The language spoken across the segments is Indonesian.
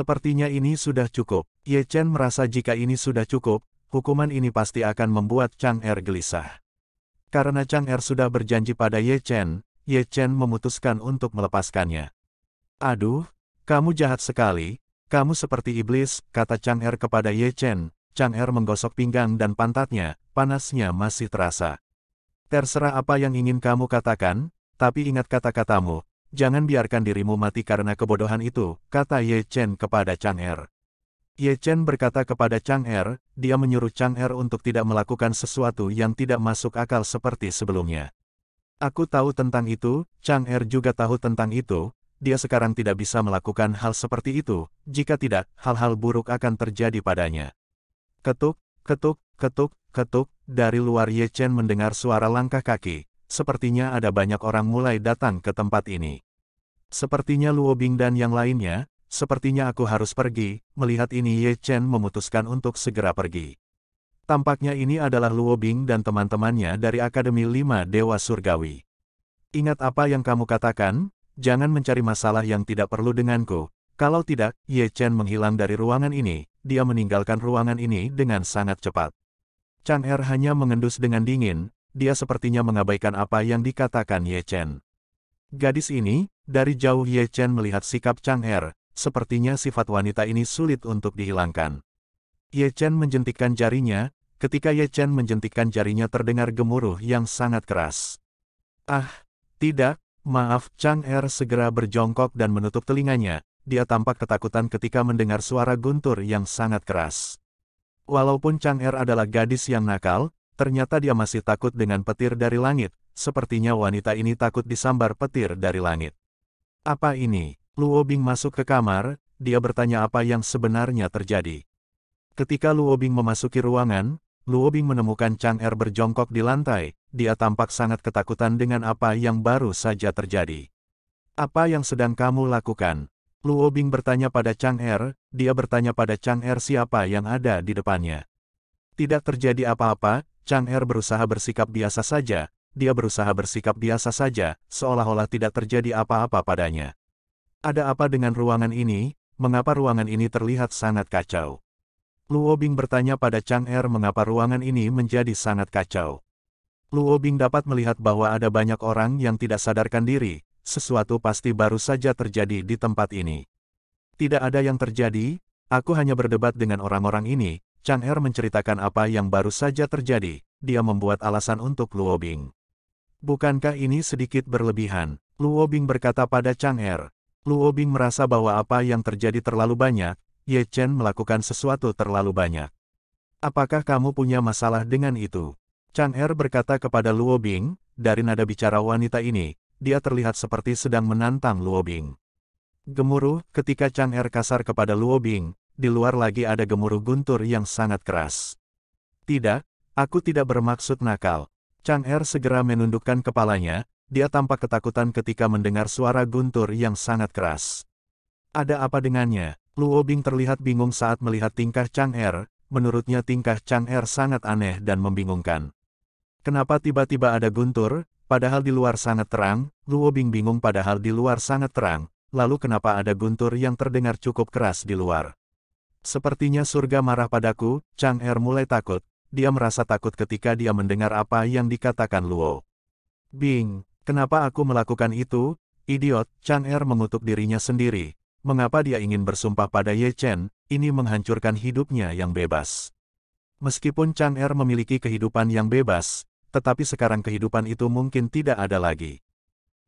Sepertinya ini sudah cukup. Ye Chen merasa jika ini sudah cukup, hukuman ini pasti akan membuat Chang Er gelisah. Karena Chang Er sudah berjanji pada Ye Chen, Ye Chen memutuskan untuk melepaskannya. Aduh, kamu jahat sekali, kamu seperti iblis, kata Chang Er kepada Ye Chen. Chang Er menggosok pinggang dan pantatnya, panasnya masih terasa. Terserah apa yang ingin kamu katakan, tapi ingat kata-katamu, jangan biarkan dirimu mati karena kebodohan itu, kata Ye Chen kepada Chang Er. Ye Chen berkata kepada Chang Er, dia menyuruh Chang Er untuk tidak melakukan sesuatu yang tidak masuk akal seperti sebelumnya. Aku tahu tentang itu, Chang Er juga tahu tentang itu, dia sekarang tidak bisa melakukan hal seperti itu, jika tidak, hal-hal buruk akan terjadi padanya. Ketuk, ketuk, ketuk, ketuk, dari luar Ye Chen mendengar suara langkah kaki sepertinya ada banyak orang mulai datang ke tempat ini. Sepertinya Luo Bing dan yang lainnya, sepertinya aku harus pergi, melihat ini Ye Chen memutuskan untuk segera pergi. Tampaknya ini adalah Luo Bing dan teman-temannya dari Akademi 5 Dewa Surgawi. Ingat apa yang kamu katakan, jangan mencari masalah yang tidak perlu denganku. Kalau tidak, Ye Chen menghilang dari ruangan ini, dia meninggalkan ruangan ini dengan sangat cepat. Chang Er hanya mengendus dengan dingin, dia sepertinya mengabaikan apa yang dikatakan Ye Chen. Gadis ini, dari jauh Ye Chen melihat sikap Chang Er, sepertinya sifat wanita ini sulit untuk dihilangkan. Ye Chen menjentikkan jarinya, ketika Ye Chen menjentikkan jarinya terdengar gemuruh yang sangat keras. Ah, tidak, maaf Chang Er segera berjongkok dan menutup telinganya, dia tampak ketakutan ketika mendengar suara guntur yang sangat keras. Walaupun Chang Er adalah gadis yang nakal, ternyata dia masih takut dengan petir dari langit, sepertinya wanita ini takut disambar petir dari langit. Apa ini? Luo Bing masuk ke kamar, dia bertanya apa yang sebenarnya terjadi. Ketika Luo Bing memasuki ruangan, Luo Bing menemukan Chang Er berjongkok di lantai, dia tampak sangat ketakutan dengan apa yang baru saja terjadi. Apa yang sedang kamu lakukan? Luo Bing bertanya pada Chang Er, dia bertanya pada Chang Er siapa yang ada di depannya. Tidak terjadi apa-apa, Chang Er berusaha bersikap biasa saja, dia berusaha bersikap biasa saja, seolah-olah tidak terjadi apa-apa padanya. Ada apa dengan ruangan ini? Mengapa ruangan ini terlihat sangat kacau? Luo Bing bertanya pada Chang Er mengapa ruangan ini menjadi sangat kacau. Luo Bing dapat melihat bahwa ada banyak orang yang tidak sadarkan diri, sesuatu pasti baru saja terjadi di tempat ini. Tidak ada yang terjadi, aku hanya berdebat dengan orang-orang ini, Chang Er menceritakan apa yang baru saja terjadi, dia membuat alasan untuk Luo Bing. Bukankah ini sedikit berlebihan? Luo Bing berkata pada Chang Er. Luo Bing merasa bahwa apa yang terjadi terlalu banyak, Ye Chen melakukan sesuatu terlalu banyak. Apakah kamu punya masalah dengan itu? Chang Er berkata kepada Luo Bing, dari nada bicara wanita ini, dia terlihat seperti sedang menantang Luo Bing. Gemuruh ketika Chang Er kasar kepada Luo Bing, di luar lagi ada gemuruh guntur yang sangat keras. Tidak, aku tidak bermaksud nakal. Chang Er segera menundukkan kepalanya, dia tampak ketakutan ketika mendengar suara guntur yang sangat keras. Ada apa dengannya? Luo Bing terlihat bingung saat melihat tingkah Chang Er, menurutnya tingkah Chang Er sangat aneh dan membingungkan. Kenapa tiba-tiba ada guntur, padahal di luar sangat terang, Luo Bing bingung padahal di luar sangat terang, lalu kenapa ada guntur yang terdengar cukup keras di luar. Sepertinya surga marah padaku, Chang Er mulai takut. Dia merasa takut ketika dia mendengar apa yang dikatakan Luo. Bing, kenapa aku melakukan itu? Idiot, Chang Er mengutuk dirinya sendiri. Mengapa dia ingin bersumpah pada Ye Chen, ini menghancurkan hidupnya yang bebas. Meskipun Chang Er memiliki kehidupan yang bebas, tetapi sekarang kehidupan itu mungkin tidak ada lagi.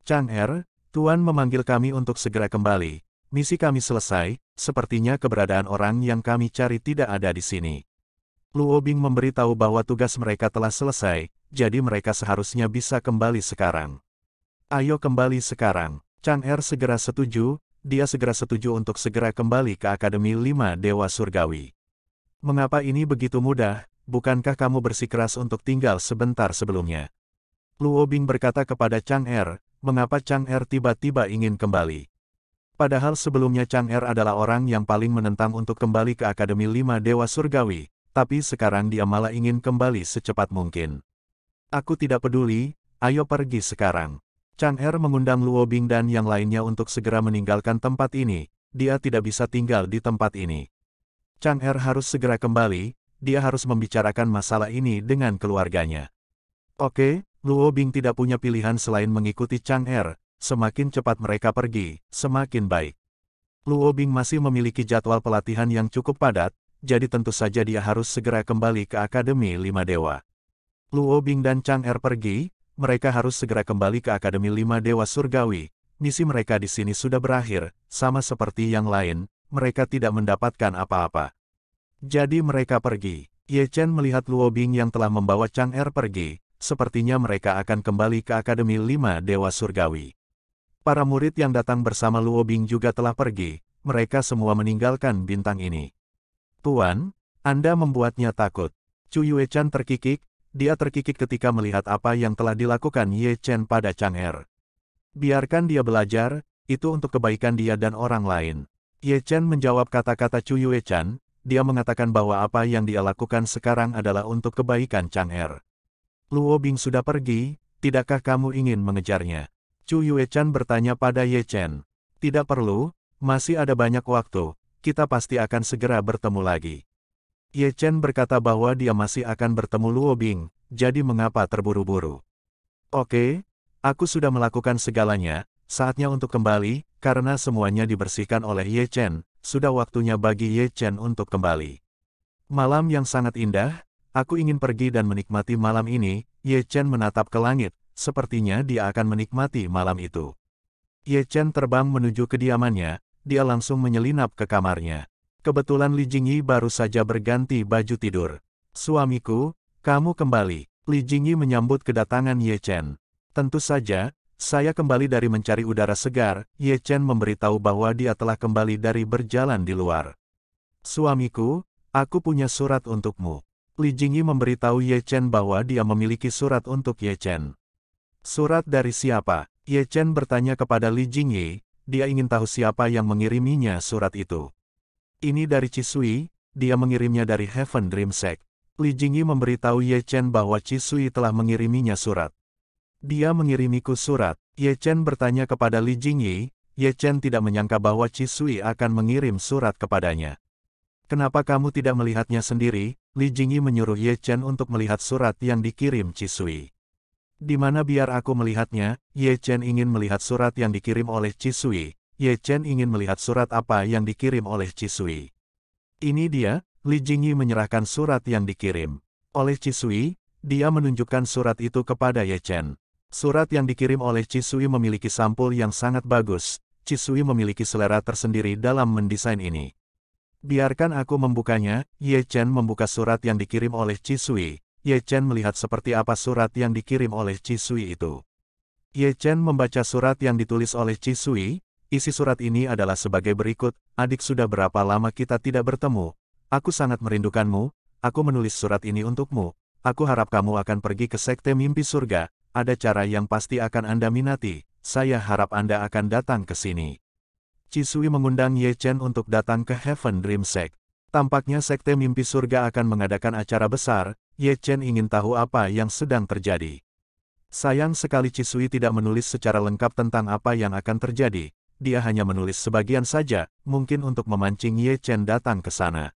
Chang Er, Tuan memanggil kami untuk segera kembali. Misi kami selesai, sepertinya keberadaan orang yang kami cari tidak ada di sini. Luo Bing memberitahu bahwa tugas mereka telah selesai, jadi mereka seharusnya bisa kembali sekarang. Ayo kembali sekarang. Chang Er segera setuju, dia segera setuju untuk segera kembali ke Akademi 5 Dewa Surgawi. Mengapa ini begitu mudah, bukankah kamu bersikeras untuk tinggal sebentar sebelumnya? Luo Bing berkata kepada Chang Er, mengapa Chang Er tiba-tiba ingin kembali? Padahal sebelumnya Chang Er adalah orang yang paling menentang untuk kembali ke Akademi Lima Dewa Surgawi, tapi sekarang dia malah ingin kembali secepat mungkin. Aku tidak peduli, ayo pergi sekarang. Chang Er mengundang Luo Bing dan yang lainnya untuk segera meninggalkan tempat ini, dia tidak bisa tinggal di tempat ini. Chang Er harus segera kembali, dia harus membicarakan masalah ini dengan keluarganya. Oke, Luo Bing tidak punya pilihan selain mengikuti Chang Er, Semakin cepat mereka pergi, semakin baik. Luo Bing masih memiliki jadwal pelatihan yang cukup padat, jadi tentu saja dia harus segera kembali ke Akademi Lima Dewa. Luo Bing dan Chang Er pergi, mereka harus segera kembali ke Akademi Lima Dewa Surgawi. Misi mereka di sini sudah berakhir, sama seperti yang lain, mereka tidak mendapatkan apa-apa. Jadi mereka pergi. Ye Chen melihat Luo Bing yang telah membawa Chang Er pergi, sepertinya mereka akan kembali ke Akademi Lima Dewa Surgawi. Para murid yang datang bersama Luo Bing juga telah pergi, mereka semua meninggalkan bintang ini. Tuan, Anda membuatnya takut. Chu Yue Chan terkikik, dia terkikik ketika melihat apa yang telah dilakukan Ye Chen pada Chang Er. Biarkan dia belajar, itu untuk kebaikan dia dan orang lain. Ye Chen menjawab kata-kata Chu Yue Chan, dia mengatakan bahwa apa yang dia lakukan sekarang adalah untuk kebaikan Chang Er. Luo Bing sudah pergi, tidakkah kamu ingin mengejarnya? Chu Chan bertanya pada Ye Chen. Tidak perlu, masih ada banyak waktu, kita pasti akan segera bertemu lagi. Ye Chen berkata bahwa dia masih akan bertemu Luo Bing, jadi mengapa terburu-buru? Oke, aku sudah melakukan segalanya, saatnya untuk kembali, karena semuanya dibersihkan oleh Ye Chen, sudah waktunya bagi Ye Chen untuk kembali. Malam yang sangat indah, aku ingin pergi dan menikmati malam ini, Ye Chen menatap ke langit, sepertinya dia akan menikmati malam itu. Ye Chen terbang menuju kediamannya, dia langsung menyelinap ke kamarnya. Kebetulan Li Jingyi baru saja berganti baju tidur. Suamiku, kamu kembali. Li Jingyi menyambut kedatangan Ye Chen. Tentu saja, saya kembali dari mencari udara segar, Ye Chen memberitahu bahwa dia telah kembali dari berjalan di luar. Suamiku, aku punya surat untukmu. Li Jingyi memberitahu Ye Chen bahwa dia memiliki surat untuk Ye Chen. Surat dari siapa? Ye Chen bertanya kepada Li Jingyi, dia ingin tahu siapa yang mengiriminya surat itu. Ini dari Cisui, dia mengirimnya dari Heaven Dream Sect. Li Jingyi memberitahu Ye Chen bahwa Cisui telah mengiriminya surat. Dia mengirimiku surat. Ye Chen bertanya kepada Li Jingyi, Ye Chen tidak menyangka bahwa Cisui akan mengirim surat kepadanya. Kenapa kamu tidak melihatnya sendiri? Li Jingyi menyuruh Ye Chen untuk melihat surat yang dikirim Cisui. Di mana biar aku melihatnya, Ye Chen ingin melihat surat yang dikirim oleh Cisui. Ye Chen ingin melihat surat apa yang dikirim oleh Cisui. Ini dia, Li Jingyi menyerahkan surat yang dikirim. Oleh Cisui, dia menunjukkan surat itu kepada Ye Chen. Surat yang dikirim oleh Cisui memiliki sampul yang sangat bagus. Cisui memiliki selera tersendiri dalam mendesain ini. Biarkan aku membukanya, Ye Chen membuka surat yang dikirim oleh Cisui. Ye Chen melihat seperti apa surat yang dikirim oleh Chi Sui itu. Ye Chen membaca surat yang ditulis oleh Chi Sui, isi surat ini adalah sebagai berikut, adik sudah berapa lama kita tidak bertemu, aku sangat merindukanmu, aku menulis surat ini untukmu, aku harap kamu akan pergi ke sekte mimpi surga, ada cara yang pasti akan Anda minati, saya harap Anda akan datang ke sini. Chi Sui mengundang Ye Chen untuk datang ke Heaven Dream Sect. Tampaknya sekte mimpi surga akan mengadakan acara besar, Ye Chen ingin tahu apa yang sedang terjadi. Sayang sekali Cisui tidak menulis secara lengkap tentang apa yang akan terjadi, dia hanya menulis sebagian saja, mungkin untuk memancing Ye Chen datang ke sana.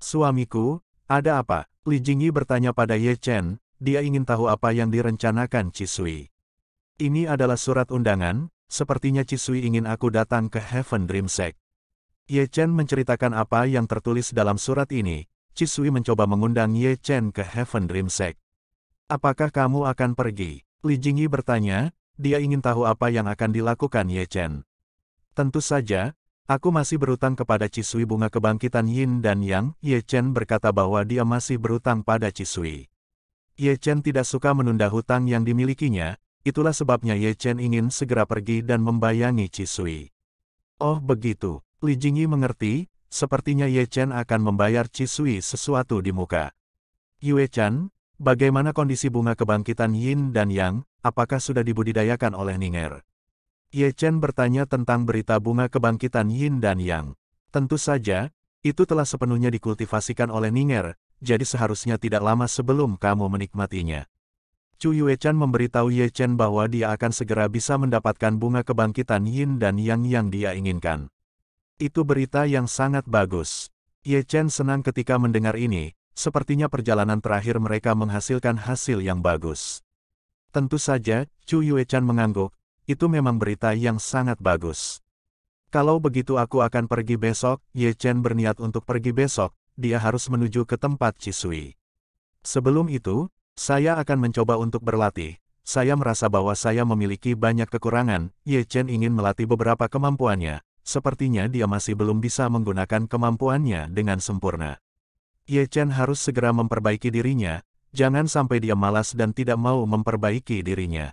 Suamiku, ada apa? Li Jingyi bertanya pada Ye Chen, dia ingin tahu apa yang direncanakan Cisui. Ini adalah surat undangan, sepertinya Cisui ingin aku datang ke Heaven Dream Sect. Ye Chen menceritakan apa yang tertulis dalam surat ini, Cisui mencoba mengundang Ye Chen ke Heaven Dream Sect. Apakah kamu akan pergi? Li Jingyi bertanya, dia ingin tahu apa yang akan dilakukan Ye Chen. Tentu saja, aku masih berutang kepada Cisui bunga kebangkitan Yin dan Yang, Ye Chen berkata bahwa dia masih berutang pada Cisui. Ye Chen tidak suka menunda hutang yang dimilikinya, itulah sebabnya Ye Chen ingin segera pergi dan membayangi Cisui. Oh begitu, Li Jingyi mengerti, Sepertinya Ye Chen akan membayar Cisui sesuatu di muka. Yue Chan, bagaimana kondisi bunga kebangkitan Yin dan Yang, apakah sudah dibudidayakan oleh Ninger? Ye Chen bertanya tentang berita bunga kebangkitan Yin dan Yang. Tentu saja, itu telah sepenuhnya dikultivasikan oleh Ninger, jadi seharusnya tidak lama sebelum kamu menikmatinya. Chu Chan memberitahu Ye Chen bahwa dia akan segera bisa mendapatkan bunga kebangkitan Yin dan Yang yang dia inginkan. Itu berita yang sangat bagus. Ye Chen senang ketika mendengar ini, sepertinya perjalanan terakhir mereka menghasilkan hasil yang bagus. Tentu saja, Chu Yue Chan mengangguk, itu memang berita yang sangat bagus. Kalau begitu aku akan pergi besok, Ye Chen berniat untuk pergi besok, dia harus menuju ke tempat Cisui. Sebelum itu, saya akan mencoba untuk berlatih. Saya merasa bahwa saya memiliki banyak kekurangan, Ye Chen ingin melatih beberapa kemampuannya, sepertinya dia masih belum bisa menggunakan kemampuannya dengan sempurna. Ye Chen harus segera memperbaiki dirinya, jangan sampai dia malas dan tidak mau memperbaiki dirinya.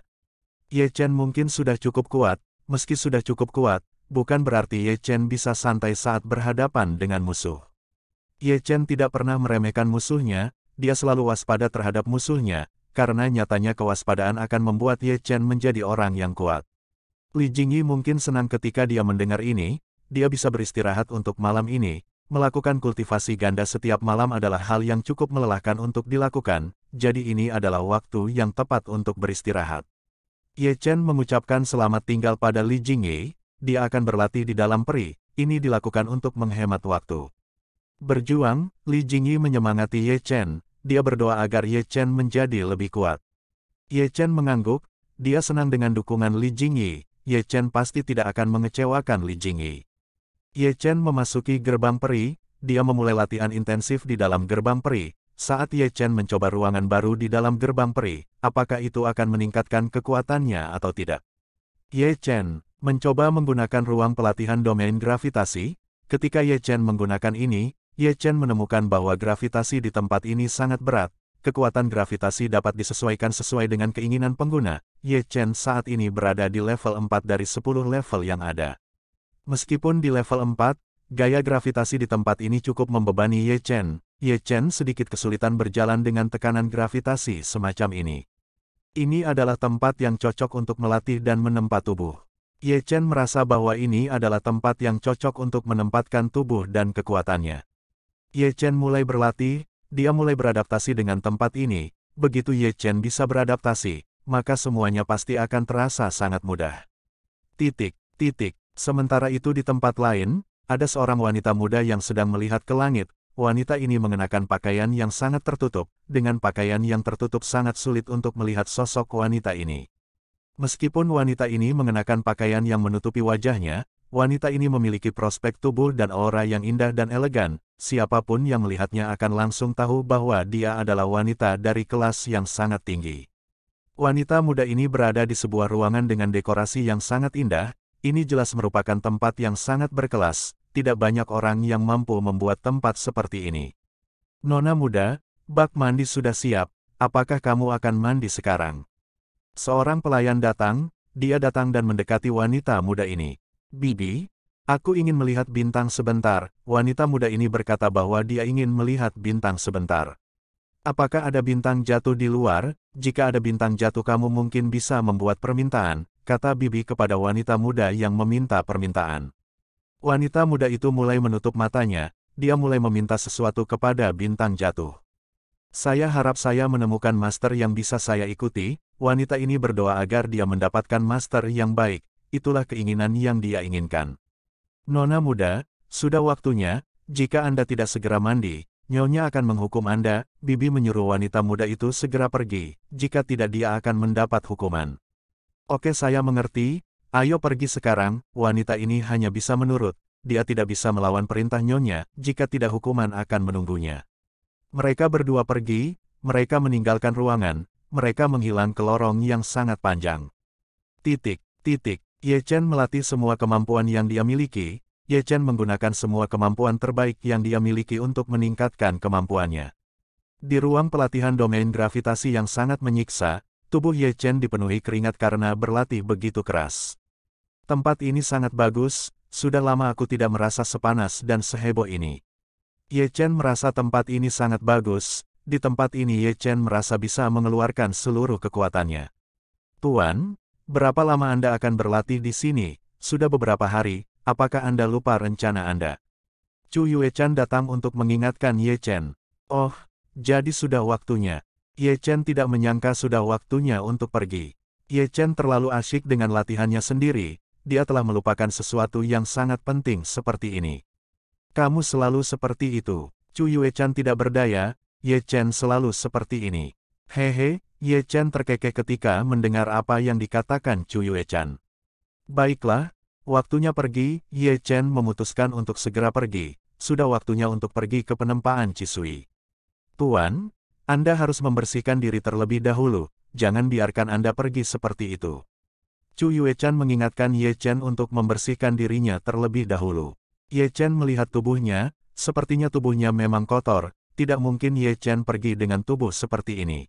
Ye Chen mungkin sudah cukup kuat, meski sudah cukup kuat, bukan berarti Ye Chen bisa santai saat berhadapan dengan musuh. Ye Chen tidak pernah meremehkan musuhnya, dia selalu waspada terhadap musuhnya, karena nyatanya kewaspadaan akan membuat Ye Chen menjadi orang yang kuat. Li Jingyi mungkin senang ketika dia mendengar ini, dia bisa beristirahat untuk malam ini. Melakukan kultivasi ganda setiap malam adalah hal yang cukup melelahkan untuk dilakukan, jadi ini adalah waktu yang tepat untuk beristirahat. Ye Chen mengucapkan selamat tinggal pada Li Jingyi, dia akan berlatih di dalam peri, ini dilakukan untuk menghemat waktu. Berjuang, Li Jingyi menyemangati Ye Chen, dia berdoa agar Ye Chen menjadi lebih kuat. Ye Chen mengangguk, dia senang dengan dukungan Li Jingyi, Ye Chen pasti tidak akan mengecewakan Li Jingyi. Ye Chen memasuki gerbang peri, dia memulai latihan intensif di dalam gerbang peri. Saat Ye Chen mencoba ruangan baru di dalam gerbang peri, apakah itu akan meningkatkan kekuatannya atau tidak? Ye Chen mencoba menggunakan ruang pelatihan domain gravitasi. Ketika Ye Chen menggunakan ini, Ye Chen menemukan bahwa gravitasi di tempat ini sangat berat, kekuatan gravitasi dapat disesuaikan sesuai dengan keinginan pengguna. Ye Chen saat ini berada di level 4 dari 10 level yang ada. Meskipun di level 4, gaya gravitasi di tempat ini cukup membebani Ye Chen. Ye Chen sedikit kesulitan berjalan dengan tekanan gravitasi semacam ini. Ini adalah tempat yang cocok untuk melatih dan menempa tubuh. Ye Chen merasa bahwa ini adalah tempat yang cocok untuk menempatkan tubuh dan kekuatannya. Ye Chen mulai berlatih, dia mulai beradaptasi dengan tempat ini, begitu Ye Chen bisa beradaptasi, maka semuanya pasti akan terasa sangat mudah. Titik, titik. Sementara itu di tempat lain, ada seorang wanita muda yang sedang melihat ke langit. Wanita ini mengenakan pakaian yang sangat tertutup, dengan pakaian yang tertutup sangat sulit untuk melihat sosok wanita ini. Meskipun wanita ini mengenakan pakaian yang menutupi wajahnya, wanita ini memiliki prospek tubuh dan aura yang indah dan elegan, siapapun yang melihatnya akan langsung tahu bahwa dia adalah wanita dari kelas yang sangat tinggi. Wanita muda ini berada di sebuah ruangan dengan dekorasi yang sangat indah, ini jelas merupakan tempat yang sangat berkelas, tidak banyak orang yang mampu membuat tempat seperti ini. Nona muda, bak mandi sudah siap, apakah kamu akan mandi sekarang? Seorang pelayan datang, dia datang dan mendekati wanita muda ini. Bibi, aku ingin melihat bintang sebentar, wanita muda ini berkata bahwa dia ingin melihat bintang sebentar. Apakah ada bintang jatuh di luar? Jika ada bintang jatuh kamu mungkin bisa membuat permintaan, kata Bibi kepada wanita muda yang meminta permintaan. Wanita muda itu mulai menutup matanya, dia mulai meminta sesuatu kepada bintang jatuh. Saya harap saya menemukan master yang bisa saya ikuti, wanita ini berdoa agar dia mendapatkan master yang baik, itulah keinginan yang dia inginkan. Nona muda, sudah waktunya, jika Anda tidak segera mandi, Nyonya akan menghukum Anda, Bibi menyuruh wanita muda itu segera pergi, jika tidak dia akan mendapat hukuman. Oke saya mengerti, ayo pergi sekarang, wanita ini hanya bisa menurut, dia tidak bisa melawan perintah Nyonya, jika tidak hukuman akan menunggunya. Mereka berdua pergi, mereka meninggalkan ruangan, mereka menghilang ke lorong yang sangat panjang. Titik, titik, Ye Chen melatih semua kemampuan yang dia miliki, Ye Chen menggunakan semua kemampuan terbaik yang dia miliki untuk meningkatkan kemampuannya. Di ruang pelatihan domain gravitasi yang sangat menyiksa, tubuh Ye Chen dipenuhi keringat karena berlatih begitu keras. Tempat ini sangat bagus, sudah lama aku tidak merasa sepanas dan seheboh ini. Ye Chen merasa tempat ini sangat bagus, di tempat ini Ye Chen merasa bisa mengeluarkan seluruh kekuatannya. Tuan, Berapa lama Anda akan berlatih di sini? Sudah beberapa hari, apakah Anda lupa rencana Anda? Chu Yue-chan datang untuk mengingatkan Ye Chen. Oh, jadi sudah waktunya. Ye Chen tidak menyangka sudah waktunya untuk pergi. Ye Chen terlalu asyik dengan latihannya sendiri, dia telah melupakan sesuatu yang sangat penting seperti ini. Kamu selalu seperti itu. Chu Yue-chan tidak berdaya, Ye Chen selalu seperti ini. Hehe, Ye Chen terkekeh ketika mendengar apa yang dikatakan Chu Yue Chan. Baiklah, waktunya pergi, Ye Chen memutuskan untuk segera pergi. Sudah waktunya untuk pergi ke penempaan Cisui. Tuan, Anda harus membersihkan diri terlebih dahulu, jangan biarkan Anda pergi seperti itu. Chu Yue Chan mengingatkan Ye Chen untuk membersihkan dirinya terlebih dahulu. Ye Chen melihat tubuhnya, sepertinya tubuhnya memang kotor, tidak mungkin Ye Chen pergi dengan tubuh seperti ini.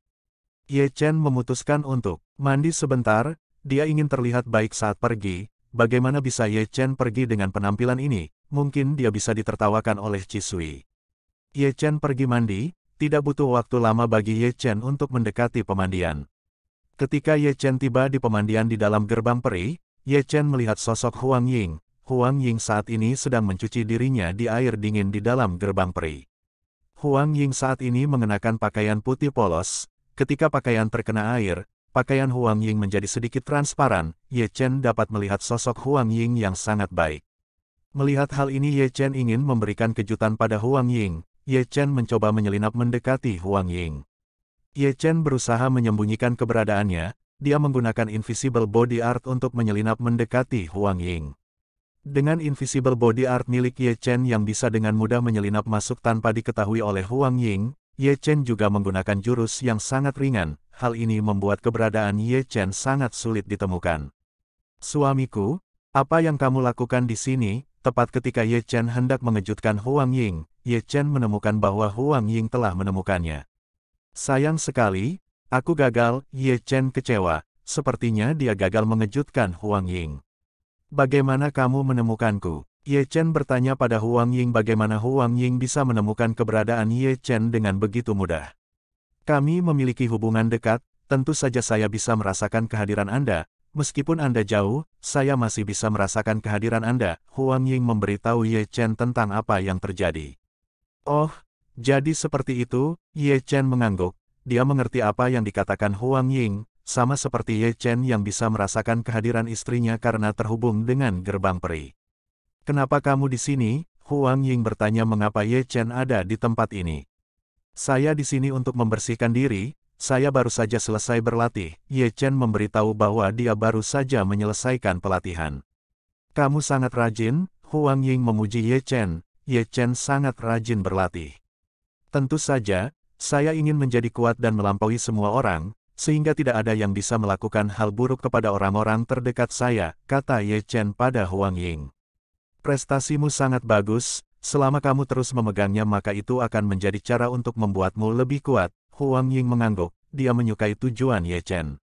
Ye Chen memutuskan untuk mandi sebentar, dia ingin terlihat baik saat pergi, bagaimana bisa Ye Chen pergi dengan penampilan ini, mungkin dia bisa ditertawakan oleh Chi Sui. Ye Chen pergi mandi, tidak butuh waktu lama bagi Ye Chen untuk mendekati pemandian. Ketika Ye Chen tiba di pemandian di dalam gerbang peri, Ye Chen melihat sosok Huang Ying. Huang Ying saat ini sedang mencuci dirinya di air dingin di dalam gerbang peri. Huang Ying saat ini mengenakan pakaian putih polos, Ketika pakaian terkena air, pakaian Huang Ying menjadi sedikit transparan, Ye Chen dapat melihat sosok Huang Ying yang sangat baik. Melihat hal ini Ye Chen ingin memberikan kejutan pada Huang Ying, Ye Chen mencoba menyelinap mendekati Huang Ying. Ye Chen berusaha menyembunyikan keberadaannya, dia menggunakan Invisible Body Art untuk menyelinap mendekati Huang Ying. Dengan Invisible Body Art milik Ye Chen yang bisa dengan mudah menyelinap masuk tanpa diketahui oleh Huang Ying, Ye Chen juga menggunakan jurus yang sangat ringan, hal ini membuat keberadaan Ye Chen sangat sulit ditemukan. Suamiku, apa yang kamu lakukan di sini? Tepat ketika Ye Chen hendak mengejutkan Huang Ying, Ye Chen menemukan bahwa Huang Ying telah menemukannya. Sayang sekali, aku gagal, Ye Chen kecewa, sepertinya dia gagal mengejutkan Huang Ying. Bagaimana kamu menemukanku? Ye Chen bertanya pada Huang Ying bagaimana Huang Ying bisa menemukan keberadaan Ye Chen dengan begitu mudah. Kami memiliki hubungan dekat, tentu saja saya bisa merasakan kehadiran Anda, meskipun Anda jauh, saya masih bisa merasakan kehadiran Anda, Huang Ying memberitahu Ye Chen tentang apa yang terjadi. Oh, jadi seperti itu, Ye Chen mengangguk, dia mengerti apa yang dikatakan Huang Ying, sama seperti Ye Chen yang bisa merasakan kehadiran istrinya karena terhubung dengan gerbang peri. Kenapa kamu di sini? Huang Ying bertanya mengapa Ye Chen ada di tempat ini. Saya di sini untuk membersihkan diri, saya baru saja selesai berlatih. Ye Chen memberitahu bahwa dia baru saja menyelesaikan pelatihan. Kamu sangat rajin, Huang Ying memuji Ye Chen. Ye Chen sangat rajin berlatih. Tentu saja, saya ingin menjadi kuat dan melampaui semua orang, sehingga tidak ada yang bisa melakukan hal buruk kepada orang-orang terdekat saya, kata Ye Chen pada Huang Ying. Prestasimu sangat bagus, selama kamu terus memegangnya maka itu akan menjadi cara untuk membuatmu lebih kuat, Huang Ying mengangguk, dia menyukai tujuan Ye Chen.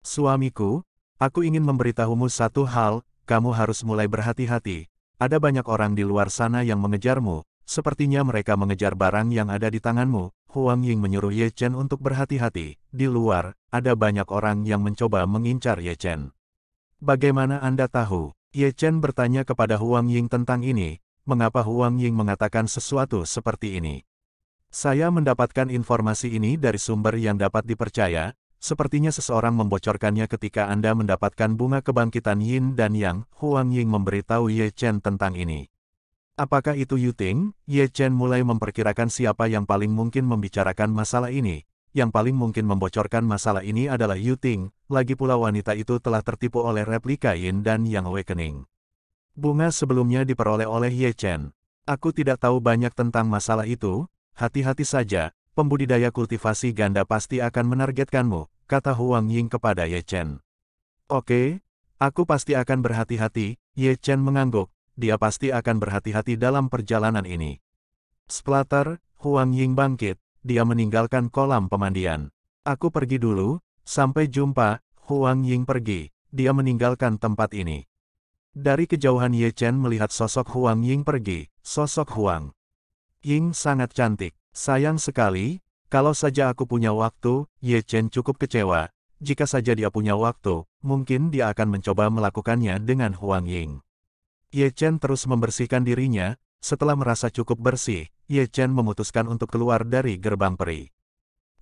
Suamiku, aku ingin memberitahumu satu hal, kamu harus mulai berhati-hati. Ada banyak orang di luar sana yang mengejarmu, sepertinya mereka mengejar barang yang ada di tanganmu. Huang Ying menyuruh Ye Chen untuk berhati-hati, di luar, ada banyak orang yang mencoba mengincar Ye Chen. Bagaimana Anda tahu? Ye Chen bertanya kepada Huang Ying tentang ini, mengapa Huang Ying mengatakan sesuatu seperti ini. Saya mendapatkan informasi ini dari sumber yang dapat dipercaya, sepertinya seseorang membocorkannya ketika Anda mendapatkan bunga kebangkitan Yin dan Yang, Huang Ying memberitahu Ye Chen tentang ini. Apakah itu Yuting? Ye Chen mulai memperkirakan siapa yang paling mungkin membicarakan masalah ini, yang paling mungkin membocorkan masalah ini adalah Yu Ting, lagi pula wanita itu telah tertipu oleh replika Yin dan Yang Awakening. Bunga sebelumnya diperoleh oleh Ye Chen. Aku tidak tahu banyak tentang masalah itu, hati-hati saja, pembudidaya kultivasi ganda pasti akan menargetkanmu, kata Huang Ying kepada Ye Chen. Oke, aku pasti akan berhati-hati, Ye Chen mengangguk, dia pasti akan berhati-hati dalam perjalanan ini. Splatter, Huang Ying bangkit, dia meninggalkan kolam pemandian. Aku pergi dulu, sampai jumpa, Huang Ying pergi, dia meninggalkan tempat ini. Dari kejauhan Ye Chen melihat sosok Huang Ying pergi, sosok Huang Ying sangat cantik. Sayang sekali, kalau saja aku punya waktu, Ye Chen cukup kecewa. Jika saja dia punya waktu, mungkin dia akan mencoba melakukannya dengan Huang Ying. Ye Chen terus membersihkan dirinya, setelah merasa cukup bersih, Ye Chen memutuskan untuk keluar dari gerbang peri.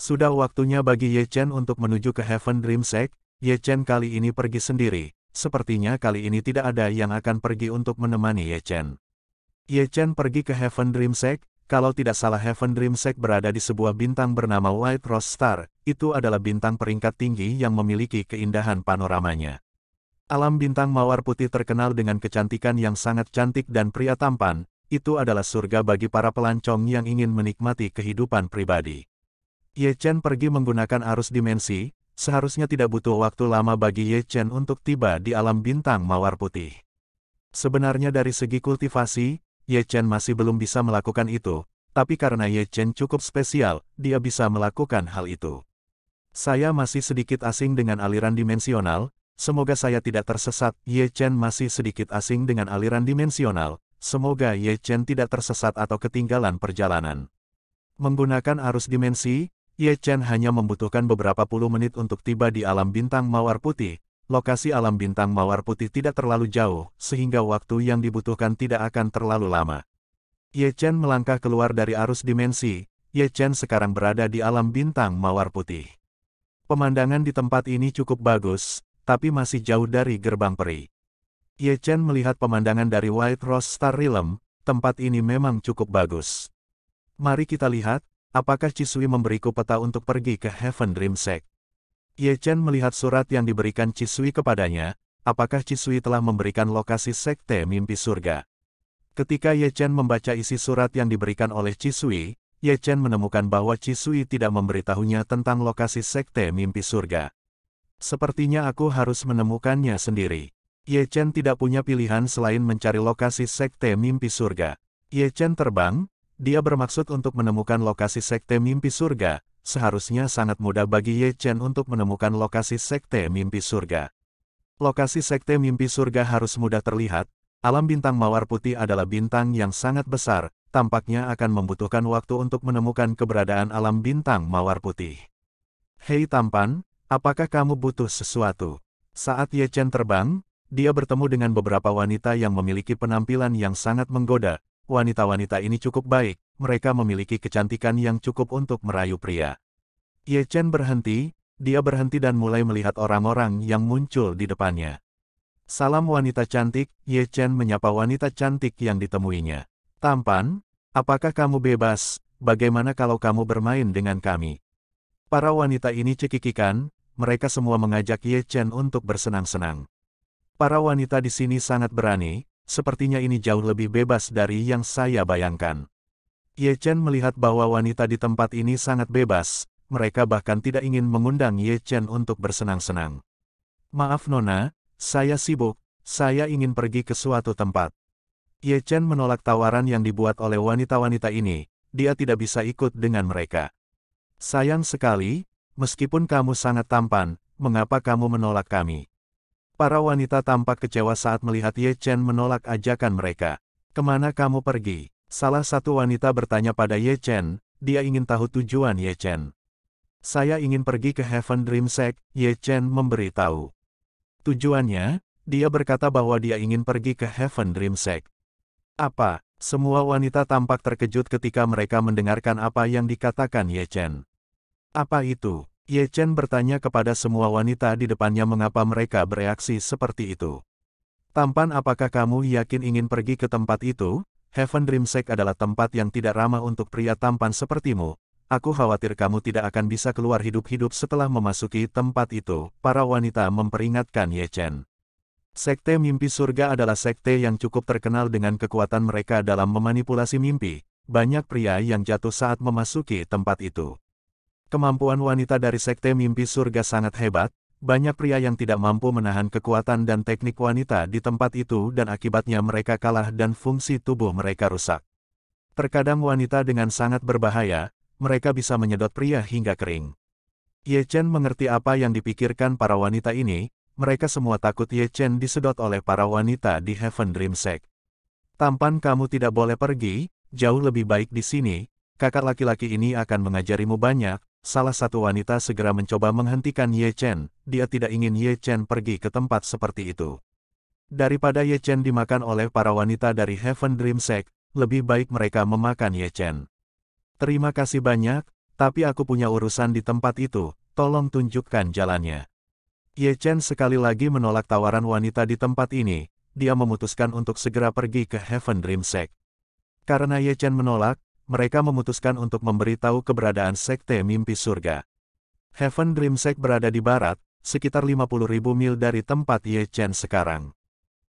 Sudah waktunya bagi Ye Chen untuk menuju ke Heaven Dream Sect, Ye Chen kali ini pergi sendiri, sepertinya kali ini tidak ada yang akan pergi untuk menemani Ye Chen. Ye Chen pergi ke Heaven Dream Sect, kalau tidak salah Heaven Dream Sect berada di sebuah bintang bernama White Rose Star, itu adalah bintang peringkat tinggi yang memiliki keindahan panoramanya. Alam bintang mawar putih terkenal dengan kecantikan yang sangat cantik dan pria tampan, itu adalah surga bagi para pelancong yang ingin menikmati kehidupan pribadi. Ye Chen pergi menggunakan arus dimensi, seharusnya tidak butuh waktu lama bagi Ye Chen untuk tiba di alam bintang mawar putih. Sebenarnya dari segi kultivasi, Ye Chen masih belum bisa melakukan itu, tapi karena Ye Chen cukup spesial, dia bisa melakukan hal itu. Saya masih sedikit asing dengan aliran dimensional, Semoga saya tidak tersesat, Ye Chen masih sedikit asing dengan aliran dimensional, Semoga Ye Chen tidak tersesat atau ketinggalan perjalanan. Menggunakan arus dimensi, Ye Chen hanya membutuhkan beberapa puluh menit untuk tiba di alam bintang mawar putih. Lokasi alam bintang mawar putih tidak terlalu jauh, sehingga waktu yang dibutuhkan tidak akan terlalu lama. Ye Chen melangkah keluar dari arus dimensi, Ye Chen sekarang berada di alam bintang mawar putih. Pemandangan di tempat ini cukup bagus, tapi masih jauh dari gerbang peri. Ye Chen melihat pemandangan dari White Rose Star Realm, tempat ini memang cukup bagus. Mari kita lihat, apakah Cisui memberiku peta untuk pergi ke Heaven Dream Sect. Ye Chen melihat surat yang diberikan Cisui kepadanya, apakah Cisui telah memberikan lokasi Sekte Mimpi Surga. Ketika Ye Chen membaca isi surat yang diberikan oleh Cisui, Ye Chen menemukan bahwa Cisui tidak memberitahunya tentang lokasi Sekte Mimpi Surga. Sepertinya aku harus menemukannya sendiri. Ye Chen tidak punya pilihan selain mencari lokasi Sekte Mimpi Surga. Ye Chen terbang, dia bermaksud untuk menemukan lokasi Sekte Mimpi Surga, seharusnya sangat mudah bagi Ye Chen untuk menemukan lokasi Sekte Mimpi Surga. Lokasi Sekte Mimpi Surga harus mudah terlihat, alam bintang mawar putih adalah bintang yang sangat besar, tampaknya akan membutuhkan waktu untuk menemukan keberadaan alam bintang mawar putih. Hei tampan, apakah kamu butuh sesuatu? Saat Ye Chen terbang, dia bertemu dengan beberapa wanita yang memiliki penampilan yang sangat menggoda. Wanita-wanita ini cukup baik, mereka memiliki kecantikan yang cukup untuk merayu pria. Ye Chen berhenti, dia berhenti dan mulai melihat orang-orang yang muncul di depannya. Salam wanita cantik, Ye Chen menyapa wanita cantik yang ditemuinya. Tampan, apakah kamu bebas? Bagaimana kalau kamu bermain dengan kami? Para wanita ini cekikikan, mereka semua mengajak Ye Chen untuk bersenang-senang. Para wanita di sini sangat berani, sepertinya ini jauh lebih bebas dari yang saya bayangkan. Ye Chen melihat bahwa wanita di tempat ini sangat bebas, mereka bahkan tidak ingin mengundang Ye Chen untuk bersenang-senang. Maaf Nona, saya sibuk, saya ingin pergi ke suatu tempat. Ye Chen menolak tawaran yang dibuat oleh wanita-wanita ini, dia tidak bisa ikut dengan mereka. Sayang sekali, meskipun kamu sangat tampan, mengapa kamu menolak kami? Para wanita tampak kecewa saat melihat Ye Chen menolak ajakan mereka. Kemana kamu pergi? Salah satu wanita bertanya pada Ye Chen, dia ingin tahu tujuan Ye Chen. Saya ingin pergi ke Heaven Dream Sect, Ye Chen memberitahu. Tujuannya, dia berkata bahwa dia ingin pergi ke Heaven Dream Sect. Apa? Semua wanita tampak terkejut ketika mereka mendengarkan apa yang dikatakan Ye Chen. Apa itu? Ye Chen bertanya kepada semua wanita di depannya mengapa mereka bereaksi seperti itu. Tampan apakah kamu yakin ingin pergi ke tempat itu? Heaven Dream Sect adalah tempat yang tidak ramah untuk pria tampan sepertimu. Aku khawatir kamu tidak akan bisa keluar hidup-hidup setelah memasuki tempat itu, para wanita memperingatkan Ye Chen. Sekte Mimpi Surga adalah sekte yang cukup terkenal dengan kekuatan mereka dalam memanipulasi mimpi. Banyak pria yang jatuh saat memasuki tempat itu. Kemampuan wanita dari Sekte Mimpi Surga sangat hebat, banyak pria yang tidak mampu menahan kekuatan dan teknik wanita di tempat itu dan akibatnya mereka kalah dan fungsi tubuh mereka rusak. Terkadang wanita dengan sangat berbahaya, mereka bisa menyedot pria hingga kering. Ye Chen mengerti apa yang dipikirkan para wanita ini, mereka semua takut Ye Chen disedot oleh para wanita di Heaven Dream Sect. Tampan kamu tidak boleh pergi, jauh lebih baik di sini, kakak laki-laki ini akan mengajarimu banyak, salah satu wanita segera mencoba menghentikan Ye Chen, dia tidak ingin Ye Chen pergi ke tempat seperti itu. Daripada Ye Chen dimakan oleh para wanita dari Heaven Dream Sect, lebih baik mereka memakan Ye Chen. Terima kasih banyak, tapi aku punya urusan di tempat itu, tolong tunjukkan jalannya. Ye Chen sekali lagi menolak tawaran wanita di tempat ini, dia memutuskan untuk segera pergi ke Heaven Dream Sect. Karena Ye Chen menolak, mereka memutuskan untuk memberitahu keberadaan Sekte Mimpi Surga. Heaven Dream Sect berada di barat, sekitar 50.000 mil dari tempat Ye Chen sekarang.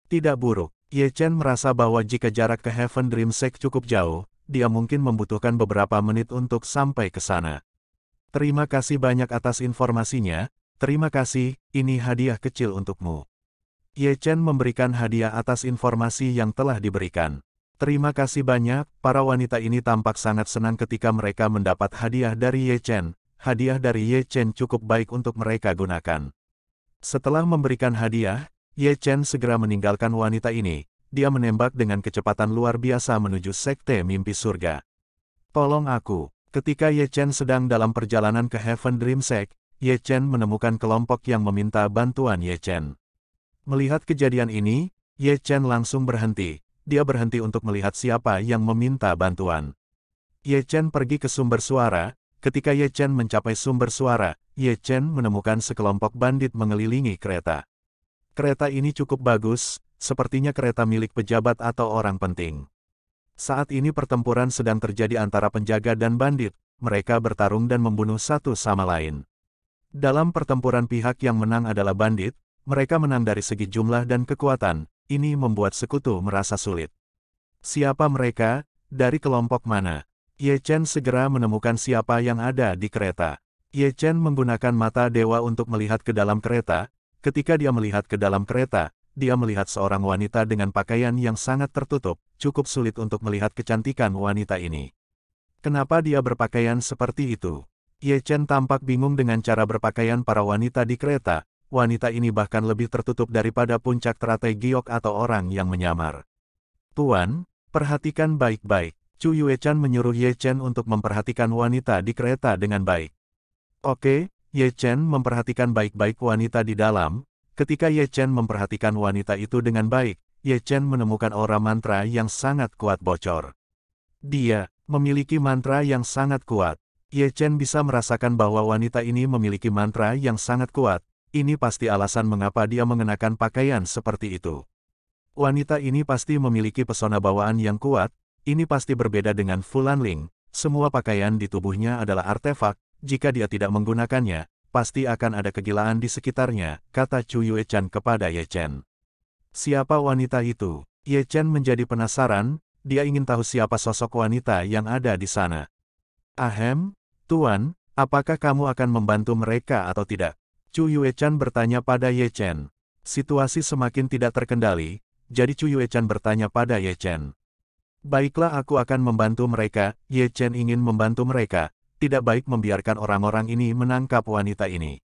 Tidak buruk, Ye Chen merasa bahwa jika jarak ke Heaven Dream Sect cukup jauh, dia mungkin membutuhkan beberapa menit untuk sampai ke sana. Terima kasih banyak atas informasinya, terima kasih, ini hadiah kecil untukmu. Ye Chen memberikan hadiah atas informasi yang telah diberikan. Terima kasih banyak, para wanita ini tampak sangat senang ketika mereka mendapat hadiah dari Ye Chen. Hadiah dari Ye Chen cukup baik untuk mereka gunakan. Setelah memberikan hadiah, Ye Chen segera meninggalkan wanita ini. Dia menembak dengan kecepatan luar biasa menuju sekte mimpi surga. Tolong aku. Ketika Ye Chen sedang dalam perjalanan ke Heaven Dream Sect, Ye Chen menemukan kelompok yang meminta bantuan Ye Chen. Melihat kejadian ini, Ye Chen langsung berhenti dia berhenti untuk melihat siapa yang meminta bantuan. Ye Chen pergi ke sumber suara, ketika Ye Chen mencapai sumber suara, Ye Chen menemukan sekelompok bandit mengelilingi kereta. Kereta ini cukup bagus, sepertinya kereta milik pejabat atau orang penting. Saat ini pertempuran sedang terjadi antara penjaga dan bandit, mereka bertarung dan membunuh satu sama lain. Dalam pertempuran pihak yang menang adalah bandit, mereka menang dari segi jumlah dan kekuatan, ini membuat sekutu merasa sulit. Siapa mereka? Dari kelompok mana? Ye Chen segera menemukan siapa yang ada di kereta. Ye Chen menggunakan mata dewa untuk melihat ke dalam kereta. Ketika dia melihat ke dalam kereta, dia melihat seorang wanita dengan pakaian yang sangat tertutup, cukup sulit untuk melihat kecantikan wanita ini. Kenapa dia berpakaian seperti itu? Ye Chen tampak bingung dengan cara berpakaian para wanita di kereta, wanita ini bahkan lebih tertutup daripada puncak teratai giok atau orang yang menyamar. Tuan, perhatikan baik-baik. Chu Chan menyuruh Ye Chen untuk memperhatikan wanita di kereta dengan baik. Oke, Ye Chen memperhatikan baik-baik wanita di dalam. Ketika Ye Chen memperhatikan wanita itu dengan baik, Ye Chen menemukan aura mantra yang sangat kuat bocor. Dia memiliki mantra yang sangat kuat. Ye Chen bisa merasakan bahwa wanita ini memiliki mantra yang sangat kuat, ini pasti alasan mengapa dia mengenakan pakaian seperti itu. Wanita ini pasti memiliki pesona bawaan yang kuat, ini pasti berbeda dengan Fulan Ling. Semua pakaian di tubuhnya adalah artefak, jika dia tidak menggunakannya, pasti akan ada kegilaan di sekitarnya, kata Chu Yue Chan kepada Ye Chen. Siapa wanita itu? Ye Chen menjadi penasaran, dia ingin tahu siapa sosok wanita yang ada di sana. Ahem, Tuan, apakah kamu akan membantu mereka atau tidak? Chu Yuechan bertanya pada Ye Chen. Situasi semakin tidak terkendali, jadi Chu Yuechan bertanya pada Ye Chen. Baiklah aku akan membantu mereka, Ye Chen ingin membantu mereka, tidak baik membiarkan orang-orang ini menangkap wanita ini.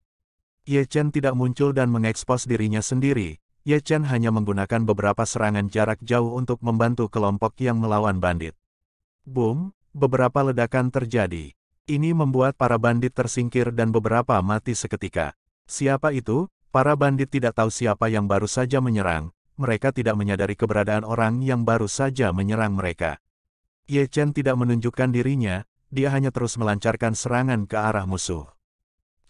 Ye Chen tidak muncul dan mengekspos dirinya sendiri, Ye Chen hanya menggunakan beberapa serangan jarak jauh untuk membantu kelompok yang melawan bandit. Boom, beberapa ledakan terjadi. Ini membuat para bandit tersingkir dan beberapa mati seketika. Siapa itu? Para bandit tidak tahu siapa yang baru saja menyerang, mereka tidak menyadari keberadaan orang yang baru saja menyerang mereka. Ye Chen tidak menunjukkan dirinya, dia hanya terus melancarkan serangan ke arah musuh.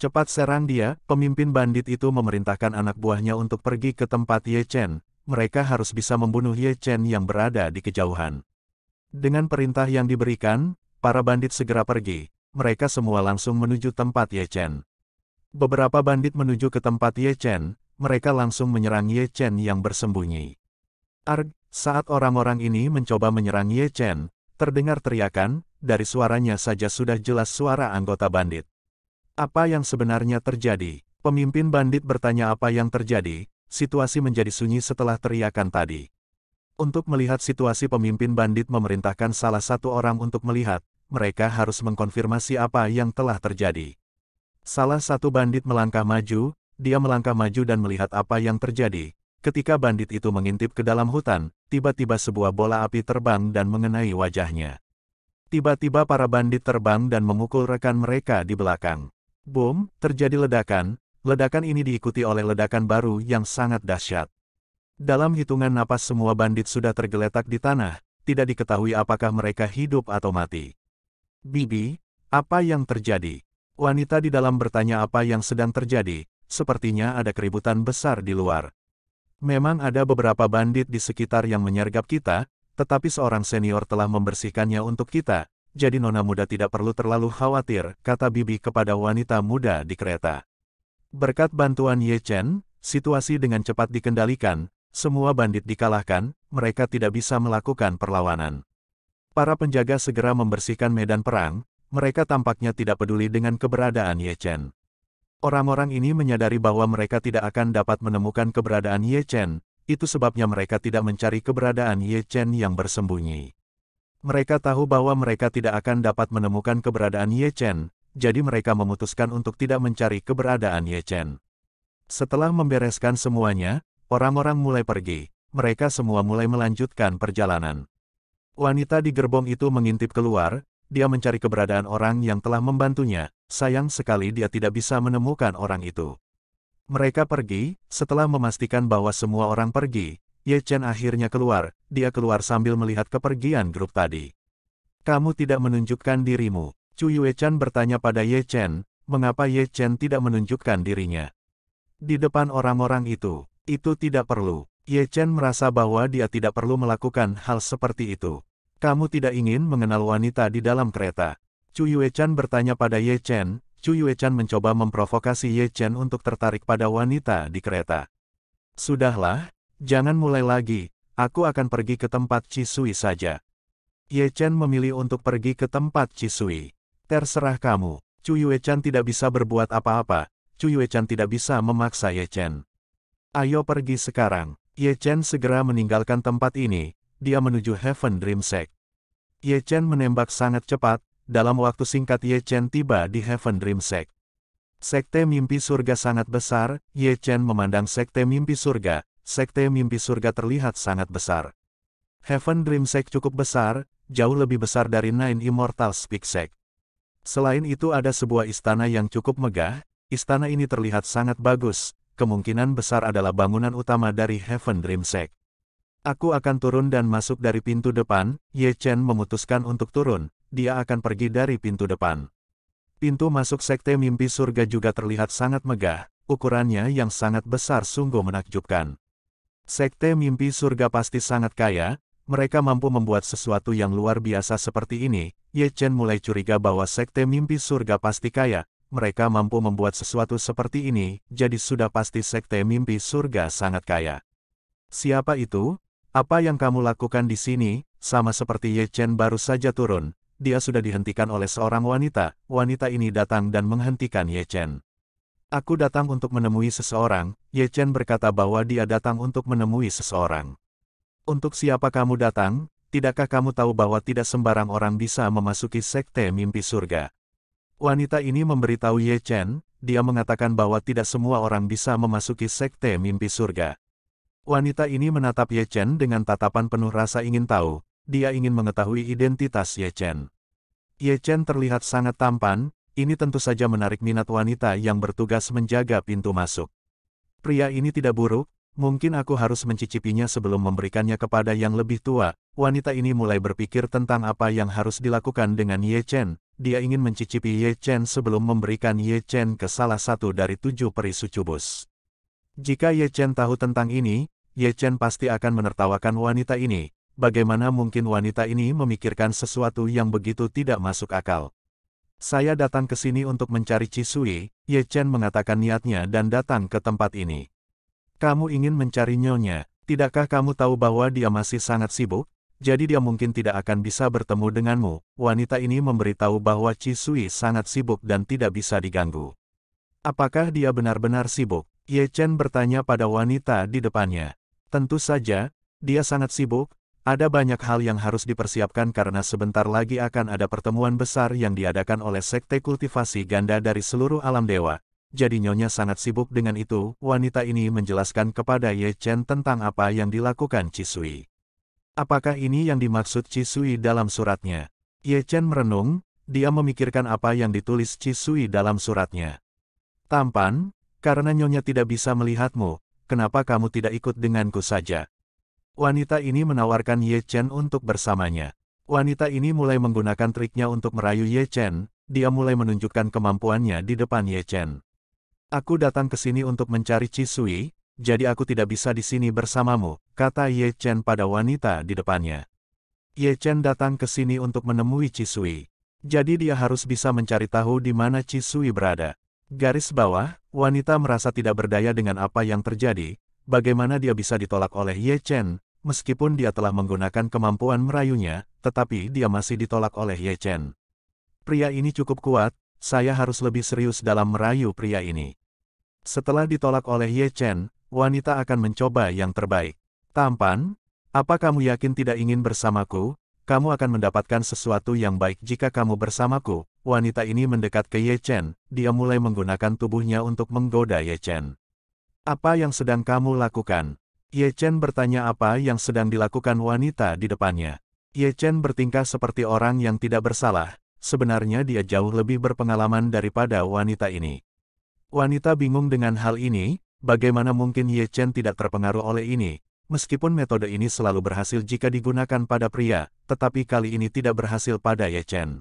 Cepat serang dia, pemimpin bandit itu memerintahkan anak buahnya untuk pergi ke tempat Ye Chen, mereka harus bisa membunuh Ye Chen yang berada di kejauhan. Dengan perintah yang diberikan, para bandit segera pergi, mereka semua langsung menuju tempat Ye Chen. Beberapa bandit menuju ke tempat Ye Chen, mereka langsung menyerang Ye Chen yang bersembunyi. Arg, saat orang-orang ini mencoba menyerang Ye Chen, terdengar teriakan, dari suaranya saja sudah jelas suara anggota bandit. Apa yang sebenarnya terjadi? Pemimpin bandit bertanya apa yang terjadi, situasi menjadi sunyi setelah teriakan tadi. Untuk melihat situasi pemimpin bandit memerintahkan salah satu orang untuk melihat, mereka harus mengkonfirmasi apa yang telah terjadi. Salah satu bandit melangkah maju, dia melangkah maju dan melihat apa yang terjadi. Ketika bandit itu mengintip ke dalam hutan, tiba-tiba sebuah bola api terbang dan mengenai wajahnya. Tiba-tiba para bandit terbang dan memukul rekan mereka di belakang. Boom, terjadi ledakan, ledakan ini diikuti oleh ledakan baru yang sangat dahsyat. Dalam hitungan napas semua bandit sudah tergeletak di tanah, tidak diketahui apakah mereka hidup atau mati. Bibi, apa yang terjadi? Wanita di dalam bertanya apa yang sedang terjadi, sepertinya ada keributan besar di luar. Memang ada beberapa bandit di sekitar yang menyergap kita, tetapi seorang senior telah membersihkannya untuk kita, jadi nona muda tidak perlu terlalu khawatir, kata Bibi kepada wanita muda di kereta. Berkat bantuan Ye Chen, situasi dengan cepat dikendalikan, semua bandit dikalahkan, mereka tidak bisa melakukan perlawanan. Para penjaga segera membersihkan medan perang, mereka tampaknya tidak peduli dengan keberadaan Ye Chen. Orang-orang ini menyadari bahwa mereka tidak akan dapat menemukan keberadaan Ye Chen, itu sebabnya mereka tidak mencari keberadaan Ye Chen yang bersembunyi. Mereka tahu bahwa mereka tidak akan dapat menemukan keberadaan Ye Chen, jadi mereka memutuskan untuk tidak mencari keberadaan Ye Chen. Setelah membereskan semuanya, orang-orang mulai pergi, mereka semua mulai melanjutkan perjalanan. Wanita di gerbong itu mengintip keluar, dia mencari keberadaan orang yang telah membantunya, sayang sekali dia tidak bisa menemukan orang itu. Mereka pergi, setelah memastikan bahwa semua orang pergi, Ye Chen akhirnya keluar, dia keluar sambil melihat kepergian grup tadi. Kamu tidak menunjukkan dirimu. Chu Yue Chen bertanya pada Ye Chen, mengapa Ye Chen tidak menunjukkan dirinya. Di depan orang-orang itu, itu tidak perlu. Ye Chen merasa bahwa dia tidak perlu melakukan hal seperti itu. Kamu tidak ingin mengenal wanita di dalam kereta. Chu Yuechan bertanya pada Ye Chen, Chu Yuechan mencoba memprovokasi Ye Chen untuk tertarik pada wanita di kereta. Sudahlah, jangan mulai lagi, aku akan pergi ke tempat Cisui saja. Ye Chen memilih untuk pergi ke tempat Cisui. Terserah kamu, Chu Yuechan tidak bisa berbuat apa-apa, Chu Yuechan tidak bisa memaksa Ye Chen. Ayo pergi sekarang. Ye Chen segera meninggalkan tempat ini, dia menuju Heaven Dream Sect. Ye Chen menembak sangat cepat, dalam waktu singkat Ye Chen tiba di Heaven Dream Sect. Sekte mimpi surga sangat besar, Ye Chen memandang sekte mimpi surga, sekte mimpi surga terlihat sangat besar. Heaven Dream Sect cukup besar, jauh lebih besar dari Nine Immortal Speak Sect. Selain itu ada sebuah istana yang cukup megah, istana ini terlihat sangat bagus, kemungkinan besar adalah bangunan utama dari Heaven Dream Sect. Aku akan turun dan masuk dari pintu depan, Ye Chen memutuskan untuk turun, dia akan pergi dari pintu depan. Pintu masuk sekte mimpi surga juga terlihat sangat megah, ukurannya yang sangat besar sungguh menakjubkan. Sekte mimpi surga pasti sangat kaya, mereka mampu membuat sesuatu yang luar biasa seperti ini, Ye Chen mulai curiga bahwa sekte mimpi surga pasti kaya, mereka mampu membuat sesuatu seperti ini, jadi sudah pasti sekte mimpi surga sangat kaya. Siapa itu? Apa yang kamu lakukan di sini, sama seperti Ye Chen baru saja turun, dia sudah dihentikan oleh seorang wanita, wanita ini datang dan menghentikan Ye Chen. Aku datang untuk menemui seseorang, Ye Chen berkata bahwa dia datang untuk menemui seseorang. Untuk siapa kamu datang, tidakkah kamu tahu bahwa tidak sembarang orang bisa memasuki sekte mimpi surga? Wanita ini memberitahu Ye Chen, dia mengatakan bahwa tidak semua orang bisa memasuki sekte mimpi surga. Wanita ini menatap Ye Chen dengan tatapan penuh rasa ingin tahu, dia ingin mengetahui identitas Ye Chen. Ye Chen terlihat sangat tampan, ini tentu saja menarik minat wanita yang bertugas menjaga pintu masuk. Pria ini tidak buruk, mungkin aku harus mencicipinya sebelum memberikannya kepada yang lebih tua. Wanita ini mulai berpikir tentang apa yang harus dilakukan dengan Ye Chen. Dia ingin mencicipi Ye Chen sebelum memberikan Ye Chen ke salah satu dari tujuh peri sucubus. Jika Ye Chen tahu tentang ini, Ye Chen pasti akan menertawakan wanita ini. Bagaimana mungkin wanita ini memikirkan sesuatu yang begitu tidak masuk akal? Saya datang ke sini untuk mencari Cisui, Ye Chen mengatakan niatnya dan datang ke tempat ini. Kamu ingin mencari Nyonya, tidakkah kamu tahu bahwa dia masih sangat sibuk? Jadi dia mungkin tidak akan bisa bertemu denganmu. Wanita ini memberitahu bahwa Cisui sangat sibuk dan tidak bisa diganggu. Apakah dia benar-benar sibuk? Ye Chen bertanya pada wanita di depannya. Tentu saja, dia sangat sibuk, ada banyak hal yang harus dipersiapkan karena sebentar lagi akan ada pertemuan besar yang diadakan oleh sekte kultivasi ganda dari seluruh alam dewa. Jadi Nyonya sangat sibuk dengan itu, wanita ini menjelaskan kepada Ye Chen tentang apa yang dilakukan Cisui. Apakah ini yang dimaksud Cisui dalam suratnya? Ye Chen merenung, dia memikirkan apa yang ditulis Cisui dalam suratnya. Tampan, karena Nyonya tidak bisa melihatmu, kenapa kamu tidak ikut denganku saja? Wanita ini menawarkan Ye Chen untuk bersamanya. Wanita ini mulai menggunakan triknya untuk merayu Ye Chen, dia mulai menunjukkan kemampuannya di depan Ye Chen. Aku datang ke sini untuk mencari Chi Sui, jadi aku tidak bisa di sini bersamamu, kata Ye Chen pada wanita di depannya. Ye Chen datang ke sini untuk menemui Chi Sui. Jadi dia harus bisa mencari tahu di mana Chi Sui berada. Garis bawah, wanita merasa tidak berdaya dengan apa yang terjadi, bagaimana dia bisa ditolak oleh Ye Chen, meskipun dia telah menggunakan kemampuan merayunya, tetapi dia masih ditolak oleh Ye Chen. Pria ini cukup kuat, saya harus lebih serius dalam merayu pria ini. Setelah ditolak oleh Ye Chen, wanita akan mencoba yang terbaik. Tampan, apa kamu yakin tidak ingin bersamaku? kamu akan mendapatkan sesuatu yang baik jika kamu bersamaku. Wanita ini mendekat ke Ye Chen, dia mulai menggunakan tubuhnya untuk menggoda Ye Chen. Apa yang sedang kamu lakukan? Ye Chen bertanya apa yang sedang dilakukan wanita di depannya. Ye Chen bertingkah seperti orang yang tidak bersalah, sebenarnya dia jauh lebih berpengalaman daripada wanita ini. Wanita bingung dengan hal ini, bagaimana mungkin Ye Chen tidak terpengaruh oleh ini, Meskipun metode ini selalu berhasil jika digunakan pada pria, tetapi kali ini tidak berhasil pada Ye Chen.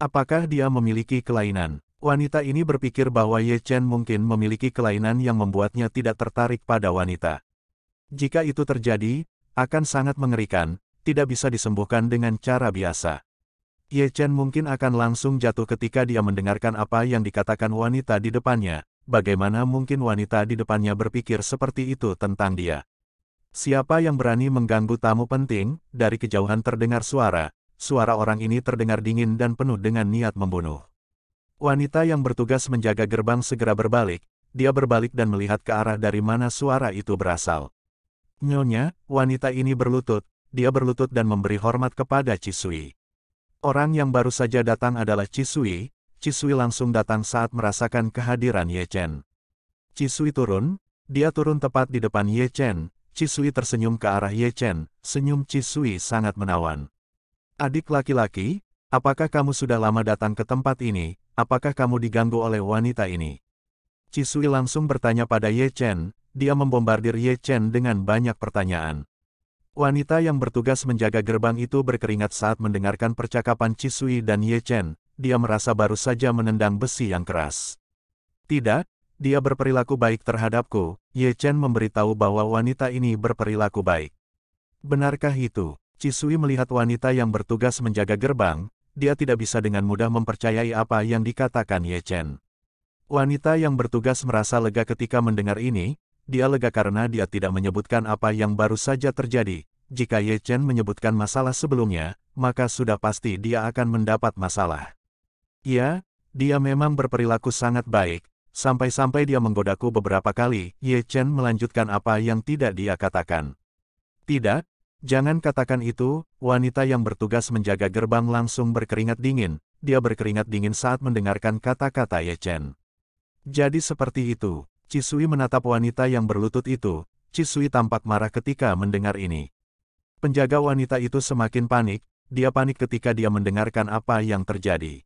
Apakah dia memiliki kelainan? Wanita ini berpikir bahwa Ye Chen mungkin memiliki kelainan yang membuatnya tidak tertarik pada wanita. Jika itu terjadi, akan sangat mengerikan, tidak bisa disembuhkan dengan cara biasa. Ye Chen mungkin akan langsung jatuh ketika dia mendengarkan apa yang dikatakan wanita di depannya, bagaimana mungkin wanita di depannya berpikir seperti itu tentang dia. Siapa yang berani mengganggu tamu penting? Dari kejauhan terdengar suara. Suara orang ini terdengar dingin dan penuh dengan niat membunuh. Wanita yang bertugas menjaga gerbang segera berbalik. Dia berbalik dan melihat ke arah dari mana suara itu berasal. Nyonya, wanita ini berlutut. Dia berlutut dan memberi hormat kepada Cisui. Orang yang baru saja datang adalah Cisui. Cisui langsung datang saat merasakan kehadiran Ye Chen. Cisui turun, dia turun tepat di depan Ye Chen, Cisui tersenyum ke arah Ye Chen, senyum Cisui sangat menawan. Adik laki-laki, apakah kamu sudah lama datang ke tempat ini, apakah kamu diganggu oleh wanita ini? Cisui langsung bertanya pada Ye Chen, dia membombardir Ye Chen dengan banyak pertanyaan. Wanita yang bertugas menjaga gerbang itu berkeringat saat mendengarkan percakapan Cisui dan Ye Chen, dia merasa baru saja menendang besi yang keras. Tidak, dia berperilaku baik terhadapku, Ye Chen memberitahu bahwa wanita ini berperilaku baik. Benarkah itu? Cisui melihat wanita yang bertugas menjaga gerbang, dia tidak bisa dengan mudah mempercayai apa yang dikatakan Ye Chen. Wanita yang bertugas merasa lega ketika mendengar ini, dia lega karena dia tidak menyebutkan apa yang baru saja terjadi. Jika Ye Chen menyebutkan masalah sebelumnya, maka sudah pasti dia akan mendapat masalah. Ya, dia memang berperilaku sangat baik, Sampai-sampai dia menggodaku beberapa kali, Ye Chen melanjutkan apa yang tidak dia katakan. Tidak, jangan katakan itu, wanita yang bertugas menjaga gerbang langsung berkeringat dingin, dia berkeringat dingin saat mendengarkan kata-kata Ye Chen. Jadi seperti itu, Cisui menatap wanita yang berlutut itu, Cisui tampak marah ketika mendengar ini. Penjaga wanita itu semakin panik, dia panik ketika dia mendengarkan apa yang terjadi.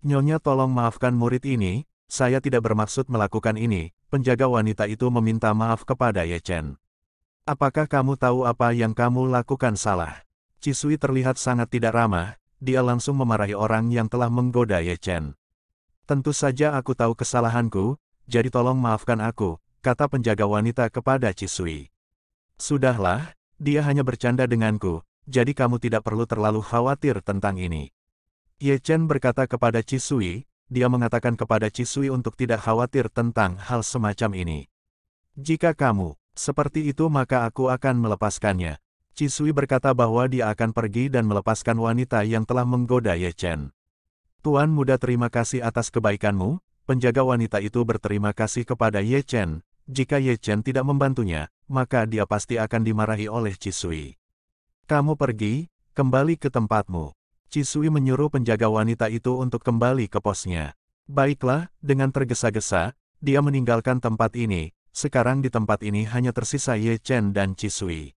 Nyonya tolong maafkan murid ini, saya tidak bermaksud melakukan ini, penjaga wanita itu meminta maaf kepada Ye Chen. Apakah kamu tahu apa yang kamu lakukan salah? Cisui terlihat sangat tidak ramah, dia langsung memarahi orang yang telah menggoda Ye Chen. Tentu saja aku tahu kesalahanku, jadi tolong maafkan aku, kata penjaga wanita kepada Cisui. Sudahlah, dia hanya bercanda denganku, jadi kamu tidak perlu terlalu khawatir tentang ini. Ye Chen berkata kepada Cisui, dia mengatakan kepada Cisui untuk tidak khawatir tentang hal semacam ini. Jika kamu seperti itu maka aku akan melepaskannya. Cisui berkata bahwa dia akan pergi dan melepaskan wanita yang telah menggoda Ye Chen. Tuan muda terima kasih atas kebaikanmu, penjaga wanita itu berterima kasih kepada Ye Chen. Jika Ye Chen tidak membantunya, maka dia pasti akan dimarahi oleh Cisui. Kamu pergi, kembali ke tempatmu. Cisui menyuruh penjaga wanita itu untuk kembali ke posnya. Baiklah, dengan tergesa-gesa, dia meninggalkan tempat ini, sekarang di tempat ini hanya tersisa Ye Chen dan Cisui.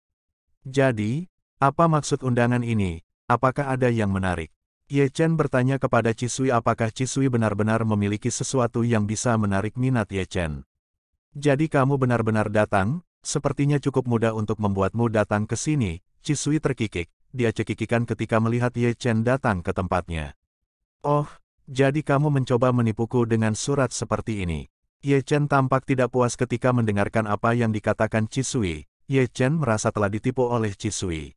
Jadi, apa maksud undangan ini? Apakah ada yang menarik? Ye Chen bertanya kepada Cisui apakah Cisui benar-benar memiliki sesuatu yang bisa menarik minat Ye Chen. Jadi kamu benar-benar datang, sepertinya cukup mudah untuk membuatmu datang ke sini, Cisui terkikik dia cekikikan ketika melihat Ye Chen datang ke tempatnya. Oh, jadi kamu mencoba menipuku dengan surat seperti ini. Ye Chen tampak tidak puas ketika mendengarkan apa yang dikatakan Cisui. Ye Chen merasa telah ditipu oleh Cisui.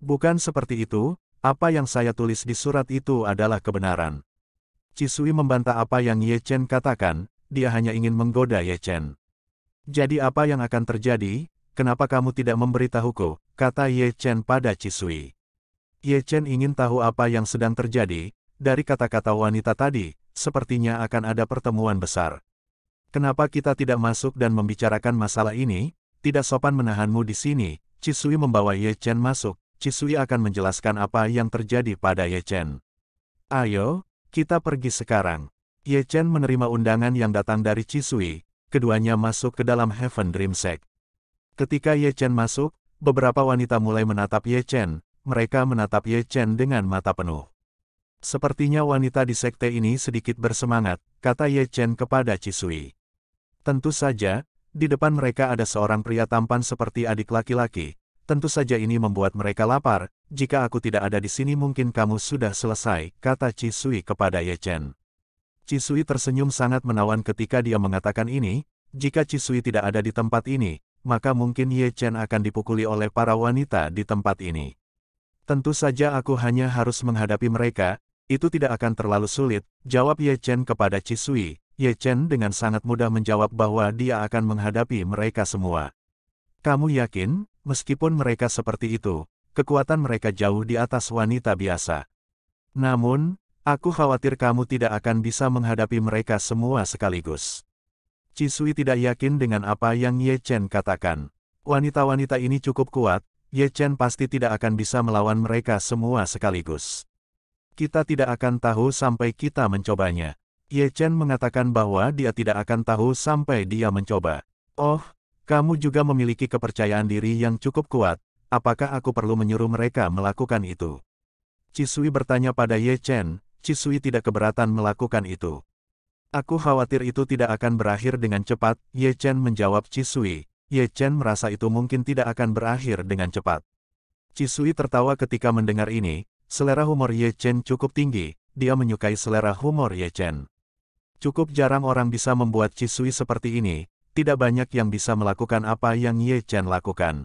Bukan seperti itu, apa yang saya tulis di surat itu adalah kebenaran. Cisui membantah apa yang Ye Chen katakan, dia hanya ingin menggoda Ye Chen. Jadi apa yang akan terjadi, kenapa kamu tidak memberitahuku? kata Ye Chen pada Cisui. Ye Chen ingin tahu apa yang sedang terjadi, dari kata-kata wanita tadi, sepertinya akan ada pertemuan besar. Kenapa kita tidak masuk dan membicarakan masalah ini, tidak sopan menahanmu di sini, Cisui membawa Ye Chen masuk, Cisui akan menjelaskan apa yang terjadi pada Ye Chen. Ayo, kita pergi sekarang. Ye Chen menerima undangan yang datang dari Cisui, keduanya masuk ke dalam Heaven Dream Sect. Ketika Ye Chen masuk, beberapa wanita mulai menatap Ye Chen, mereka menatap Ye Chen dengan mata penuh. Sepertinya wanita di sekte ini sedikit bersemangat, kata Ye Chen kepada Cisui. Tentu saja, di depan mereka ada seorang pria tampan seperti adik laki-laki, tentu saja ini membuat mereka lapar, jika aku tidak ada di sini mungkin kamu sudah selesai, kata Cisui kepada Ye Chen. Cisui tersenyum sangat menawan ketika dia mengatakan ini, jika Cisui tidak ada di tempat ini, maka mungkin Ye Chen akan dipukuli oleh para wanita di tempat ini. Tentu saja aku hanya harus menghadapi mereka, itu tidak akan terlalu sulit, jawab Ye Chen kepada Cisui. Ye Chen dengan sangat mudah menjawab bahwa dia akan menghadapi mereka semua. Kamu yakin, meskipun mereka seperti itu, kekuatan mereka jauh di atas wanita biasa. Namun, aku khawatir kamu tidak akan bisa menghadapi mereka semua sekaligus. Cisui tidak yakin dengan apa yang Ye Chen katakan. Wanita-wanita ini cukup kuat, Ye Chen pasti tidak akan bisa melawan mereka semua sekaligus. Kita tidak akan tahu sampai kita mencobanya. Ye Chen mengatakan bahwa dia tidak akan tahu sampai dia mencoba. Oh, kamu juga memiliki kepercayaan diri yang cukup kuat, apakah aku perlu menyuruh mereka melakukan itu? Cisui bertanya pada Ye Chen, Cisui tidak keberatan melakukan itu. Aku khawatir itu tidak akan berakhir dengan cepat, Ye Chen menjawab Cisui. Ye Chen merasa itu mungkin tidak akan berakhir dengan cepat. Cisui tertawa ketika mendengar ini, selera humor Ye Chen cukup tinggi, dia menyukai selera humor Ye Chen. Cukup jarang orang bisa membuat Cisui seperti ini, tidak banyak yang bisa melakukan apa yang Ye Chen lakukan.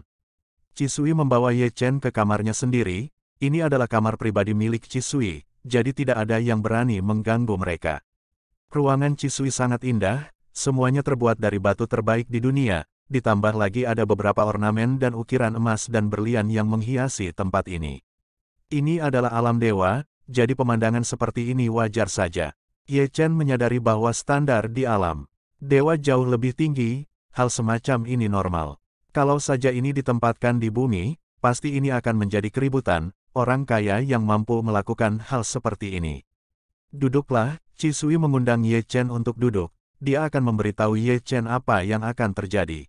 Cisui membawa Ye Chen ke kamarnya sendiri, ini adalah kamar pribadi milik Cisui, jadi tidak ada yang berani mengganggu mereka. Ruangan Cisui sangat indah, semuanya terbuat dari batu terbaik di dunia, ditambah lagi ada beberapa ornamen dan ukiran emas dan berlian yang menghiasi tempat ini. Ini adalah alam dewa, jadi pemandangan seperti ini wajar saja. Ye Chen menyadari bahwa standar di alam dewa jauh lebih tinggi, hal semacam ini normal. Kalau saja ini ditempatkan di bumi, pasti ini akan menjadi keributan, orang kaya yang mampu melakukan hal seperti ini. Duduklah, Cisui mengundang Ye Chen untuk duduk. Dia akan memberitahu Ye Chen apa yang akan terjadi.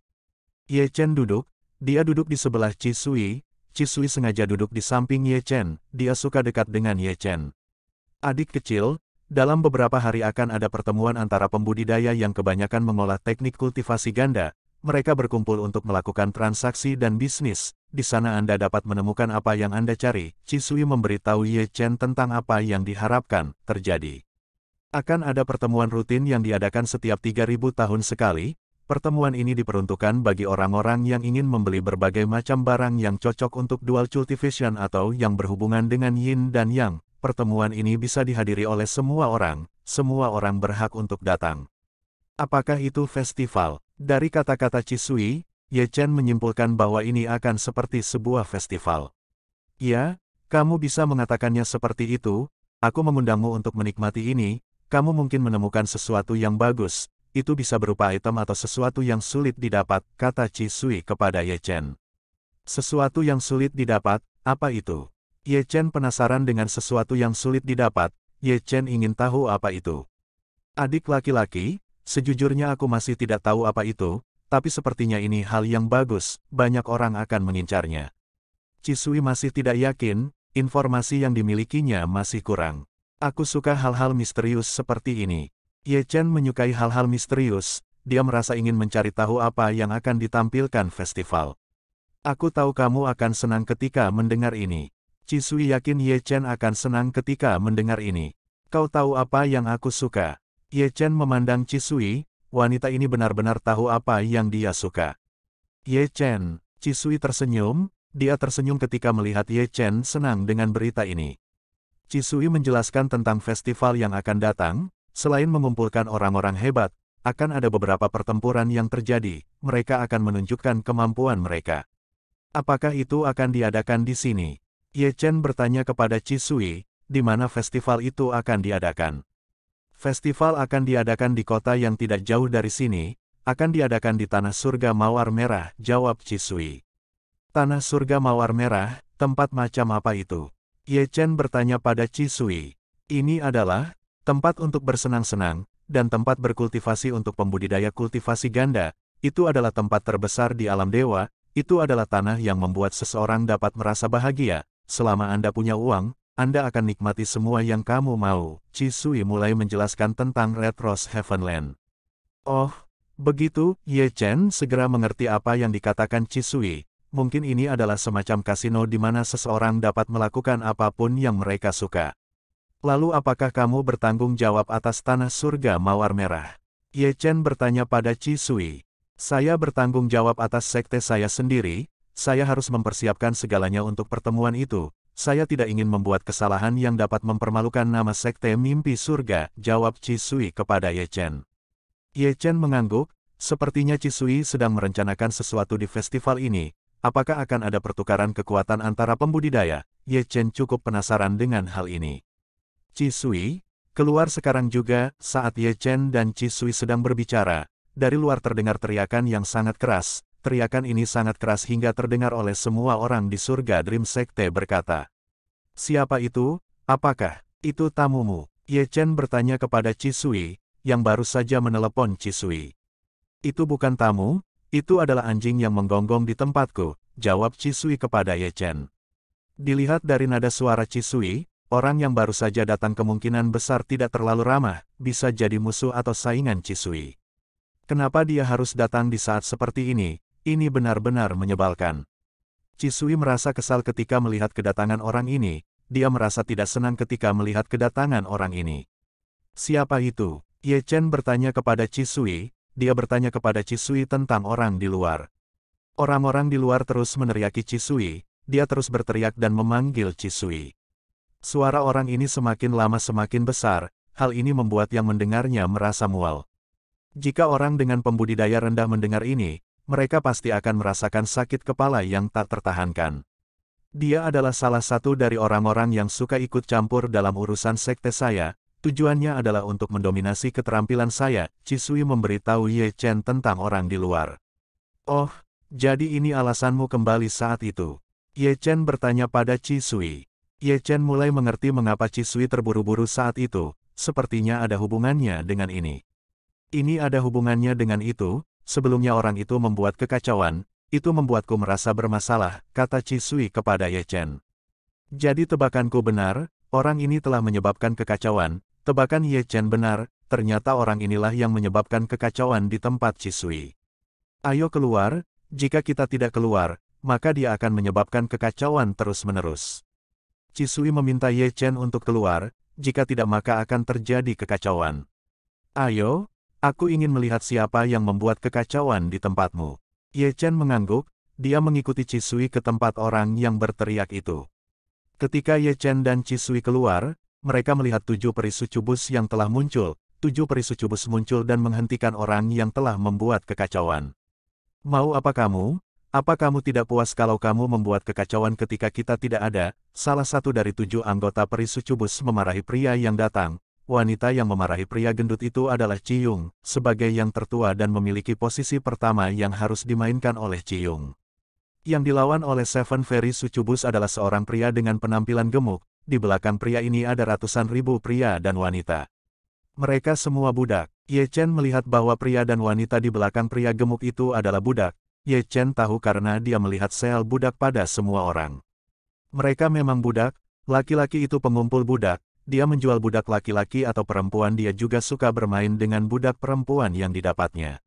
Ye Chen duduk, dia duduk di sebelah Cisui. Cisui sengaja duduk di samping Ye Chen, dia suka dekat dengan Ye Chen. Adik kecil, dalam beberapa hari akan ada pertemuan antara pembudidaya yang kebanyakan mengolah teknik kultivasi ganda, mereka berkumpul untuk melakukan transaksi dan bisnis, di sana Anda dapat menemukan apa yang Anda cari, Cisui memberitahu Ye Chen tentang apa yang diharapkan terjadi. Akan ada pertemuan rutin yang diadakan setiap 3.000 tahun sekali, pertemuan ini diperuntukkan bagi orang-orang yang ingin membeli berbagai macam barang yang cocok untuk dual cultivation atau yang berhubungan dengan yin dan yang. Pertemuan ini bisa dihadiri oleh semua orang, semua orang berhak untuk datang. Apakah itu festival? Dari kata-kata Cisui, Ye Chen menyimpulkan bahwa ini akan seperti sebuah festival. Ya, kamu bisa mengatakannya seperti itu, aku mengundangmu untuk menikmati ini, kamu mungkin menemukan sesuatu yang bagus, itu bisa berupa item atau sesuatu yang sulit didapat, kata Chi Sui kepada Ye Chen. Sesuatu yang sulit didapat, apa itu? Ye Chen penasaran dengan sesuatu yang sulit didapat, Ye Chen ingin tahu apa itu. Adik laki-laki, sejujurnya aku masih tidak tahu apa itu, tapi sepertinya ini hal yang bagus, banyak orang akan mengincarnya. Cisui masih tidak yakin, informasi yang dimilikinya masih kurang. Aku suka hal-hal misterius seperti ini. Ye Chen menyukai hal-hal misterius, dia merasa ingin mencari tahu apa yang akan ditampilkan festival. Aku tahu kamu akan senang ketika mendengar ini. Cisui yakin Ye Chen akan senang ketika mendengar ini. Kau tahu apa yang aku suka. Ye Chen memandang Cisui, wanita ini benar-benar tahu apa yang dia suka. Ye Chen, Cisui tersenyum, dia tersenyum ketika melihat Ye Chen senang dengan berita ini. Cisui menjelaskan tentang festival yang akan datang, selain mengumpulkan orang-orang hebat, akan ada beberapa pertempuran yang terjadi, mereka akan menunjukkan kemampuan mereka. Apakah itu akan diadakan di sini? Ye Chen bertanya kepada Cisui, di mana festival itu akan diadakan. Festival akan diadakan di kota yang tidak jauh dari sini, akan diadakan di Tanah Surga Mawar Merah, jawab Cisui. Tanah Surga Mawar Merah, tempat macam apa itu? Ye Chen bertanya pada Cisui. Ini adalah tempat untuk bersenang-senang, dan tempat berkultivasi untuk pembudidaya kultivasi ganda, itu adalah tempat terbesar di alam dewa, itu adalah tanah yang membuat seseorang dapat merasa bahagia, selama Anda punya uang, anda akan nikmati semua yang kamu mau, Cisui mulai menjelaskan tentang Red Rose Heavenland. Oh, begitu, Ye Chen segera mengerti apa yang dikatakan Cisui. Mungkin ini adalah semacam kasino di mana seseorang dapat melakukan apapun yang mereka suka. Lalu apakah kamu bertanggung jawab atas tanah surga mawar merah? Ye Chen bertanya pada Cisui. Saya bertanggung jawab atas sekte saya sendiri, saya harus mempersiapkan segalanya untuk pertemuan itu, saya tidak ingin membuat kesalahan yang dapat mempermalukan nama sekte mimpi surga, jawab Cisui kepada Ye Chen. Ye Chen mengangguk, sepertinya Cisui sedang merencanakan sesuatu di festival ini, apakah akan ada pertukaran kekuatan antara pembudidaya? Ye Chen cukup penasaran dengan hal ini. Cisui, keluar sekarang juga, saat Ye Chen dan Cisui sedang berbicara, dari luar terdengar teriakan yang sangat keras, Teriakan ini sangat keras hingga terdengar oleh semua orang di surga Dream Sekte berkata. Siapa itu? Apakah itu tamumu? Ye Chen bertanya kepada Cisui, yang baru saja menelepon Cisui. Itu bukan tamu, itu adalah anjing yang menggonggong di tempatku, jawab Cisui kepada Ye Chen. Dilihat dari nada suara Cisui, orang yang baru saja datang kemungkinan besar tidak terlalu ramah, bisa jadi musuh atau saingan Cisui. Kenapa dia harus datang di saat seperti ini, ini benar-benar menyebalkan. Cisui merasa kesal ketika melihat kedatangan orang ini, dia merasa tidak senang ketika melihat kedatangan orang ini. Siapa itu? Ye Chen bertanya kepada Cisui, dia bertanya kepada Cisui tentang orang di luar. Orang-orang di luar terus meneriaki Cisui, dia terus berteriak dan memanggil Cisui. Suara orang ini semakin lama semakin besar, hal ini membuat yang mendengarnya merasa mual. Jika orang dengan pembudidaya rendah mendengar ini, mereka pasti akan merasakan sakit kepala yang tak tertahankan. Dia adalah salah satu dari orang-orang yang suka ikut campur dalam urusan sekte saya, tujuannya adalah untuk mendominasi keterampilan saya, Cisui memberitahu Ye Chen tentang orang di luar. Oh, jadi ini alasanmu kembali saat itu. Ye Chen bertanya pada Cisui. Ye Chen mulai mengerti mengapa Cisui terburu-buru saat itu, sepertinya ada hubungannya dengan ini. Ini ada hubungannya dengan itu, sebelumnya orang itu membuat kekacauan, itu membuatku merasa bermasalah, kata Cisui kepada Ye Chen. Jadi tebakanku benar, orang ini telah menyebabkan kekacauan, tebakan Ye Chen benar, ternyata orang inilah yang menyebabkan kekacauan di tempat Cisui. Ayo keluar, jika kita tidak keluar, maka dia akan menyebabkan kekacauan terus-menerus. Cisui meminta Ye Chen untuk keluar, jika tidak maka akan terjadi kekacauan. Ayo, Aku ingin melihat siapa yang membuat kekacauan di tempatmu. Ye Chen mengangguk, dia mengikuti Cisui ke tempat orang yang berteriak itu. Ketika Ye Chen dan Cisui keluar, mereka melihat tujuh peri cubus yang telah muncul, tujuh peri cubus muncul dan menghentikan orang yang telah membuat kekacauan. Mau apa kamu? Apa kamu tidak puas kalau kamu membuat kekacauan ketika kita tidak ada? Salah satu dari tujuh anggota peri cubus memarahi pria yang datang, wanita yang memarahi pria gendut itu adalah Ciyung, sebagai yang tertua dan memiliki posisi pertama yang harus dimainkan oleh Ciyung. Yang dilawan oleh Seven fairy Sucubus adalah seorang pria dengan penampilan gemuk, di belakang pria ini ada ratusan ribu pria dan wanita. Mereka semua budak. Ye Chen melihat bahwa pria dan wanita di belakang pria gemuk itu adalah budak. Ye Chen tahu karena dia melihat sel budak pada semua orang. Mereka memang budak, laki-laki itu pengumpul budak, dia menjual budak laki-laki atau perempuan dia juga suka bermain dengan budak perempuan yang didapatnya.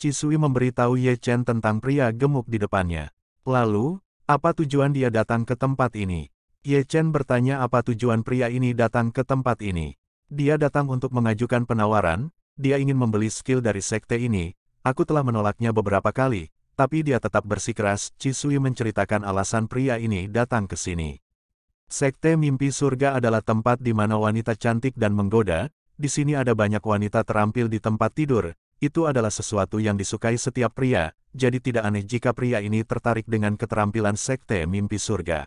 Cisui memberitahu Ye Chen tentang pria gemuk di depannya. Lalu, apa tujuan dia datang ke tempat ini? Ye Chen bertanya apa tujuan pria ini datang ke tempat ini. Dia datang untuk mengajukan penawaran, dia ingin membeli skill dari sekte ini, aku telah menolaknya beberapa kali, tapi dia tetap bersikeras, Cisui menceritakan alasan pria ini datang ke sini. Sekte Mimpi Surga adalah tempat di mana wanita cantik dan menggoda, di sini ada banyak wanita terampil di tempat tidur, itu adalah sesuatu yang disukai setiap pria, jadi tidak aneh jika pria ini tertarik dengan keterampilan Sekte Mimpi Surga.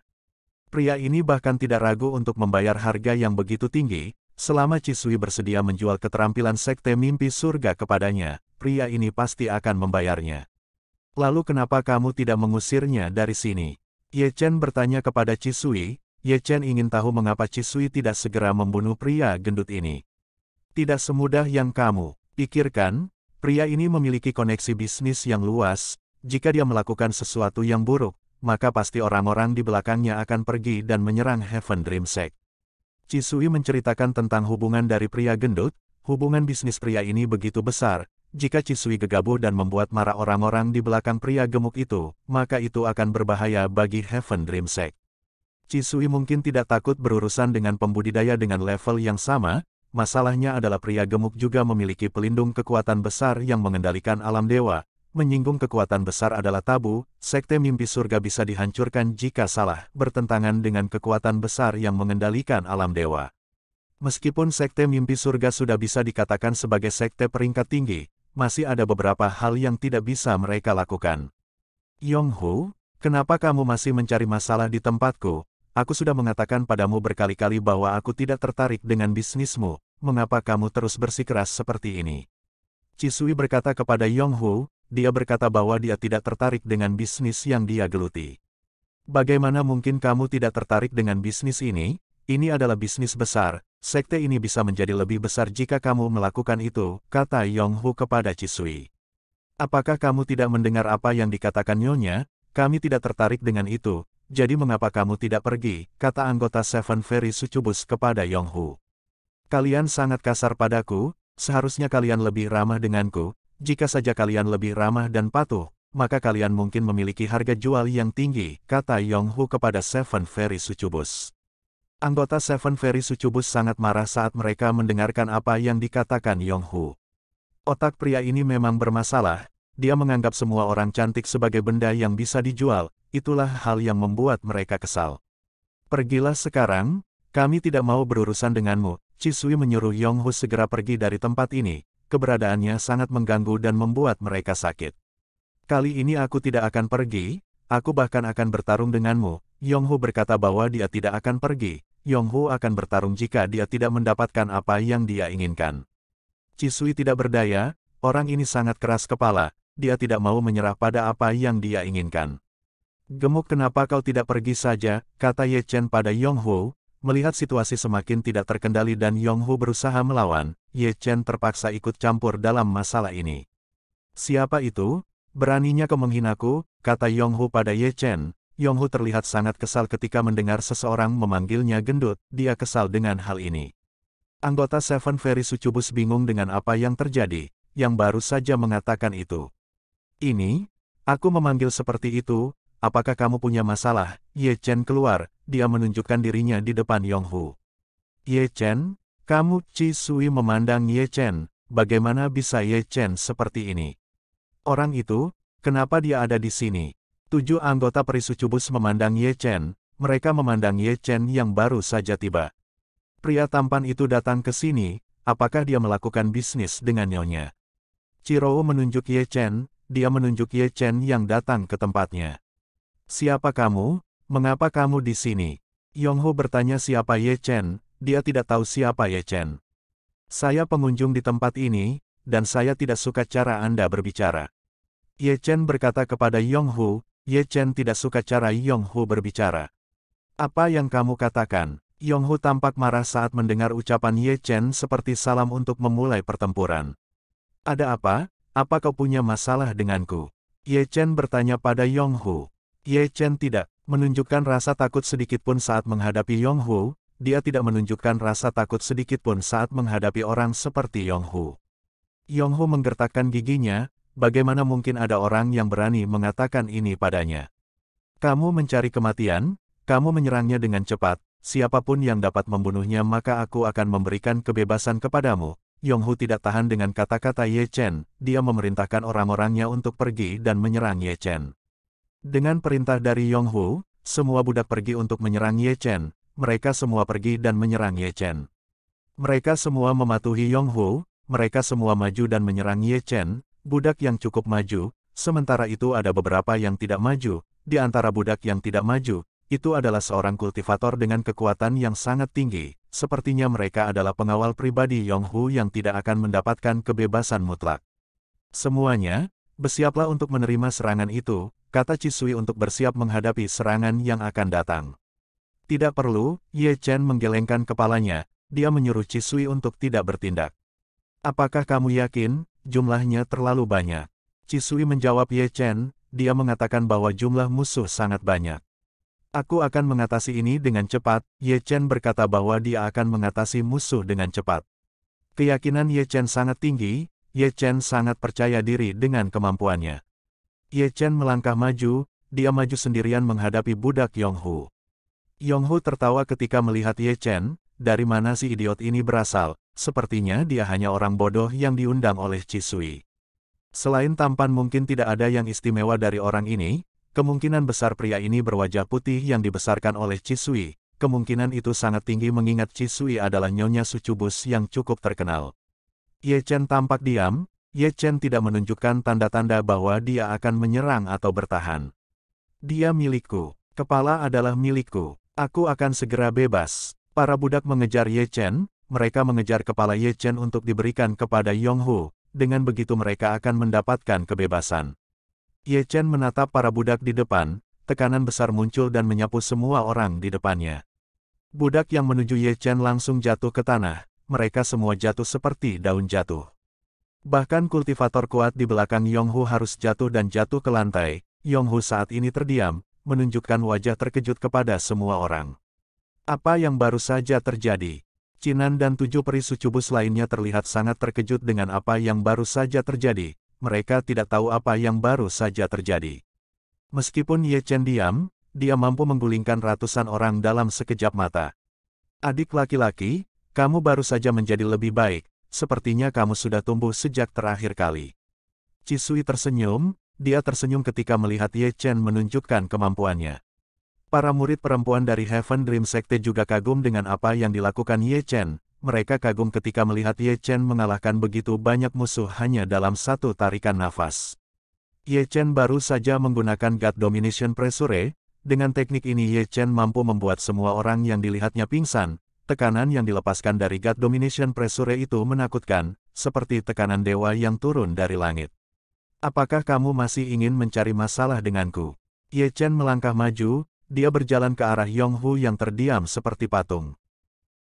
Pria ini bahkan tidak ragu untuk membayar harga yang begitu tinggi, selama Cisui bersedia menjual keterampilan Sekte Mimpi Surga kepadanya, pria ini pasti akan membayarnya. Lalu kenapa kamu tidak mengusirnya dari sini? Ye Chen bertanya kepada Cisui, Ye Chen ingin tahu mengapa Cisui tidak segera membunuh pria gendut ini. Tidak semudah yang kamu pikirkan, pria ini memiliki koneksi bisnis yang luas, jika dia melakukan sesuatu yang buruk, maka pasti orang-orang di belakangnya akan pergi dan menyerang Heaven Dream Sect. Cisui menceritakan tentang hubungan dari pria gendut, hubungan bisnis pria ini begitu besar, jika Cisui gegabah dan membuat marah orang-orang di belakang pria gemuk itu, maka itu akan berbahaya bagi Heaven Dream Sect. Cisui mungkin tidak takut berurusan dengan pembudidaya dengan level yang sama, masalahnya adalah pria gemuk juga memiliki pelindung kekuatan besar yang mengendalikan alam dewa. Menyinggung kekuatan besar adalah tabu, sekte mimpi surga bisa dihancurkan jika salah, bertentangan dengan kekuatan besar yang mengendalikan alam dewa. Meskipun sekte mimpi surga sudah bisa dikatakan sebagai sekte peringkat tinggi, masih ada beberapa hal yang tidak bisa mereka lakukan. Yonghu, kenapa kamu masih mencari masalah di tempatku? Aku sudah mengatakan padamu berkali-kali bahwa aku tidak tertarik dengan bisnismu, mengapa kamu terus bersikeras seperti ini? Cisui berkata kepada Yong Hu, dia berkata bahwa dia tidak tertarik dengan bisnis yang dia geluti. Bagaimana mungkin kamu tidak tertarik dengan bisnis ini? Ini adalah bisnis besar, sekte ini bisa menjadi lebih besar jika kamu melakukan itu, kata Yong Hu kepada Cisui. Apakah kamu tidak mendengar apa yang dikatakan Nyonya? Kami tidak tertarik dengan itu, jadi mengapa kamu tidak pergi, kata anggota Seven Fairy Sucubus kepada Yong Hu. Kalian sangat kasar padaku, seharusnya kalian lebih ramah denganku, jika saja kalian lebih ramah dan patuh, maka kalian mungkin memiliki harga jual yang tinggi, kata Yong Hu kepada Seven Fairy Sucubus. Anggota Seven Fairy Sucubus sangat marah saat mereka mendengarkan apa yang dikatakan Yong Hu. Otak pria ini memang bermasalah, dia menganggap semua orang cantik sebagai benda yang bisa dijual, itulah hal yang membuat mereka kesal. Pergilah sekarang, kami tidak mau berurusan denganmu, Cisui menyuruh Yong segera pergi dari tempat ini, keberadaannya sangat mengganggu dan membuat mereka sakit. Kali ini aku tidak akan pergi, aku bahkan akan bertarung denganmu, Yong berkata bahwa dia tidak akan pergi, Yong akan bertarung jika dia tidak mendapatkan apa yang dia inginkan. Cisui tidak berdaya, orang ini sangat keras kepala, dia tidak mau menyerah pada apa yang dia inginkan. Gemuk kenapa kau tidak pergi saja, kata Ye Chen pada Yong Ho, melihat situasi semakin tidak terkendali dan Yong Ho berusaha melawan, Ye Chen terpaksa ikut campur dalam masalah ini. Siapa itu? Beraninya kau menghinaku, kata Yong Ho pada Ye Chen, Yong Hu terlihat sangat kesal ketika mendengar seseorang memanggilnya gendut, dia kesal dengan hal ini. Anggota Seven Fairy Sucubus bingung dengan apa yang terjadi, yang baru saja mengatakan itu. Ini, aku memanggil seperti itu, apakah kamu punya masalah? Ye Chen keluar, dia menunjukkan dirinya di depan Yong Hu. Ye Chen, kamu Ci Sui memandang Ye Chen, bagaimana bisa Ye Chen seperti ini? Orang itu, kenapa dia ada di sini? Tujuh anggota perisu cubus memandang Ye Chen, mereka memandang Ye Chen yang baru saja tiba. Pria tampan itu datang ke sini, apakah dia melakukan bisnis dengan nyonya? Cirou menunjuk Ye Chen, dia menunjuk Ye Chen yang datang ke tempatnya. Siapa kamu? Mengapa kamu di sini? Yong Yongho bertanya siapa Ye Chen, dia tidak tahu siapa Ye Chen. Saya pengunjung di tempat ini, dan saya tidak suka cara Anda berbicara. Ye Chen berkata kepada Yong Hu. Ye Chen tidak suka cara Hu berbicara. Apa yang kamu katakan? Hu tampak marah saat mendengar ucapan Ye Chen seperti salam untuk memulai pertempuran. Ada apa? Apa kau punya masalah denganku? Ye Chen bertanya pada Yong Hu. Ye Chen tidak menunjukkan rasa takut sedikitpun saat menghadapi Yong Hu, dia tidak menunjukkan rasa takut sedikitpun saat menghadapi orang seperti Yong Hu. Yong Hu menggertakkan giginya, bagaimana mungkin ada orang yang berani mengatakan ini padanya. Kamu mencari kematian, kamu menyerangnya dengan cepat, siapapun yang dapat membunuhnya maka aku akan memberikan kebebasan kepadamu, Yong Hu tidak tahan dengan kata-kata Ye Chen, dia memerintahkan orang-orangnya untuk pergi dan menyerang Ye Chen. Dengan perintah dari Yong Hu, semua budak pergi untuk menyerang Ye Chen, mereka semua pergi dan menyerang Ye Chen. Mereka semua mematuhi Yong Hu. mereka semua maju dan menyerang Ye Chen, budak yang cukup maju, sementara itu ada beberapa yang tidak maju, di antara budak yang tidak maju, itu adalah seorang kultivator dengan kekuatan yang sangat tinggi, sepertinya mereka adalah pengawal pribadi Yonghu yang tidak akan mendapatkan kebebasan mutlak. Semuanya, bersiaplah untuk menerima serangan itu, kata Cisui untuk bersiap menghadapi serangan yang akan datang. Tidak perlu, Ye Chen menggelengkan kepalanya, dia menyuruh Cisui untuk tidak bertindak. Apakah kamu yakin, jumlahnya terlalu banyak? Cisui menjawab Ye Chen, dia mengatakan bahwa jumlah musuh sangat banyak. Aku akan mengatasi ini dengan cepat, Ye Chen berkata bahwa dia akan mengatasi musuh dengan cepat. Keyakinan Ye Chen sangat tinggi, Ye Chen sangat percaya diri dengan kemampuannya. Ye Chen melangkah maju, dia maju sendirian menghadapi budak Yong Hu. Yong Hu tertawa ketika melihat Ye Chen, dari mana si idiot ini berasal, sepertinya dia hanya orang bodoh yang diundang oleh Sui. Selain tampan mungkin tidak ada yang istimewa dari orang ini, Kemungkinan besar pria ini berwajah putih yang dibesarkan oleh Cisui, kemungkinan itu sangat tinggi mengingat Cisui adalah nyonya Sucubus yang cukup terkenal. Ye Chen tampak diam, Ye Chen tidak menunjukkan tanda-tanda bahwa dia akan menyerang atau bertahan. Dia milikku, kepala adalah milikku, aku akan segera bebas. Para budak mengejar Ye Chen, mereka mengejar kepala Ye Chen untuk diberikan kepada Yong Hu, dengan begitu mereka akan mendapatkan kebebasan. Ye Chen menatap para budak di depan, tekanan besar muncul dan menyapu semua orang di depannya. Budak yang menuju Ye Chen langsung jatuh ke tanah, mereka semua jatuh seperti daun jatuh. Bahkan kultivator kuat di belakang Yong Hu harus jatuh dan jatuh ke lantai, Yong Hu saat ini terdiam, menunjukkan wajah terkejut kepada semua orang. Apa yang baru saja terjadi? Cinan dan tujuh peri sucubus lainnya terlihat sangat terkejut dengan apa yang baru saja terjadi, mereka tidak tahu apa yang baru saja terjadi. Meskipun Ye Chen diam, dia mampu menggulingkan ratusan orang dalam sekejap mata. Adik laki-laki, kamu baru saja menjadi lebih baik, sepertinya kamu sudah tumbuh sejak terakhir kali. Cisui tersenyum, dia tersenyum ketika melihat Ye Chen menunjukkan kemampuannya. Para murid perempuan dari Heaven Dream Sekte juga kagum dengan apa yang dilakukan Ye Chen, mereka kagum ketika melihat Ye Chen mengalahkan begitu banyak musuh hanya dalam satu tarikan nafas. Ye Chen baru saja menggunakan God Domination Pressure, dengan teknik ini Ye Chen mampu membuat semua orang yang dilihatnya pingsan, tekanan yang dilepaskan dari God Domination Pressure itu menakutkan, seperti tekanan dewa yang turun dari langit. Apakah kamu masih ingin mencari masalah denganku? Ye Chen melangkah maju, dia berjalan ke arah Yong Hu yang terdiam seperti patung.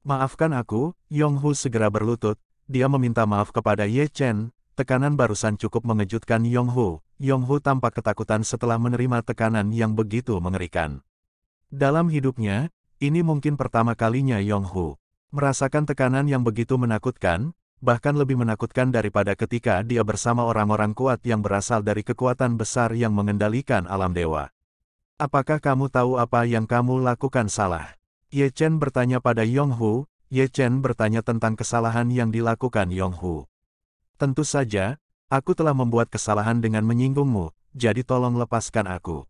Maafkan aku, Yonghu segera berlutut, dia meminta maaf kepada Ye Chen, tekanan barusan cukup mengejutkan Yonghu. Yonghu Yong tampak ketakutan setelah menerima tekanan yang begitu mengerikan. Dalam hidupnya, ini mungkin pertama kalinya Yonghu merasakan tekanan yang begitu menakutkan, bahkan lebih menakutkan daripada ketika dia bersama orang-orang kuat yang berasal dari kekuatan besar yang mengendalikan alam dewa. Apakah kamu tahu apa yang kamu lakukan salah? Ye Chen bertanya pada Yong Hu, Ye Chen bertanya tentang kesalahan yang dilakukan Yong Hu. Tentu saja, aku telah membuat kesalahan dengan menyinggungmu, jadi tolong lepaskan aku.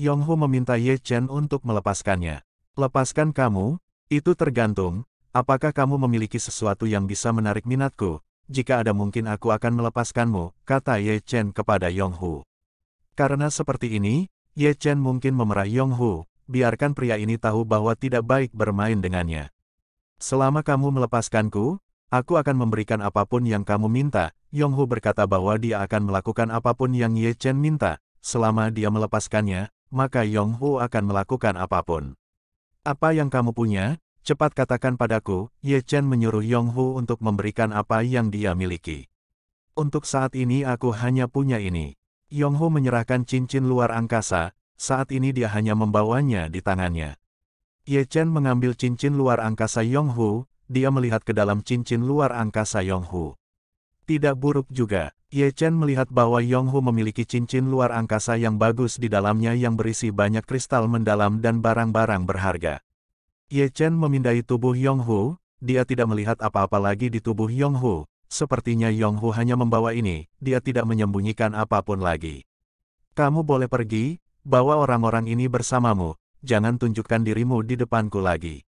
Yong Hu meminta Ye Chen untuk melepaskannya. Lepaskan kamu, itu tergantung, apakah kamu memiliki sesuatu yang bisa menarik minatku, jika ada mungkin aku akan melepaskanmu, kata Ye Chen kepada Yong Hu. Karena seperti ini, Ye Chen mungkin memerah Yong Hu, biarkan pria ini tahu bahwa tidak baik bermain dengannya. Selama kamu melepaskanku, aku akan memberikan apapun yang kamu minta. Yong Yonghu berkata bahwa dia akan melakukan apapun yang Ye Chen minta. Selama dia melepaskannya, maka Yong Yonghu akan melakukan apapun. Apa yang kamu punya? Cepat katakan padaku, Ye Chen menyuruh Yong Yonghu untuk memberikan apa yang dia miliki. Untuk saat ini aku hanya punya ini. Yong Yonghu menyerahkan cincin luar angkasa, saat ini dia hanya membawanya di tangannya. Ye Chen mengambil cincin luar angkasa Yonghu, dia melihat ke dalam cincin luar angkasa Yonghu. Tidak buruk juga, Ye Chen melihat bahwa Yonghu memiliki cincin luar angkasa yang bagus di dalamnya yang berisi banyak kristal mendalam dan barang-barang berharga. Ye Chen memindai tubuh Yonghu, dia tidak melihat apa-apa lagi di tubuh Yonghu, Sepertinya Yonghu hanya membawa ini, dia tidak menyembunyikan apapun lagi. Kamu boleh pergi, Bawa orang-orang ini bersamamu, jangan tunjukkan dirimu di depanku lagi.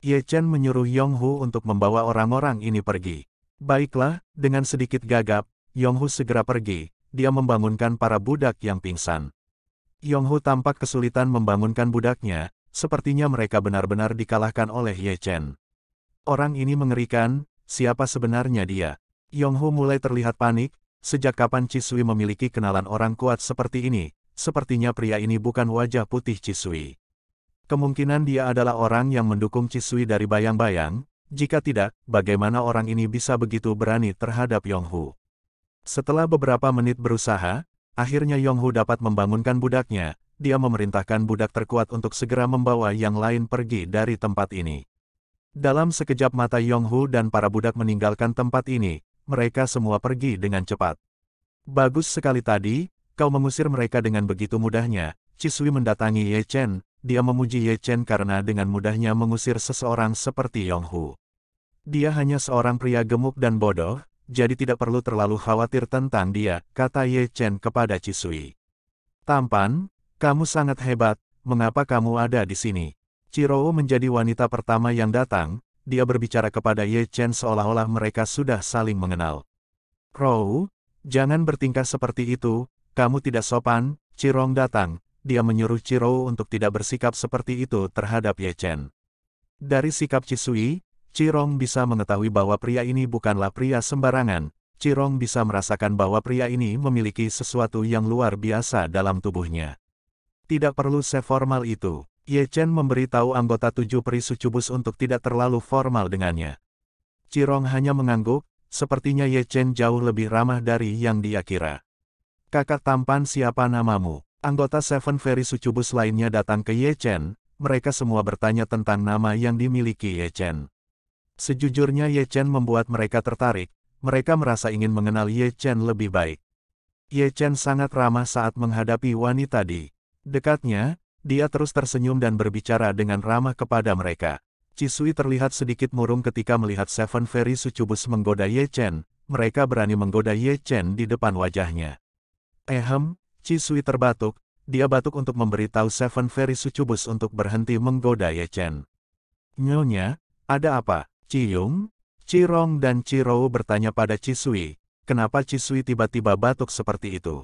Ye Chen menyuruh Yong Hu untuk membawa orang-orang ini pergi. Baiklah, dengan sedikit gagap, Yong Hu segera pergi, dia membangunkan para budak yang pingsan. Yong Hu tampak kesulitan membangunkan budaknya, sepertinya mereka benar-benar dikalahkan oleh Ye Chen. Orang ini mengerikan, siapa sebenarnya dia? Yong Hu mulai terlihat panik, sejak kapan Cisui memiliki kenalan orang kuat seperti ini, sepertinya pria ini bukan wajah putih Cisui. Kemungkinan dia adalah orang yang mendukung Cisui dari bayang-bayang, jika tidak, bagaimana orang ini bisa begitu berani terhadap Yonghu. Setelah beberapa menit berusaha, akhirnya Yonghu dapat membangunkan budaknya, dia memerintahkan budak terkuat untuk segera membawa yang lain pergi dari tempat ini. Dalam sekejap mata Yonghu dan para budak meninggalkan tempat ini, mereka semua pergi dengan cepat. Bagus sekali tadi, kau mengusir mereka dengan begitu mudahnya. Cisui mendatangi Ye Chen, dia memuji Ye Chen karena dengan mudahnya mengusir seseorang seperti Yong Hu. Dia hanya seorang pria gemuk dan bodoh, jadi tidak perlu terlalu khawatir tentang dia, kata Ye Chen kepada Cisui. Tampan, kamu sangat hebat, mengapa kamu ada di sini? Cirou menjadi wanita pertama yang datang, dia berbicara kepada Ye Chen seolah-olah mereka sudah saling mengenal. Rou, jangan bertingkah seperti itu, kamu tidak sopan, Cirong datang, dia menyuruh Ciro untuk tidak bersikap seperti itu terhadap Ye Chen. Dari sikap Cisui, Cirong bisa mengetahui bahwa pria ini bukanlah pria sembarangan, Cirong bisa merasakan bahwa pria ini memiliki sesuatu yang luar biasa dalam tubuhnya. Tidak perlu seformal itu, Ye Chen memberi tahu anggota tujuh peri sucubus untuk tidak terlalu formal dengannya. Cirong hanya mengangguk, sepertinya Ye Chen jauh lebih ramah dari yang dia kira. Kakak tampan siapa namamu? Anggota Seven Fairy Sucubus lainnya datang ke Ye Chen, mereka semua bertanya tentang nama yang dimiliki Ye Chen. Sejujurnya Ye Chen membuat mereka tertarik, mereka merasa ingin mengenal Ye Chen lebih baik. Ye Chen sangat ramah saat menghadapi wanita di dekatnya, dia terus tersenyum dan berbicara dengan ramah kepada mereka. Cisui terlihat sedikit murung ketika melihat Seven Fairy Sucubus menggoda Ye Chen, mereka berani menggoda Ye Chen di depan wajahnya. Ehem, Cisui terbatuk, dia batuk untuk memberitahu Seven Fairy Sucubus untuk berhenti menggoda Ye Chen. Nyonya, ada apa? Ciyung, Cirong dan Cirou bertanya pada Cisui, kenapa Cisui tiba-tiba batuk seperti itu?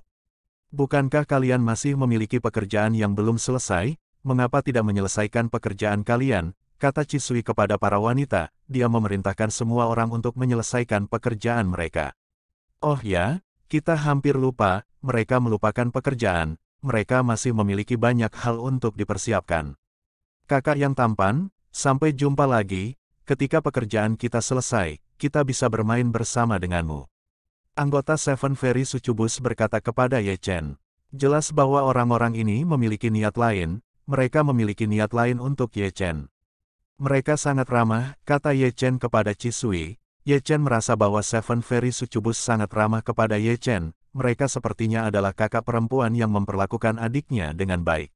Bukankah kalian masih memiliki pekerjaan yang belum selesai? Mengapa tidak menyelesaikan pekerjaan kalian? Kata Cisui kepada para wanita, dia memerintahkan semua orang untuk menyelesaikan pekerjaan mereka. Oh ya, kita hampir lupa, mereka melupakan pekerjaan, mereka masih memiliki banyak hal untuk dipersiapkan. Kakak yang tampan, sampai jumpa lagi, ketika pekerjaan kita selesai, kita bisa bermain bersama denganmu. Anggota Seven Fairy Sucubus berkata kepada Ye Chen, jelas bahwa orang-orang ini memiliki niat lain, mereka memiliki niat lain untuk Ye Chen. Mereka sangat ramah, kata Ye Chen kepada Chisui. Ye Chen merasa bahwa Seven Fairy Sucubus sangat ramah kepada Ye Chen, mereka sepertinya adalah kakak perempuan yang memperlakukan adiknya dengan baik.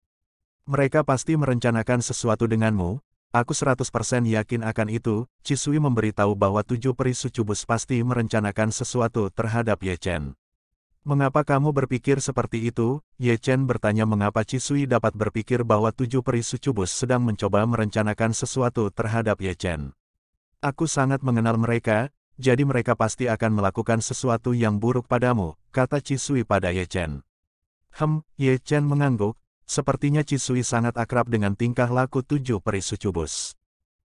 Mereka pasti merencanakan sesuatu denganmu, aku 100% yakin akan itu, Cisui memberitahu bahwa tujuh peri sucubus pasti merencanakan sesuatu terhadap Ye Chen. Mengapa kamu berpikir seperti itu? Ye Chen bertanya mengapa Cisui dapat berpikir bahwa tujuh peri sucubus sedang mencoba merencanakan sesuatu terhadap Ye Chen. Aku sangat mengenal mereka, jadi mereka pasti akan melakukan sesuatu yang buruk padamu, kata Cisui pada Ye Chen. Hem, Ye Chen mengangguk, sepertinya Cisui sangat akrab dengan tingkah laku tujuh peri sucubus.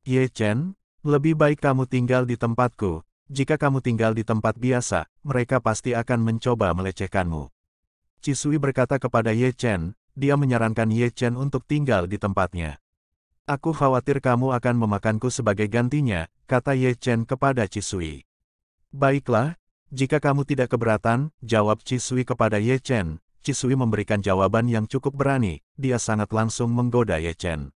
Ye Chen, lebih baik kamu tinggal di tempatku, jika kamu tinggal di tempat biasa, mereka pasti akan mencoba melecehkanmu. Cisui berkata kepada Ye Chen, dia menyarankan Ye Chen untuk tinggal di tempatnya. Aku khawatir kamu akan memakanku sebagai gantinya, kata Ye Chen kepada Cisui. Baiklah, jika kamu tidak keberatan, jawab Cisui kepada Ye Chen. Cisui memberikan jawaban yang cukup berani, dia sangat langsung menggoda Ye Chen.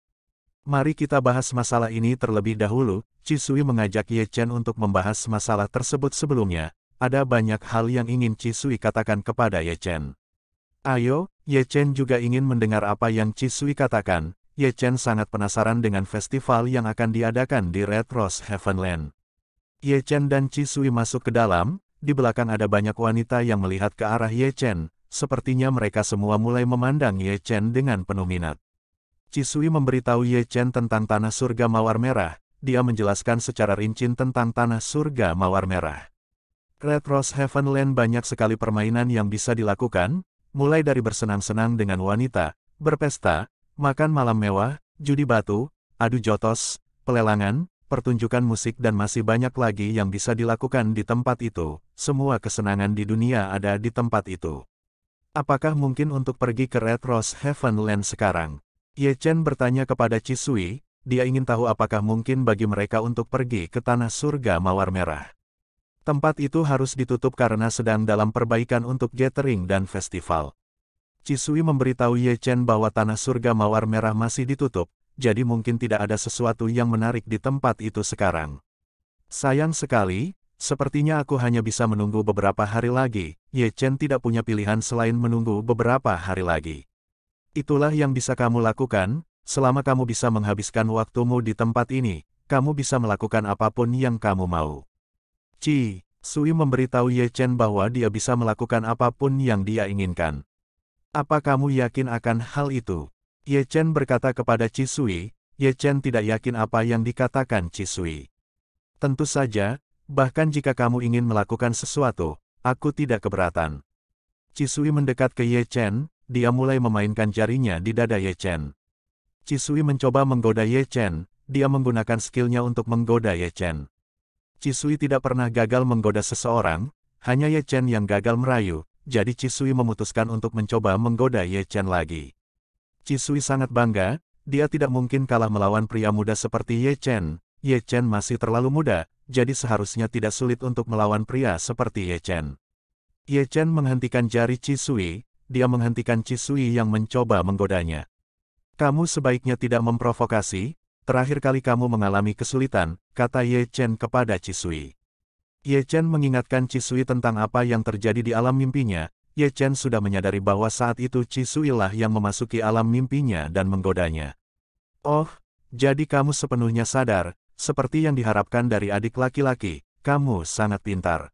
Mari kita bahas masalah ini terlebih dahulu, Cisui mengajak Ye Chen untuk membahas masalah tersebut sebelumnya. Ada banyak hal yang ingin Cisui katakan kepada Ye Chen. Ayo, Ye Chen juga ingin mendengar apa yang Cisui katakan, Ye Chen sangat penasaran dengan festival yang akan diadakan di Red Rose Heavenland. Ye Chen dan Chi Sui masuk ke dalam, di belakang ada banyak wanita yang melihat ke arah Ye Chen, sepertinya mereka semua mulai memandang Ye Chen dengan penuh minat. Cisui memberitahu Ye Chen tentang tanah surga mawar merah, dia menjelaskan secara rinci tentang tanah surga mawar merah. Red Rose Heavenland banyak sekali permainan yang bisa dilakukan, mulai dari bersenang-senang dengan wanita, berpesta, makan malam mewah, judi batu, adu jotos, pelelangan, pertunjukan musik dan masih banyak lagi yang bisa dilakukan di tempat itu. Semua kesenangan di dunia ada di tempat itu. Apakah mungkin untuk pergi ke Red Rose Heavenland sekarang? Ye Chen bertanya kepada Cisui, dia ingin tahu apakah mungkin bagi mereka untuk pergi ke tanah surga mawar merah. Tempat itu harus ditutup karena sedang dalam perbaikan untuk gathering dan festival. Cisui memberitahu Ye Chen bahwa tanah surga mawar merah masih ditutup, jadi mungkin tidak ada sesuatu yang menarik di tempat itu sekarang. Sayang sekali, sepertinya aku hanya bisa menunggu beberapa hari lagi, Ye Chen tidak punya pilihan selain menunggu beberapa hari lagi. Itulah yang bisa kamu lakukan, selama kamu bisa menghabiskan waktumu di tempat ini, kamu bisa melakukan apapun yang kamu mau. Ci, Sui memberitahu Ye Chen bahwa dia bisa melakukan apapun yang dia inginkan. Apa kamu yakin akan hal itu? Ye Chen berkata kepada Cisui, Ye Chen tidak yakin apa yang dikatakan Cisui. Tentu saja, bahkan jika kamu ingin melakukan sesuatu, aku tidak keberatan. Cisui mendekat ke Ye Chen, dia mulai memainkan jarinya di dada Ye Chen. Cisui mencoba menggoda Ye Chen, dia menggunakan skillnya untuk menggoda Ye Chen. Cisui tidak pernah gagal menggoda seseorang, hanya Ye Chen yang gagal merayu, jadi Cisui memutuskan untuk mencoba menggoda Ye Chen lagi. Cisui sangat bangga, dia tidak mungkin kalah melawan pria muda seperti Ye Chen. Ye Chen masih terlalu muda, jadi seharusnya tidak sulit untuk melawan pria seperti Ye Chen. Ye Chen menghentikan jari Cisui, dia menghentikan Cisui yang mencoba menggodanya. Kamu sebaiknya tidak memprovokasi, terakhir kali kamu mengalami kesulitan, kata Ye Chen kepada Cisui. Ye Chen mengingatkan Cisui tentang apa yang terjadi di alam mimpinya, Ye Chen sudah menyadari bahwa saat itu Cisui lah yang memasuki alam mimpinya dan menggodanya. Oh, jadi kamu sepenuhnya sadar, seperti yang diharapkan dari adik laki-laki, kamu sangat pintar.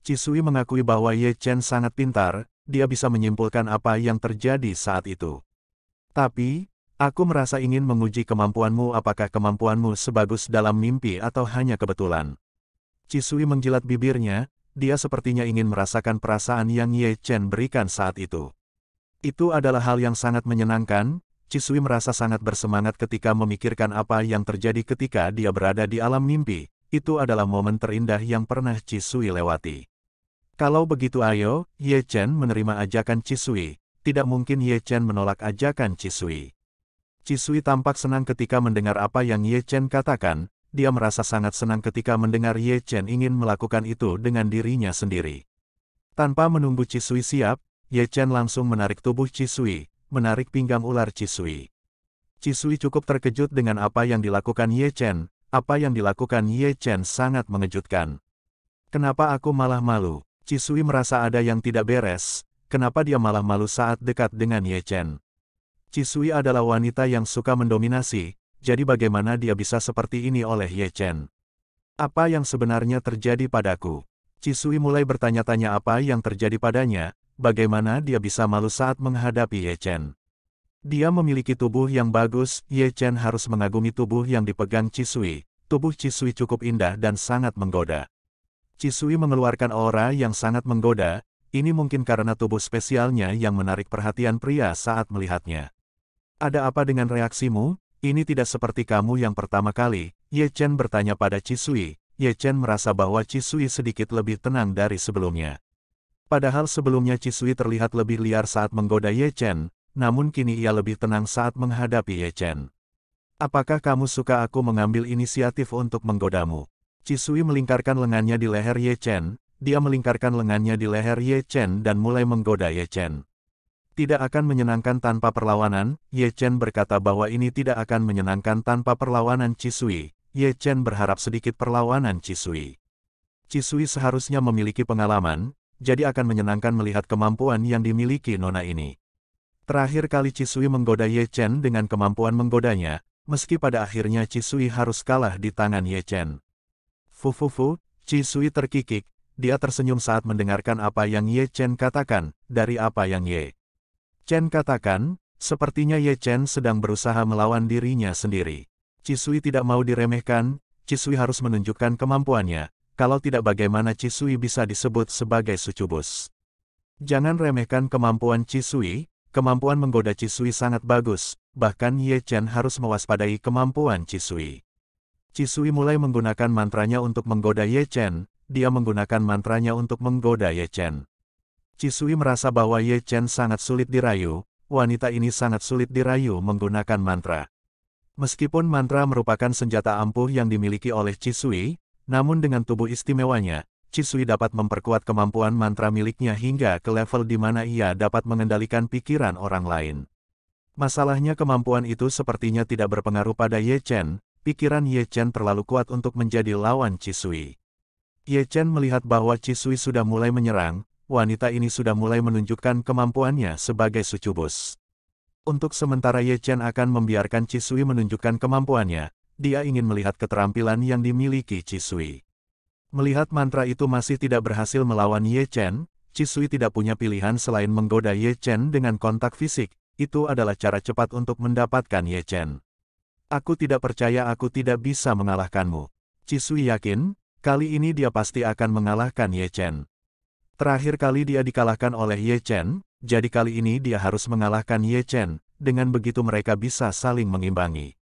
Cisui mengakui bahwa Ye Chen sangat pintar, dia bisa menyimpulkan apa yang terjadi saat itu. Tapi, aku merasa ingin menguji kemampuanmu apakah kemampuanmu sebagus dalam mimpi atau hanya kebetulan. Cisui menjilat bibirnya, dia sepertinya ingin merasakan perasaan yang Ye Chen berikan saat itu. Itu adalah hal yang sangat menyenangkan, Cisui merasa sangat bersemangat ketika memikirkan apa yang terjadi ketika dia berada di alam mimpi, itu adalah momen terindah yang pernah Cisui lewati. Kalau begitu ayo, Ye Chen menerima ajakan Cisui, tidak mungkin Ye Chen menolak ajakan Cisui. Cisui tampak senang ketika mendengar apa yang Ye Chen katakan, dia merasa sangat senang ketika mendengar Ye Chen ingin melakukan itu dengan dirinya sendiri. Tanpa menunggu Cisui siap, Ye Chen langsung menarik tubuh Cisui, menarik pinggang ular Cisui. Cisui cukup terkejut dengan apa yang dilakukan Ye Chen, apa yang dilakukan Ye Chen sangat mengejutkan. Kenapa aku malah malu? Cisui merasa ada yang tidak beres, kenapa dia malah malu saat dekat dengan Ye Chen? Cisui adalah wanita yang suka mendominasi, jadi bagaimana dia bisa seperti ini oleh Ye Chen? Apa yang sebenarnya terjadi padaku? Cisui mulai bertanya-tanya apa yang terjadi padanya, bagaimana dia bisa malu saat menghadapi Ye Chen. Dia memiliki tubuh yang bagus, Ye Chen harus mengagumi tubuh yang dipegang Cisui, tubuh Cisui cukup indah dan sangat menggoda. Cisui mengeluarkan aura yang sangat menggoda, ini mungkin karena tubuh spesialnya yang menarik perhatian pria saat melihatnya. Ada apa dengan reaksimu? ini tidak seperti kamu yang pertama kali, Ye Chen bertanya pada Cisui. Ye Chen merasa bahwa Cisui sedikit lebih tenang dari sebelumnya. Padahal sebelumnya Cisui terlihat lebih liar saat menggoda Ye Chen, namun kini ia lebih tenang saat menghadapi Ye Chen. Apakah kamu suka aku mengambil inisiatif untuk menggodamu? Cisui melingkarkan lengannya di leher Ye Chen, dia melingkarkan lengannya di leher Ye Chen dan mulai menggoda Ye Chen tidak akan menyenangkan tanpa perlawanan, Ye Chen berkata bahwa ini tidak akan menyenangkan tanpa perlawanan Cisui. Ye Chen berharap sedikit perlawanan Cisui. Cisui seharusnya memiliki pengalaman, jadi akan menyenangkan melihat kemampuan yang dimiliki Nona ini. Terakhir kali Cisui menggoda Ye Chen dengan kemampuan menggodanya, meski pada akhirnya Cisui harus kalah di tangan Ye Chen. Fu fu Fufufu, Cisui terkikik, dia tersenyum saat mendengarkan apa yang Ye Chen katakan, dari apa yang Ye Chen katakan, sepertinya Ye Chen sedang berusaha melawan dirinya sendiri. Cisui tidak mau diremehkan, Cisui harus menunjukkan kemampuannya, kalau tidak bagaimana Cisui bisa disebut sebagai sucubus. Jangan remehkan kemampuan Cisui, kemampuan menggoda Cisui sangat bagus, bahkan Ye Chen harus mewaspadai kemampuan Cisui. Cisui mulai menggunakan mantranya untuk menggoda Ye Chen, dia menggunakan mantranya untuk menggoda Ye Chen. Cisui merasa bahwa Ye Chen sangat sulit dirayu, wanita ini sangat sulit dirayu menggunakan mantra. Meskipun mantra merupakan senjata ampuh yang dimiliki oleh Cisui, namun dengan tubuh istimewanya, Cisui dapat memperkuat kemampuan mantra miliknya hingga ke level di mana ia dapat mengendalikan pikiran orang lain. Masalahnya kemampuan itu sepertinya tidak berpengaruh pada Ye Chen, pikiran Ye Chen terlalu kuat untuk menjadi lawan Cisui. Ye Chen melihat bahwa Cisui sudah mulai menyerang, wanita ini sudah mulai menunjukkan kemampuannya sebagai sucubus. Untuk sementara Ye Chen akan membiarkan Cisui menunjukkan kemampuannya, dia ingin melihat keterampilan yang dimiliki Cisui. Melihat mantra itu masih tidak berhasil melawan Ye Chen, Cisui tidak punya pilihan selain menggoda Ye Chen dengan kontak fisik, itu adalah cara cepat untuk mendapatkan Ye Chen. Aku tidak percaya aku tidak bisa mengalahkanmu. Cisui yakin, kali ini dia pasti akan mengalahkan Ye Chen. Terakhir kali dia dikalahkan oleh Ye Chen, jadi kali ini dia harus mengalahkan Ye Chen, dengan begitu mereka bisa saling mengimbangi.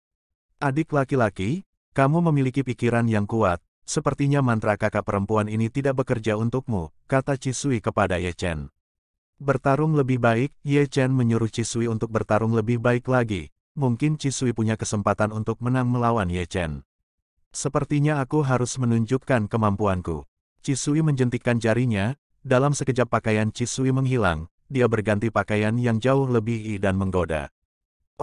Adik laki-laki, kamu memiliki pikiran yang kuat, sepertinya mantra kakak perempuan ini tidak bekerja untukmu, kata Cisui kepada Ye Chen. Bertarung lebih baik, Ye Chen menyuruh Cisui untuk bertarung lebih baik lagi, mungkin Cisui punya kesempatan untuk menang melawan Ye Chen. Sepertinya aku harus menunjukkan kemampuanku. Cisui menjentikkan jarinya, dalam sekejap pakaian Cisui menghilang, dia berganti pakaian yang jauh lebih i dan menggoda.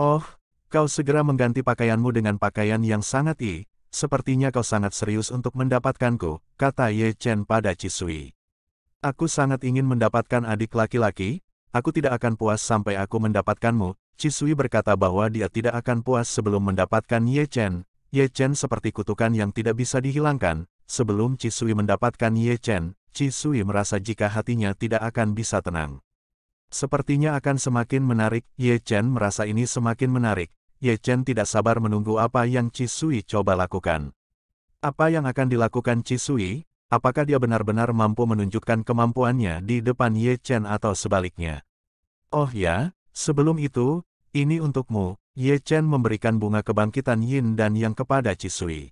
Oh, kau segera mengganti pakaianmu dengan pakaian yang sangat i, sepertinya kau sangat serius untuk mendapatkanku, kata Ye Chen pada Cisui. Aku sangat ingin mendapatkan adik laki-laki, aku tidak akan puas sampai aku mendapatkanmu, Cisui berkata bahwa dia tidak akan puas sebelum mendapatkan Ye Chen. Ye Chen seperti kutukan yang tidak bisa dihilangkan, sebelum Cisui mendapatkan Ye Chen, Chi Sui merasa jika hatinya tidak akan bisa tenang. Sepertinya akan semakin menarik, Ye Chen merasa ini semakin menarik. Ye Chen tidak sabar menunggu apa yang Chi Sui coba lakukan. Apa yang akan dilakukan Chi Sui? Apakah dia benar-benar mampu menunjukkan kemampuannya di depan Ye Chen atau sebaliknya? Oh ya, sebelum itu, ini untukmu, Ye Chen memberikan bunga kebangkitan Yin dan Yang kepada Chi Sui.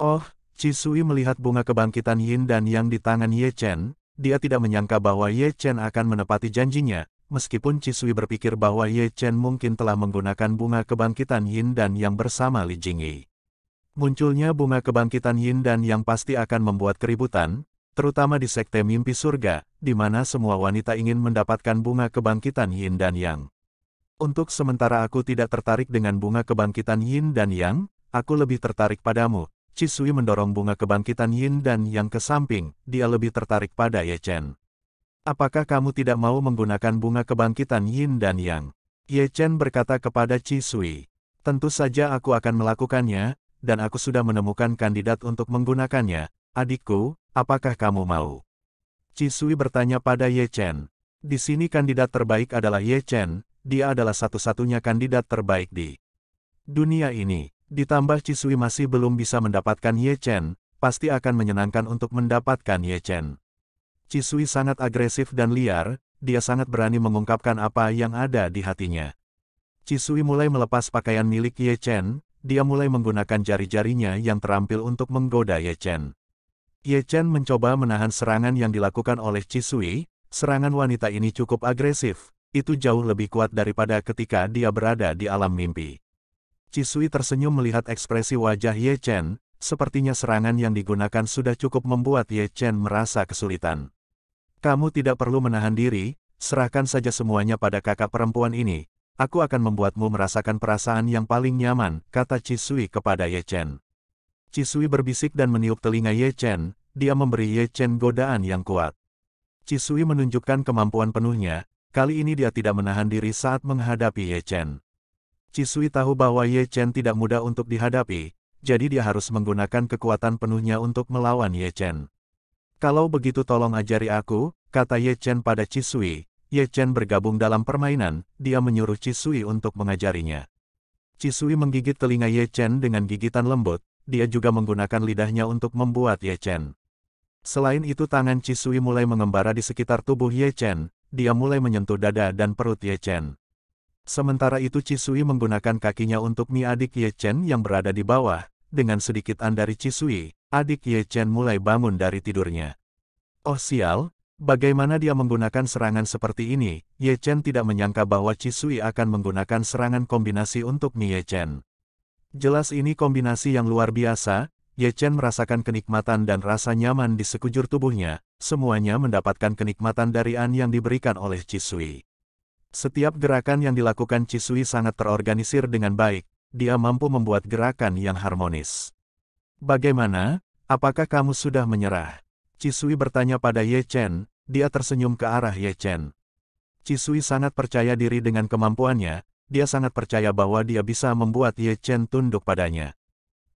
Oh, Qi melihat bunga kebangkitan Yin dan Yang di tangan Ye Chen, dia tidak menyangka bahwa Ye Chen akan menepati janjinya, meskipun Qi berpikir bahwa Ye Chen mungkin telah menggunakan bunga kebangkitan Yin dan Yang bersama Li Jingyi. Munculnya bunga kebangkitan Yin dan Yang pasti akan membuat keributan, terutama di Sekte Mimpi Surga, di mana semua wanita ingin mendapatkan bunga kebangkitan Yin dan Yang. Untuk sementara aku tidak tertarik dengan bunga kebangkitan Yin dan Yang, aku lebih tertarik padamu, Cisui mendorong bunga kebangkitan Yin dan Yang ke samping, dia lebih tertarik pada Ye Chen. Apakah kamu tidak mau menggunakan bunga kebangkitan Yin dan Yang? Ye Chen berkata kepada Cisui. Tentu saja aku akan melakukannya, dan aku sudah menemukan kandidat untuk menggunakannya. Adikku, apakah kamu mau? Cisui bertanya pada Ye Chen. Di sini kandidat terbaik adalah Ye Chen, dia adalah satu-satunya kandidat terbaik di dunia ini. Ditambah Cisui masih belum bisa mendapatkan Ye Chen, pasti akan menyenangkan untuk mendapatkan Ye Chen. Cisui sangat agresif dan liar, dia sangat berani mengungkapkan apa yang ada di hatinya. Cisui mulai melepas pakaian milik Ye Chen, dia mulai menggunakan jari-jarinya yang terampil untuk menggoda Ye Chen. Ye Chen mencoba menahan serangan yang dilakukan oleh Cisui, serangan wanita ini cukup agresif, itu jauh lebih kuat daripada ketika dia berada di alam mimpi. Cisui tersenyum melihat ekspresi wajah Ye Chen, sepertinya serangan yang digunakan sudah cukup membuat Ye Chen merasa kesulitan. Kamu tidak perlu menahan diri, serahkan saja semuanya pada kakak perempuan ini, aku akan membuatmu merasakan perasaan yang paling nyaman, kata Cisui kepada Ye Chen. Cisui berbisik dan meniup telinga Ye Chen, dia memberi Ye Chen godaan yang kuat. Cisui menunjukkan kemampuan penuhnya, kali ini dia tidak menahan diri saat menghadapi Ye Chen. Cisui tahu bahwa Ye Chen tidak mudah untuk dihadapi, jadi dia harus menggunakan kekuatan penuhnya untuk melawan Ye Chen. Kalau begitu tolong ajari aku, kata Ye Chen pada Cisui. Ye Chen bergabung dalam permainan, dia menyuruh Cisui untuk mengajarinya. Cisui menggigit telinga Ye Chen dengan gigitan lembut, dia juga menggunakan lidahnya untuk membuat Ye Chen. Selain itu tangan Cisui mulai mengembara di sekitar tubuh Ye Chen, dia mulai menyentuh dada dan perut Ye Chen. Sementara itu Cisui menggunakan kakinya untuk Mi adik Ye Chen yang berada di bawah, dengan sedikit andari Cisui, adik Ye Chen mulai bangun dari tidurnya. Oh sial, bagaimana dia menggunakan serangan seperti ini, Ye Chen tidak menyangka bahwa Cisui akan menggunakan serangan kombinasi untuk Mi Ye Chen. Jelas ini kombinasi yang luar biasa, Ye Chen merasakan kenikmatan dan rasa nyaman di sekujur tubuhnya, semuanya mendapatkan kenikmatan dari An yang diberikan oleh Cisui. Setiap gerakan yang dilakukan Cisui sangat terorganisir dengan baik, dia mampu membuat gerakan yang harmonis. Bagaimana, apakah kamu sudah menyerah? Cisui bertanya pada Ye Chen, dia tersenyum ke arah Ye Chen. Cisui sangat percaya diri dengan kemampuannya, dia sangat percaya bahwa dia bisa membuat Ye Chen tunduk padanya.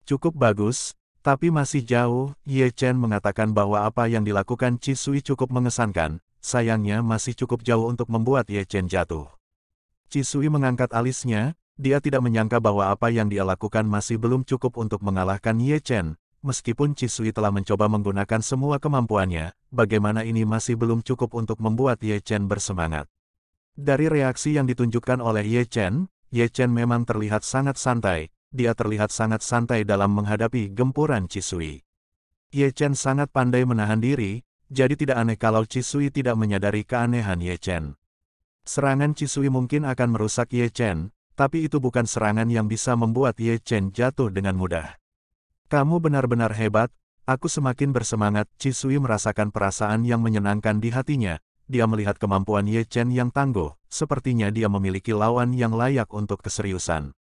Cukup bagus, tapi masih jauh, Ye Chen mengatakan bahwa apa yang dilakukan Cisui cukup mengesankan, sayangnya masih cukup jauh untuk membuat Ye Chen jatuh. Cisui mengangkat alisnya, dia tidak menyangka bahwa apa yang dia lakukan masih belum cukup untuk mengalahkan Ye Chen, meskipun Cisui telah mencoba menggunakan semua kemampuannya, bagaimana ini masih belum cukup untuk membuat Ye Chen bersemangat. Dari reaksi yang ditunjukkan oleh Ye Chen, Ye Chen memang terlihat sangat santai, dia terlihat sangat santai dalam menghadapi gempuran Cisui. Ye Chen sangat pandai menahan diri, jadi tidak aneh kalau Cisui tidak menyadari keanehan Ye Chen. Serangan Cisui mungkin akan merusak Ye Chen, tapi itu bukan serangan yang bisa membuat Ye Chen jatuh dengan mudah. Kamu benar-benar hebat, aku semakin bersemangat. Cisui merasakan perasaan yang menyenangkan di hatinya, dia melihat kemampuan Ye Chen yang tangguh, sepertinya dia memiliki lawan yang layak untuk keseriusan.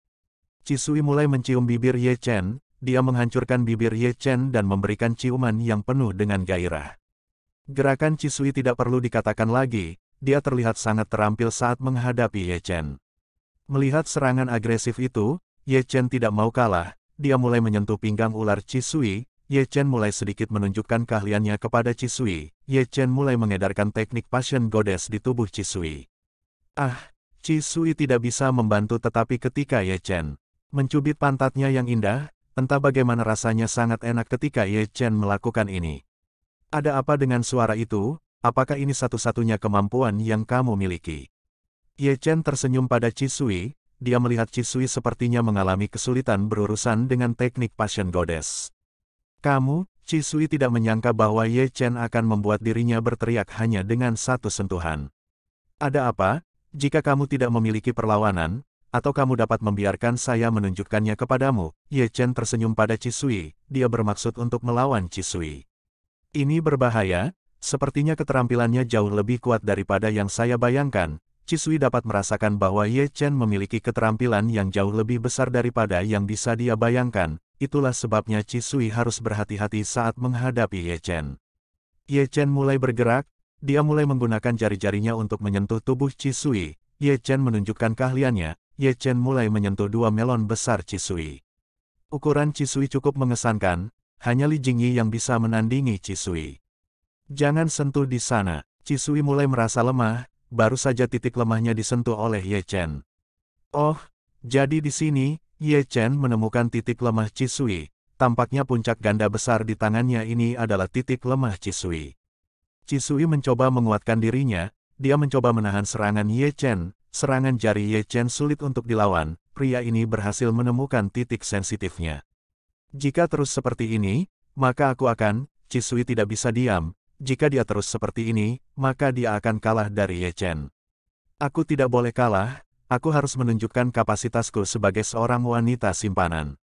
Cisui mulai mencium bibir Ye Chen, dia menghancurkan bibir Ye Chen dan memberikan ciuman yang penuh dengan gairah. Gerakan Cisui tidak perlu dikatakan lagi, dia terlihat sangat terampil saat menghadapi Ye Chen. Melihat serangan agresif itu, Ye Chen tidak mau kalah, dia mulai menyentuh pinggang ular Cisui, Ye Chen mulai sedikit menunjukkan keahliannya kepada Cisui, Ye Chen mulai mengedarkan teknik Passion Goddess di tubuh Cisui. Ah, Cisui tidak bisa membantu tetapi ketika Ye Chen mencubit pantatnya yang indah, entah bagaimana rasanya sangat enak ketika Ye Chen melakukan ini. Ada apa dengan suara itu? Apakah ini satu-satunya kemampuan yang kamu miliki? Ye Chen tersenyum pada Cisui, dia melihat Cisui sepertinya mengalami kesulitan berurusan dengan teknik Passion Goddess. Kamu, Cisui tidak menyangka bahwa Ye Chen akan membuat dirinya berteriak hanya dengan satu sentuhan. Ada apa? Jika kamu tidak memiliki perlawanan, atau kamu dapat membiarkan saya menunjukkannya kepadamu? Ye Chen tersenyum pada Cisui, dia bermaksud untuk melawan Cisui. Ini berbahaya, sepertinya keterampilannya jauh lebih kuat daripada yang saya bayangkan. Cisui dapat merasakan bahwa Ye Chen memiliki keterampilan yang jauh lebih besar daripada yang bisa dia bayangkan. Itulah sebabnya Cisui harus berhati-hati saat menghadapi Ye Chen. Ye Chen mulai bergerak, dia mulai menggunakan jari-jarinya untuk menyentuh tubuh Cisui. Ye Chen menunjukkan keahliannya, Ye Chen mulai menyentuh dua melon besar Cisui. Ukuran Cisui cukup mengesankan, hanya Li Jingyi yang bisa menandingi Cisui. Jangan sentuh di sana. Cisui mulai merasa lemah, baru saja titik lemahnya disentuh oleh Ye Chen. Oh, jadi di sini, Ye Chen menemukan titik lemah Cisui. Tampaknya puncak ganda besar di tangannya ini adalah titik lemah Cisui. Cisui mencoba menguatkan dirinya, dia mencoba menahan serangan Ye Chen, serangan jari Ye Chen sulit untuk dilawan, pria ini berhasil menemukan titik sensitifnya. Jika terus seperti ini, maka aku akan, Cisui tidak bisa diam, jika dia terus seperti ini, maka dia akan kalah dari Ye Chen. Aku tidak boleh kalah, aku harus menunjukkan kapasitasku sebagai seorang wanita simpanan.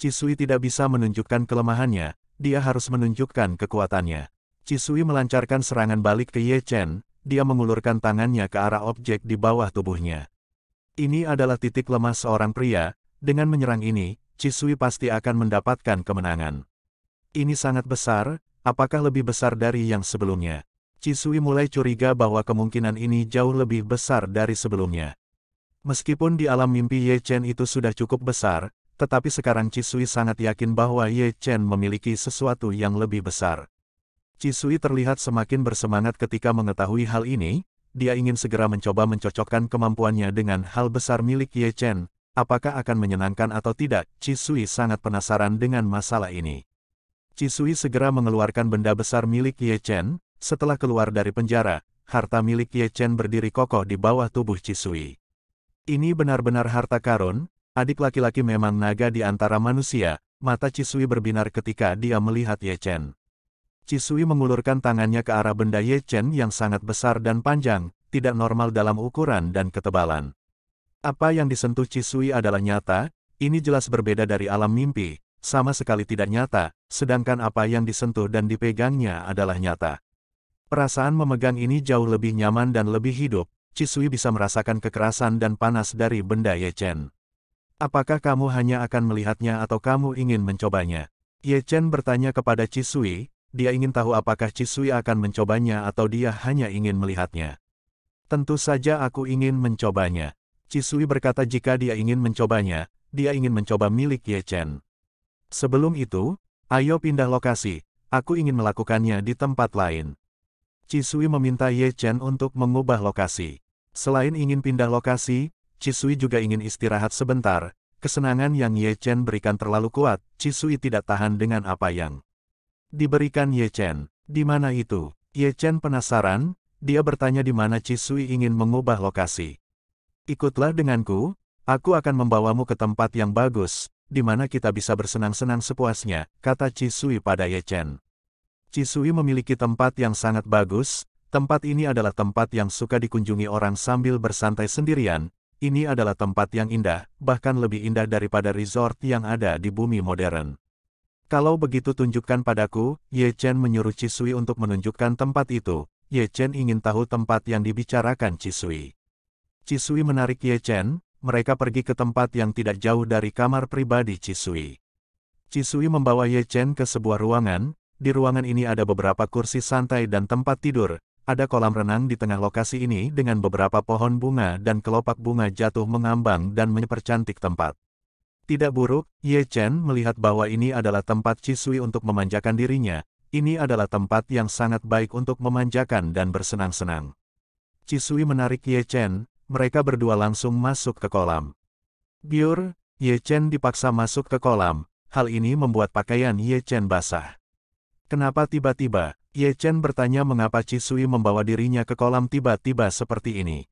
Cisui tidak bisa menunjukkan kelemahannya, dia harus menunjukkan kekuatannya. Cisui melancarkan serangan balik ke Ye Chen, dia mengulurkan tangannya ke arah objek di bawah tubuhnya. Ini adalah titik lemah seorang pria, dengan menyerang ini, Cisui pasti akan mendapatkan kemenangan. Ini sangat besar, apakah lebih besar dari yang sebelumnya? Cisui mulai curiga bahwa kemungkinan ini jauh lebih besar dari sebelumnya. Meskipun di alam mimpi Ye Chen itu sudah cukup besar, tetapi sekarang Cisui sangat yakin bahwa Ye Chen memiliki sesuatu yang lebih besar. Cisui terlihat semakin bersemangat ketika mengetahui hal ini, dia ingin segera mencoba mencocokkan kemampuannya dengan hal besar milik Ye Chen, apakah akan menyenangkan atau tidak, Cisui sangat penasaran dengan masalah ini. Cisui segera mengeluarkan benda besar milik Ye Chen, setelah keluar dari penjara, harta milik Ye Chen berdiri kokoh di bawah tubuh Cisui. Ini benar-benar harta karun, adik laki-laki memang naga di antara manusia, mata Cisui berbinar ketika dia melihat Ye Chen. Cisui mengulurkan tangannya ke arah benda Ye Chen yang sangat besar dan panjang, tidak normal dalam ukuran dan ketebalan. Apa yang disentuh Cisui adalah nyata, ini jelas berbeda dari alam mimpi, sama sekali tidak nyata, sedangkan apa yang disentuh dan dipegangnya adalah nyata. Perasaan memegang ini jauh lebih nyaman dan lebih hidup, Cisui bisa merasakan kekerasan dan panas dari benda Ye Chen. Apakah kamu hanya akan melihatnya atau kamu ingin mencobanya? Ye Chen bertanya kepada Cisui, dia ingin tahu apakah Cisui akan mencobanya atau dia hanya ingin melihatnya. Tentu saja aku ingin mencobanya. Cisui berkata jika dia ingin mencobanya, dia ingin mencoba milik Ye Chen. Sebelum itu, ayo pindah lokasi, aku ingin melakukannya di tempat lain. Cisui meminta Ye Chen untuk mengubah lokasi. Selain ingin pindah lokasi, Cisui juga ingin istirahat sebentar, kesenangan yang Ye Chen berikan terlalu kuat, Cisui tidak tahan dengan apa yang diberikan Ye Chen. Di mana itu? Ye Chen penasaran, dia bertanya di mana Cisui ingin mengubah lokasi. Ikutlah denganku, aku akan membawamu ke tempat yang bagus, di mana kita bisa bersenang-senang sepuasnya, kata Cisui pada Ye Chen. Cisui memiliki tempat yang sangat bagus, tempat ini adalah tempat yang suka dikunjungi orang sambil bersantai sendirian, ini adalah tempat yang indah, bahkan lebih indah daripada resort yang ada di bumi modern. Kalau begitu tunjukkan padaku, Ye Chen menyuruh Cisui untuk menunjukkan tempat itu. Ye Chen ingin tahu tempat yang dibicarakan Cisui. Cisui menarik Ye Chen, mereka pergi ke tempat yang tidak jauh dari kamar pribadi Cisui. Cisui membawa Ye Chen ke sebuah ruangan, di ruangan ini ada beberapa kursi santai dan tempat tidur, ada kolam renang di tengah lokasi ini dengan beberapa pohon bunga dan kelopak bunga jatuh mengambang dan mempercantik tempat. Tidak buruk, Ye Chen melihat bahwa ini adalah tempat Cisui untuk memanjakan dirinya, ini adalah tempat yang sangat baik untuk memanjakan dan bersenang-senang. Cisui menarik Ye Chen, mereka berdua langsung masuk ke kolam. Biur, Ye Chen dipaksa masuk ke kolam, hal ini membuat pakaian Ye Chen basah. Kenapa tiba-tiba, Ye Chen bertanya mengapa Cisui membawa dirinya ke kolam tiba-tiba seperti ini.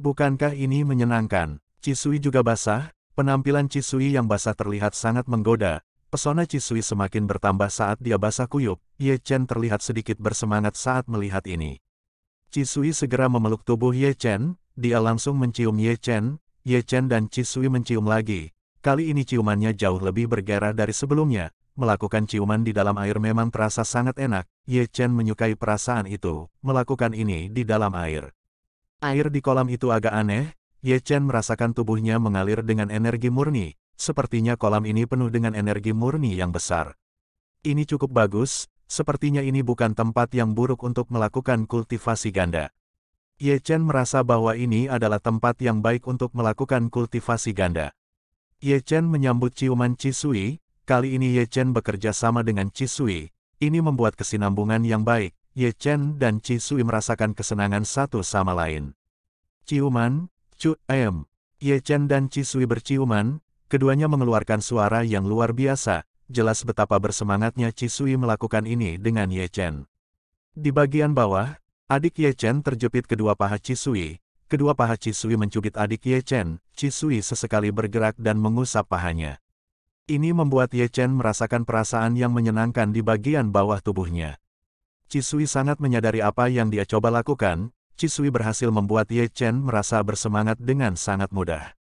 Bukankah ini menyenangkan? Cisui juga basah, penampilan Cisui yang basah terlihat sangat menggoda, pesona Cisui semakin bertambah saat dia basah kuyup, Ye Chen terlihat sedikit bersemangat saat melihat ini. Cisui segera memeluk tubuh Ye Chen, dia langsung mencium Ye Chen, Ye Chen dan Chi Sui mencium lagi. Kali ini ciumannya jauh lebih bergerak dari sebelumnya, melakukan ciuman di dalam air memang terasa sangat enak, Ye Chen menyukai perasaan itu, melakukan ini di dalam air. Air di kolam itu agak aneh, Ye Chen merasakan tubuhnya mengalir dengan energi murni, sepertinya kolam ini penuh dengan energi murni yang besar. Ini cukup bagus, sepertinya ini bukan tempat yang buruk untuk melakukan kultivasi ganda. Ye Chen merasa bahwa ini adalah tempat yang baik untuk melakukan kultivasi ganda. Ye Chen menyambut ciuman Cisui, kali ini Ye Chen bekerja sama dengan Cisui. Ini membuat kesinambungan yang baik. Ye Chen dan Cisui merasakan kesenangan satu sama lain. Ciuman, cut Em. Ye Chen dan Cisui berciuman, keduanya mengeluarkan suara yang luar biasa. Jelas betapa bersemangatnya Cisui melakukan ini dengan Ye Chen. Di bagian bawah, Adik Ye Chen terjepit kedua paha Cisui, kedua paha Cisui mencubit adik Ye Chen, Cisui sesekali bergerak dan mengusap pahanya. Ini membuat Ye Chen merasakan perasaan yang menyenangkan di bagian bawah tubuhnya. Cisui sangat menyadari apa yang dia coba lakukan, Cisui berhasil membuat Ye Chen merasa bersemangat dengan sangat mudah.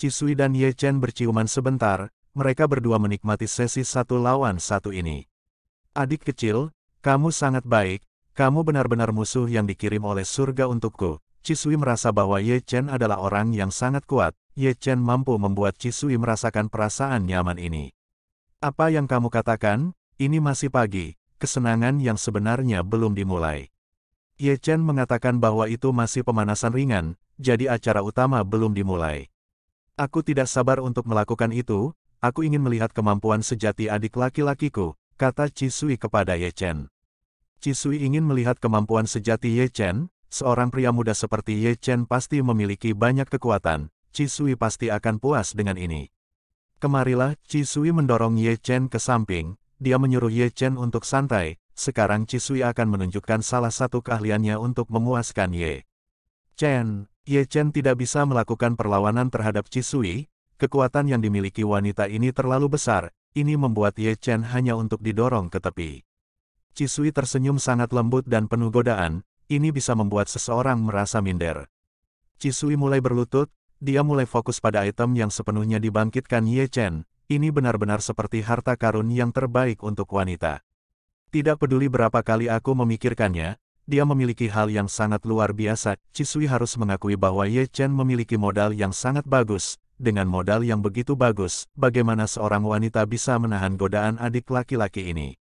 Cisui dan Ye Chen berciuman sebentar, mereka berdua menikmati sesi satu lawan satu ini. Adik kecil, kamu sangat baik, kamu benar-benar musuh yang dikirim oleh surga untukku. Cisui merasa bahwa Ye Chen adalah orang yang sangat kuat. Ye Chen mampu membuat Cisui merasakan perasaan nyaman ini. Apa yang kamu katakan? Ini masih pagi. Kesenangan yang sebenarnya belum dimulai. Ye Chen mengatakan bahwa itu masih pemanasan ringan, jadi acara utama belum dimulai. Aku tidak sabar untuk melakukan itu, aku ingin melihat kemampuan sejati adik laki-lakiku, kata Cisui kepada Ye Chen. Cisui ingin melihat kemampuan sejati Ye Chen, seorang pria muda seperti Ye Chen pasti memiliki banyak kekuatan, Cisui pasti akan puas dengan ini. Kemarilah, Cisui mendorong Ye Chen ke samping, dia menyuruh Ye Chen untuk santai, sekarang Cisui akan menunjukkan salah satu keahliannya untuk memuaskan Ye Chen. Ye Chen tidak bisa melakukan perlawanan terhadap Cisui, kekuatan yang dimiliki wanita ini terlalu besar, ini membuat Ye Chen hanya untuk didorong ke tepi. Cisui tersenyum sangat lembut dan penuh godaan, ini bisa membuat seseorang merasa minder. Cisui mulai berlutut, dia mulai fokus pada item yang sepenuhnya dibangkitkan Ye Chen, ini benar-benar seperti harta karun yang terbaik untuk wanita. Tidak peduli berapa kali aku memikirkannya, dia memiliki hal yang sangat luar biasa, Cisui harus mengakui bahwa Ye Chen memiliki modal yang sangat bagus, dengan modal yang begitu bagus, bagaimana seorang wanita bisa menahan godaan adik laki-laki ini?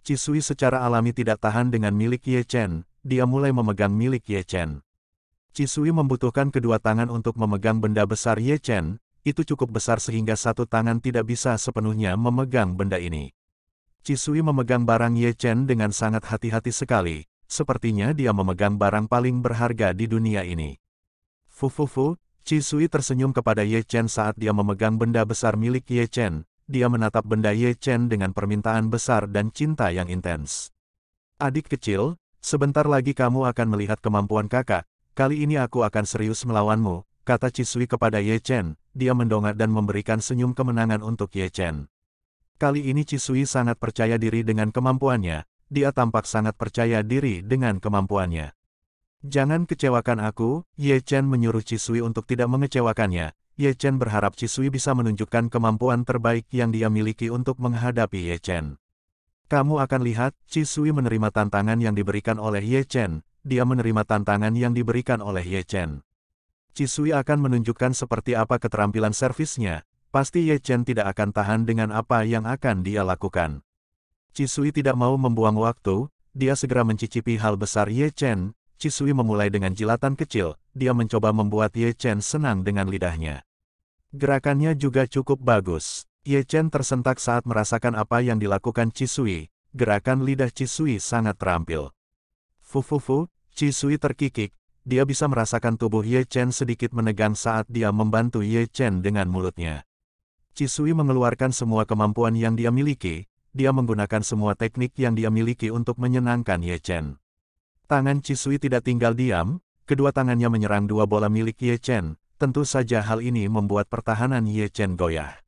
Cisui secara alami tidak tahan dengan milik Ye Chen, dia mulai memegang milik Ye Chen. Cisui membutuhkan kedua tangan untuk memegang benda besar Ye Chen, itu cukup besar sehingga satu tangan tidak bisa sepenuhnya memegang benda ini. Cisui memegang barang Ye Chen dengan sangat hati-hati sekali, sepertinya dia memegang barang paling berharga di dunia ini. Fufufu, Cisui tersenyum kepada Ye Chen saat dia memegang benda besar milik Ye Chen, dia menatap benda Ye Chen dengan permintaan besar dan cinta yang intens. Adik kecil, sebentar lagi kamu akan melihat kemampuan kakak, kali ini aku akan serius melawanmu, kata Cisui kepada Ye Chen, dia mendongak dan memberikan senyum kemenangan untuk Ye Chen. Kali ini Cisui sangat percaya diri dengan kemampuannya, dia tampak sangat percaya diri dengan kemampuannya. Jangan kecewakan aku, Ye Chen menyuruh Cisui untuk tidak mengecewakannya, Ye Chen berharap Cisui bisa menunjukkan kemampuan terbaik yang dia miliki untuk menghadapi Ye Chen. Kamu akan lihat, Cisui menerima tantangan yang diberikan oleh Ye Chen, dia menerima tantangan yang diberikan oleh Ye Chen. Cisui akan menunjukkan seperti apa keterampilan servisnya, pasti Ye Chen tidak akan tahan dengan apa yang akan dia lakukan. Cisui tidak mau membuang waktu, dia segera mencicipi hal besar Ye Chen, Cisui memulai dengan jilatan kecil, dia mencoba membuat Ye Chen senang dengan lidahnya. Gerakannya juga cukup bagus. Ye Chen tersentak saat merasakan apa yang dilakukan Cisui, gerakan lidah Cisui sangat terampil. Fufufu, Cisui terkikik, dia bisa merasakan tubuh Ye Chen sedikit menegang saat dia membantu Ye Chen dengan mulutnya. Cisui mengeluarkan semua kemampuan yang dia miliki, dia menggunakan semua teknik yang dia miliki untuk menyenangkan Ye Chen. Tangan Cisui tidak tinggal diam, kedua tangannya menyerang dua bola milik Ye Chen, tentu saja hal ini membuat pertahanan Ye Chen goyah.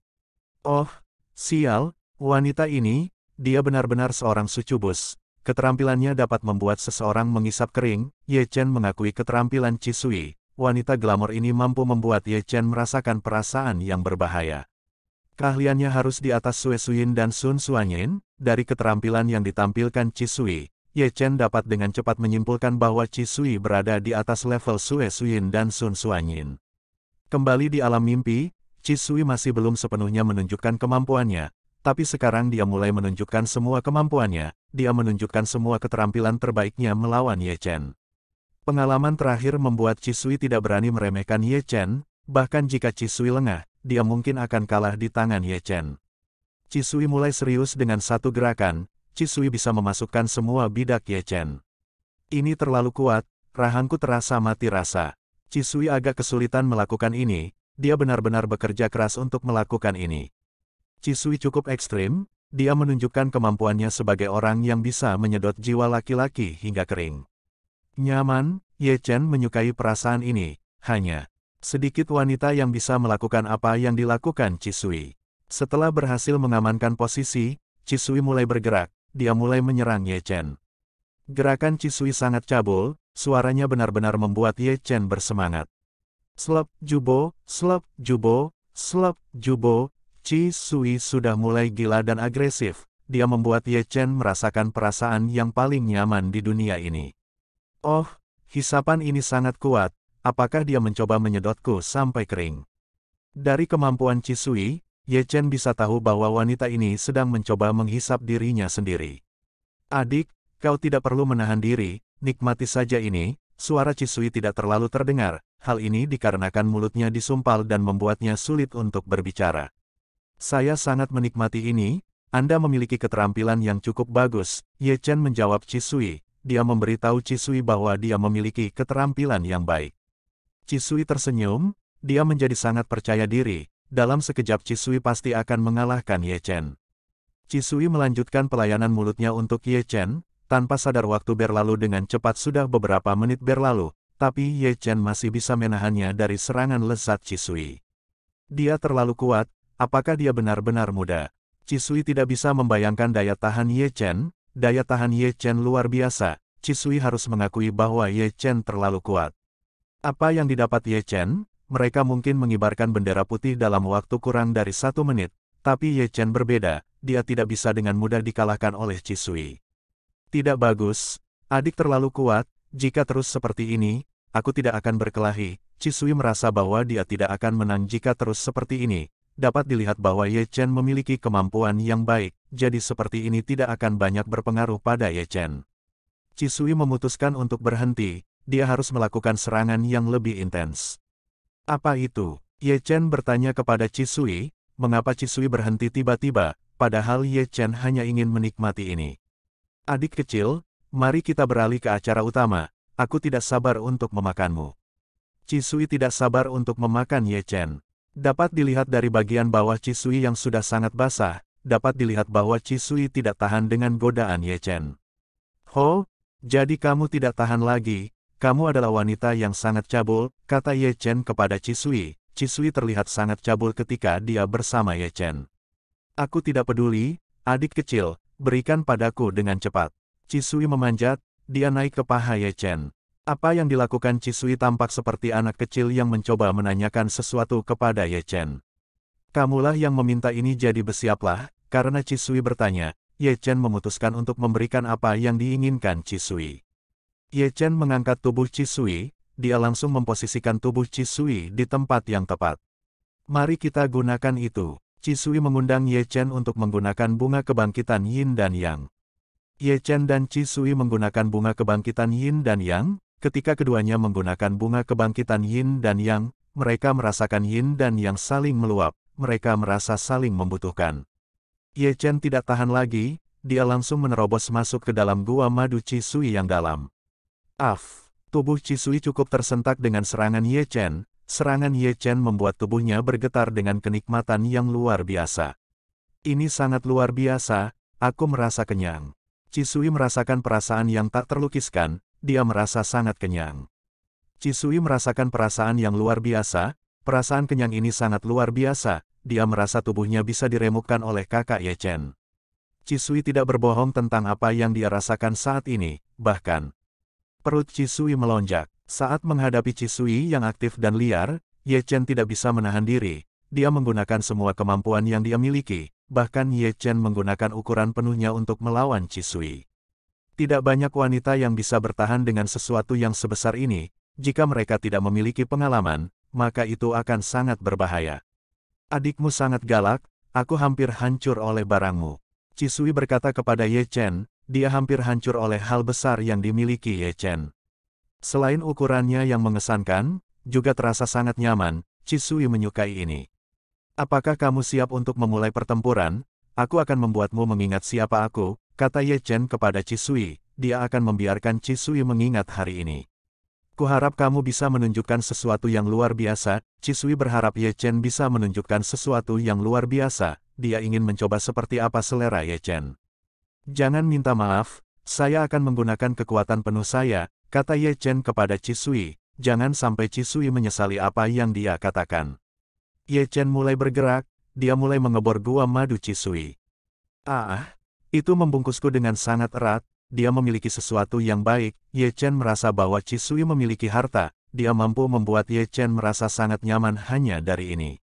Oh, sial, wanita ini, dia benar-benar seorang sucubus. Keterampilannya dapat membuat seseorang mengisap kering, Ye Chen mengakui keterampilan Cisui. Wanita glamor ini mampu membuat Ye Chen merasakan perasaan yang berbahaya. Keahliannya harus di atas Sue Suyin dan Sun Suanyin, dari keterampilan yang ditampilkan Cisui, Ye Chen dapat dengan cepat menyimpulkan bahwa Chi Sui berada di atas level Sue Suyin dan Sun Suanyin. Kembali di alam mimpi, Chi Sui masih belum sepenuhnya menunjukkan kemampuannya, tapi sekarang dia mulai menunjukkan semua kemampuannya, dia menunjukkan semua keterampilan terbaiknya melawan Ye Chen. Pengalaman terakhir membuat Chi Sui tidak berani meremehkan Ye Chen, bahkan jika Chi Sui lengah, dia mungkin akan kalah di tangan Ye Chen. Chi Sui mulai serius dengan satu gerakan, Cisui bisa memasukkan semua bidak Ye Chen. Ini terlalu kuat, rahangku terasa mati rasa. Cisui agak kesulitan melakukan ini, dia benar-benar bekerja keras untuk melakukan ini. Cisui cukup ekstrim, dia menunjukkan kemampuannya sebagai orang yang bisa menyedot jiwa laki-laki hingga kering. Nyaman, Ye Chen menyukai perasaan ini, hanya sedikit wanita yang bisa melakukan apa yang dilakukan Cisui. Setelah berhasil mengamankan posisi, Cisui mulai bergerak, dia mulai menyerang Ye Chen. Gerakan Cisui sangat cabul, suaranya benar-benar membuat Ye Chen bersemangat. Slap jubo, slap jubo, slap jubo, Cisui sudah mulai gila dan agresif, dia membuat Ye Chen merasakan perasaan yang paling nyaman di dunia ini. Oh, hisapan ini sangat kuat, apakah dia mencoba menyedotku sampai kering? Dari kemampuan Cisui, Ye Chen bisa tahu bahwa wanita ini sedang mencoba menghisap dirinya sendiri. Adik, kau tidak perlu menahan diri, nikmati saja ini, suara Cisui tidak terlalu terdengar, hal ini dikarenakan mulutnya disumpal dan membuatnya sulit untuk berbicara. Saya sangat menikmati ini, Anda memiliki keterampilan yang cukup bagus, Ye Chen menjawab Cisui, dia memberitahu Cisui bahwa dia memiliki keterampilan yang baik. Cisui tersenyum, dia menjadi sangat percaya diri, dalam sekejap Cisui pasti akan mengalahkan Ye Chen. Cisui melanjutkan pelayanan mulutnya untuk Ye Chen, tanpa sadar waktu berlalu dengan cepat sudah beberapa menit berlalu, tapi Ye Chen masih bisa menahannya dari serangan lezat Cisui. Dia terlalu kuat, apakah dia benar-benar muda? Cisui tidak bisa membayangkan daya tahan Ye Chen, daya tahan Ye Chen luar biasa, Cisui harus mengakui bahwa Ye Chen terlalu kuat. Apa yang didapat Ye Chen? mereka mungkin mengibarkan bendera putih dalam waktu kurang dari satu menit, tapi Ye Chen berbeda, dia tidak bisa dengan mudah dikalahkan oleh Chi Sui. Tidak bagus, adik terlalu kuat, jika terus seperti ini, aku tidak akan berkelahi. Chi Sui merasa bahwa dia tidak akan menang jika terus seperti ini. Dapat dilihat bahwa Ye Chen memiliki kemampuan yang baik, jadi seperti ini tidak akan banyak berpengaruh pada Ye Chen. Chi Sui memutuskan untuk berhenti, dia harus melakukan serangan yang lebih intens. Apa itu? Ye Chen bertanya kepada Cisui, mengapa Cisui berhenti tiba-tiba, padahal Ye Chen hanya ingin menikmati ini. Adik kecil, mari kita beralih ke acara utama, aku tidak sabar untuk memakanmu. Cisui tidak sabar untuk memakan Ye Chen. Dapat dilihat dari bagian bawah Cisui yang sudah sangat basah, dapat dilihat bahwa Cisui tidak tahan dengan godaan Ye Chen. Ho, jadi kamu tidak tahan lagi, kamu adalah wanita yang sangat cabul, kata Ye Chen kepada Cisui. Cisui terlihat sangat cabul ketika dia bersama Ye Chen. Aku tidak peduli, adik kecil, berikan padaku dengan cepat. Cisui memanjat, dia naik ke paha Ye Chen. Apa yang dilakukan Cisui tampak seperti anak kecil yang mencoba menanyakan sesuatu kepada Ye Chen. Kamulah yang meminta ini jadi bersiaplah, karena Cisui bertanya, Ye Chen memutuskan untuk memberikan apa yang diinginkan Cisui. Ye Chen mengangkat tubuh Cisui, dia langsung memposisikan tubuh Cisui di tempat yang tepat. Mari kita gunakan itu. Cisui mengundang Ye Chen untuk menggunakan bunga kebangkitan Yin dan Yang. Ye Chen dan Cisui menggunakan bunga kebangkitan Yin dan Yang, ketika keduanya menggunakan bunga kebangkitan Yin dan Yang, mereka merasakan Yin dan Yang saling meluap, mereka merasa saling membutuhkan. Ye Chen tidak tahan lagi, dia langsung menerobos masuk ke dalam gua madu Cisui yang dalam. Af, tubuh Cisui cukup tersentak dengan serangan Ye Chen, serangan Ye Chen membuat tubuhnya bergetar dengan kenikmatan yang luar biasa. Ini sangat luar biasa, aku merasa kenyang. Cisui merasakan perasaan yang tak terlukiskan, dia merasa sangat kenyang. Cisui merasakan perasaan yang luar biasa, perasaan kenyang ini sangat luar biasa, dia merasa tubuhnya bisa diremukkan oleh kakak Ye Chen. Cisui tidak berbohong tentang apa yang dia rasakan saat ini, bahkan, Perut Cisui melonjak. Saat menghadapi Cisui yang aktif dan liar, Ye Chen tidak bisa menahan diri. Dia menggunakan semua kemampuan yang dia miliki, bahkan Ye Chen menggunakan ukuran penuhnya untuk melawan Cisui. Tidak banyak wanita yang bisa bertahan dengan sesuatu yang sebesar ini, jika mereka tidak memiliki pengalaman, maka itu akan sangat berbahaya. Adikmu sangat galak, aku hampir hancur oleh barangmu. Cisui berkata kepada Ye Chen, dia hampir hancur oleh hal besar yang dimiliki Ye Chen. Selain ukurannya yang mengesankan, juga terasa sangat nyaman, Cisui menyukai ini. Apakah kamu siap untuk memulai pertempuran? Aku akan membuatmu mengingat siapa aku, kata Ye Chen kepada Cisui. dia akan membiarkan Cisui mengingat hari ini. Kuharap kamu bisa menunjukkan sesuatu yang luar biasa, Cisui berharap Ye Chen bisa menunjukkan sesuatu yang luar biasa, dia ingin mencoba seperti apa selera Ye Chen. Jangan minta maaf, saya akan menggunakan kekuatan penuh saya, kata Ye Chen kepada Cisui, jangan sampai Cisui menyesali apa yang dia katakan. Ye Chen mulai bergerak, dia mulai mengebor gua madu Cisui. Ah, itu membungkusku dengan sangat erat, dia memiliki sesuatu yang baik, Ye Chen merasa bahwa Cisui memiliki harta, dia mampu membuat Ye Chen merasa sangat nyaman hanya dari ini.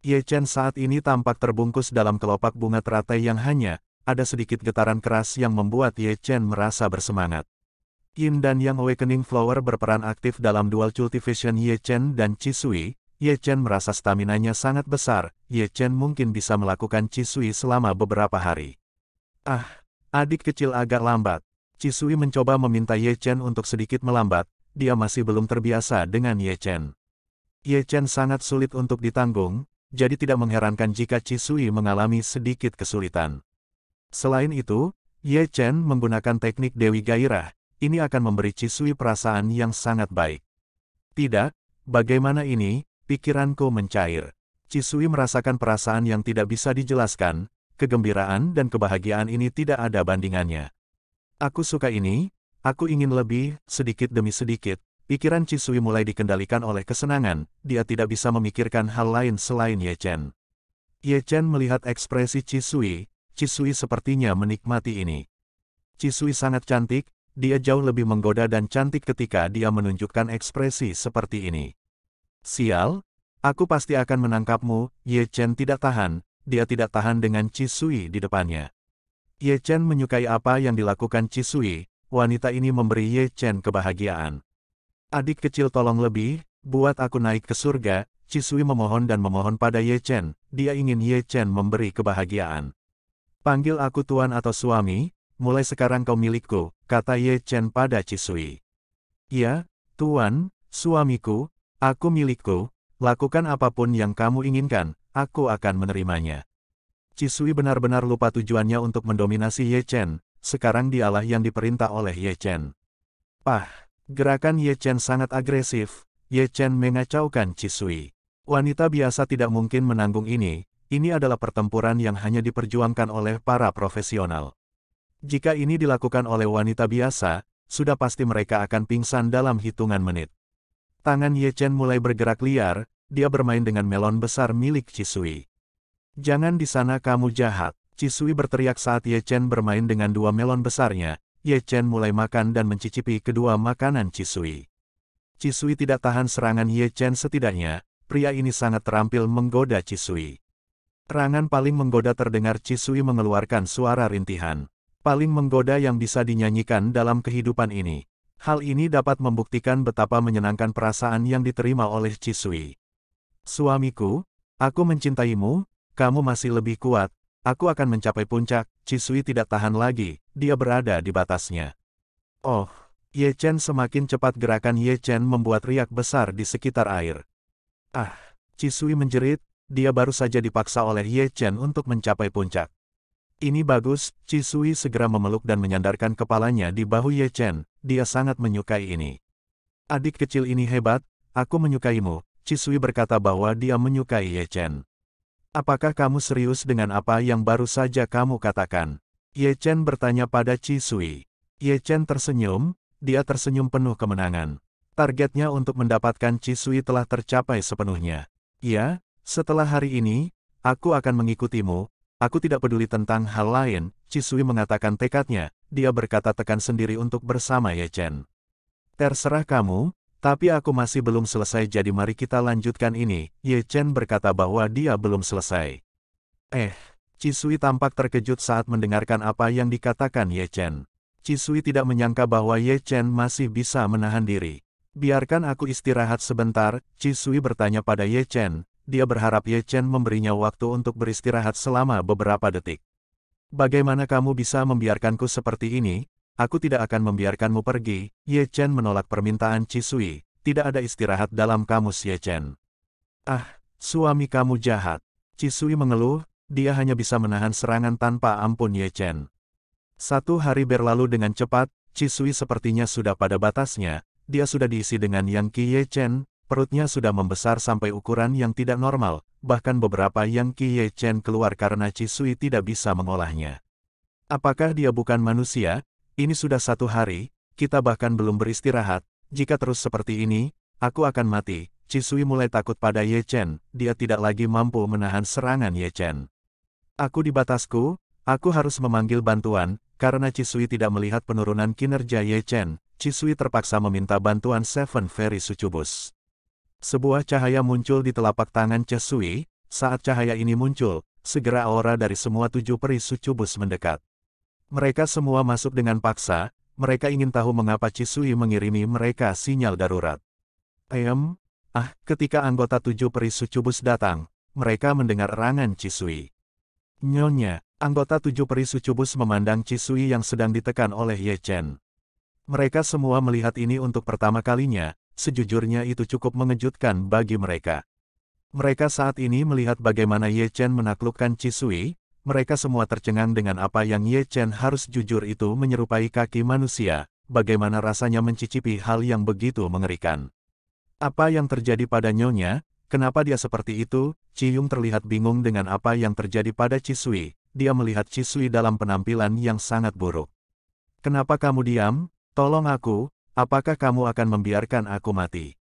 Ye Chen saat ini tampak terbungkus dalam kelopak bunga teratai yang hanya ada sedikit getaran keras yang membuat Ye Chen merasa bersemangat. Yin dan Yang Awakening Flower berperan aktif dalam dual cultivation Ye Chen dan Chisui. Ye Chen merasa staminanya sangat besar, Ye Chen mungkin bisa melakukan Chisui selama beberapa hari. Ah, adik kecil agak lambat. Chisui mencoba meminta Ye Chen untuk sedikit melambat, dia masih belum terbiasa dengan Ye Chen. Ye Chen sangat sulit untuk ditanggung, jadi tidak mengherankan jika Chisui mengalami sedikit kesulitan. Selain itu, Ye Chen menggunakan teknik Dewi Gairah, ini akan memberi Cisui perasaan yang sangat baik. Tidak, bagaimana ini, pikiranku mencair. Cisui merasakan perasaan yang tidak bisa dijelaskan, kegembiraan dan kebahagiaan ini tidak ada bandingannya. Aku suka ini, aku ingin lebih, sedikit demi sedikit, pikiran Cisui mulai dikendalikan oleh kesenangan, dia tidak bisa memikirkan hal lain selain Ye Chen. Ye Chen melihat ekspresi Cisui, Cisui sepertinya menikmati ini. Cisui sangat cantik, dia jauh lebih menggoda dan cantik ketika dia menunjukkan ekspresi seperti ini. Sial, aku pasti akan menangkapmu, Ye Chen tidak tahan, dia tidak tahan dengan Cisui di depannya. Ye Chen menyukai apa yang dilakukan Cisui, wanita ini memberi Ye Chen kebahagiaan. Adik kecil tolong lebih, buat aku naik ke surga, Cisui memohon dan memohon pada Ye Chen, dia ingin Ye Chen memberi kebahagiaan. Panggil aku tuan atau suami, mulai sekarang kau milikku, kata Ye Chen pada Cisui. Ya, tuan, suamiku, aku milikku, lakukan apapun yang kamu inginkan, aku akan menerimanya. Cisui benar-benar lupa tujuannya untuk mendominasi Ye Chen, sekarang dialah yang diperintah oleh Ye Chen. Pah, gerakan Ye Chen sangat agresif, Ye Chen mengacaukan Cisui. Wanita biasa tidak mungkin menanggung ini, ini adalah pertempuran yang hanya diperjuangkan oleh para profesional. Jika ini dilakukan oleh wanita biasa, sudah pasti mereka akan pingsan dalam hitungan menit. Tangan Ye Chen mulai bergerak liar, dia bermain dengan melon besar milik Cisui. Jangan di sana kamu jahat, Cisui berteriak saat Ye Chen bermain dengan dua melon besarnya, Ye Chen mulai makan dan mencicipi kedua makanan Cisui. Cisui tidak tahan serangan Ye Chen setidaknya, pria ini sangat terampil menggoda Cisui. Rangan paling menggoda terdengar Cisui mengeluarkan suara rintihan. Paling menggoda yang bisa dinyanyikan dalam kehidupan ini. Hal ini dapat membuktikan betapa menyenangkan perasaan yang diterima oleh Cisui. Suamiku, aku mencintaimu, kamu masih lebih kuat, aku akan mencapai puncak, Cisui tidak tahan lagi, dia berada di batasnya. Oh, Ye Chen semakin cepat gerakan Ye Chen membuat riak besar di sekitar air. Ah, Cisui menjerit, dia baru saja dipaksa oleh Ye Chen untuk mencapai puncak. Ini bagus, Chi Sui segera memeluk dan menyandarkan kepalanya di bahu Ye Chen, dia sangat menyukai ini. Adik kecil ini hebat, aku menyukaimu, Chi Sui berkata bahwa dia menyukai Ye Chen. Apakah kamu serius dengan apa yang baru saja kamu katakan? Ye Chen bertanya pada Chi Sui. Ye Chen tersenyum, dia tersenyum penuh kemenangan. Targetnya untuk mendapatkan Cisui telah tercapai sepenuhnya. Ya. Setelah hari ini, aku akan mengikutimu, aku tidak peduli tentang hal lain, Cisui mengatakan tekadnya, dia berkata tekan sendiri untuk bersama Ye Chen. Terserah kamu, tapi aku masih belum selesai jadi mari kita lanjutkan ini, Ye Chen berkata bahwa dia belum selesai. Eh, Cisui tampak terkejut saat mendengarkan apa yang dikatakan Ye Chen. Cisui tidak menyangka bahwa Ye Chen masih bisa menahan diri. Biarkan aku istirahat sebentar, Cisui bertanya pada Ye Chen, dia berharap Ye Chen memberinya waktu untuk beristirahat selama beberapa detik. Bagaimana kamu bisa membiarkanku seperti ini? Aku tidak akan membiarkanmu pergi. Ye Chen menolak permintaan Chi Sui. Tidak ada istirahat dalam kamus Ye Chen. Ah, suami kamu jahat. Chi Sui mengeluh, dia hanya bisa menahan serangan tanpa ampun Ye Chen. Satu hari berlalu dengan cepat, Chi Sui sepertinya sudah pada batasnya, dia sudah diisi dengan Yang Qi Ye Chen, perutnya sudah membesar sampai ukuran yang tidak normal, bahkan beberapa yang Qi Ye Chen keluar karena Cisui tidak bisa mengolahnya. Apakah dia bukan manusia? Ini sudah satu hari, kita bahkan belum beristirahat, jika terus seperti ini, aku akan mati. Cisui mulai takut pada Ye Chen, dia tidak lagi mampu menahan serangan Ye Chen. Aku di batasku, aku harus memanggil bantuan, karena Cisui tidak melihat penurunan kinerja Ye Chen, Cisui terpaksa meminta bantuan Seven Fairy Sucubus. Sebuah cahaya muncul di telapak tangan Cesui. saat cahaya ini muncul, segera aura dari semua tujuh peri sucubus mendekat. Mereka semua masuk dengan paksa, mereka ingin tahu mengapa Cisui mengirimi mereka sinyal darurat. Ayam, ah, ketika anggota tujuh peri sucubus datang, mereka mendengar erangan Cisui. Nyonya, anggota tujuh peri sucubus memandang Cisui yang sedang ditekan oleh Ye Chen. Mereka semua melihat ini untuk pertama kalinya, sejujurnya itu cukup mengejutkan bagi mereka. Mereka saat ini melihat bagaimana Ye Chen menaklukkan Cisui, mereka semua tercengang dengan apa yang Ye Chen harus jujur itu menyerupai kaki manusia, bagaimana rasanya mencicipi hal yang begitu mengerikan. Apa yang terjadi pada nyonya, kenapa dia seperti itu, Ciyung terlihat bingung dengan apa yang terjadi pada Cisui, dia melihat Cisui dalam penampilan yang sangat buruk. Kenapa kamu diam? Tolong aku, apakah kamu akan membiarkan aku mati?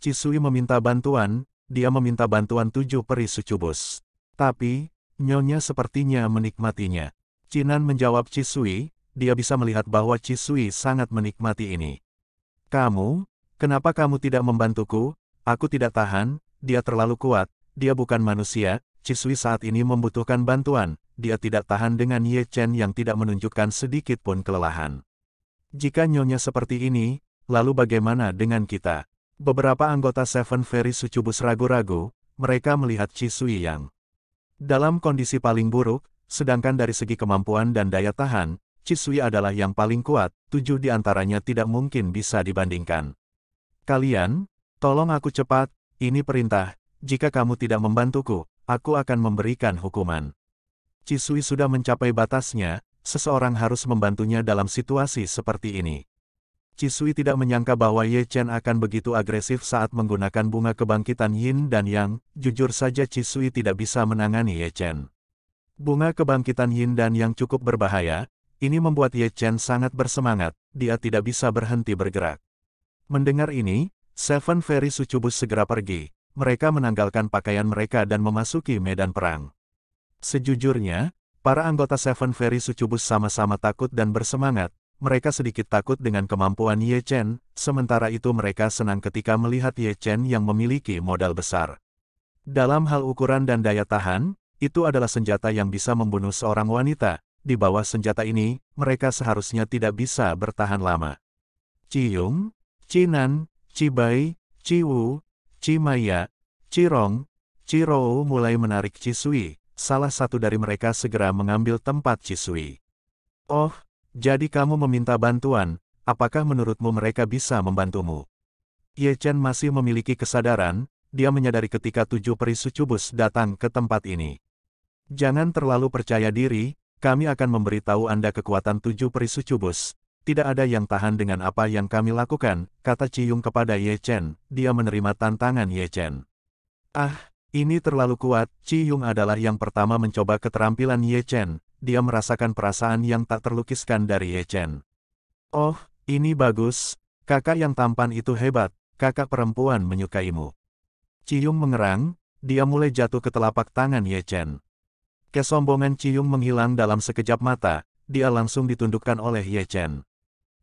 Cisui meminta bantuan, dia meminta bantuan tujuh peri sucubus. Tapi, nyonya sepertinya menikmatinya. Cinan menjawab Cisui, dia bisa melihat bahwa Cisui sangat menikmati ini. Kamu, kenapa kamu tidak membantuku? Aku tidak tahan, dia terlalu kuat, dia bukan manusia, Cisui saat ini membutuhkan bantuan, dia tidak tahan dengan Ye Chen yang tidak menunjukkan sedikit pun kelelahan. Jika nyonya seperti ini, lalu bagaimana dengan kita? Beberapa anggota Seven Fairy Sucubus ragu-ragu, mereka melihat Chi Yang dalam kondisi paling buruk, sedangkan dari segi kemampuan dan daya tahan, Chi adalah yang paling kuat, tujuh di antaranya tidak mungkin bisa dibandingkan. Kalian, tolong aku cepat, ini perintah, jika kamu tidak membantuku, aku akan memberikan hukuman. Cisui sudah mencapai batasnya, seseorang harus membantunya dalam situasi seperti ini. Cisui tidak menyangka bahwa Ye Chen akan begitu agresif saat menggunakan bunga kebangkitan Yin dan Yang, jujur saja Cisui tidak bisa menangani Ye Chen. Bunga kebangkitan Yin dan Yang cukup berbahaya, ini membuat Ye Chen sangat bersemangat, dia tidak bisa berhenti bergerak. Mendengar ini, Seven Fairy Sucubus segera pergi, mereka menanggalkan pakaian mereka dan memasuki medan perang. Sejujurnya, Para anggota Seven Fairy Sucubus sama-sama takut dan bersemangat, mereka sedikit takut dengan kemampuan Ye Chen, sementara itu mereka senang ketika melihat Ye Chen yang memiliki modal besar. Dalam hal ukuran dan daya tahan, itu adalah senjata yang bisa membunuh seorang wanita. Di bawah senjata ini, mereka seharusnya tidak bisa bertahan lama. Ciyung, Cinan, Cibai, Ciwu, Cimaya, Cirong, Cirou mulai menarik Cisui, salah satu dari mereka segera mengambil tempat Cisui. Oh, jadi kamu meminta bantuan, apakah menurutmu mereka bisa membantumu? Ye Chen masih memiliki kesadaran, dia menyadari ketika tujuh peri sucubus datang ke tempat ini. Jangan terlalu percaya diri, kami akan memberitahu Anda kekuatan tujuh peri sucubus. Tidak ada yang tahan dengan apa yang kami lakukan, kata Ciyung kepada Ye Chen, dia menerima tantangan Ye Chen. Ah, ini terlalu kuat, Chi Yung adalah yang pertama mencoba keterampilan Ye Chen, dia merasakan perasaan yang tak terlukiskan dari Ye Chen. Oh, ini bagus, kakak yang tampan itu hebat, kakak perempuan menyukaimu. Chi Yung mengerang, dia mulai jatuh ke telapak tangan Ye Chen. Kesombongan Chi Yung menghilang dalam sekejap mata, dia langsung ditundukkan oleh Ye Chen.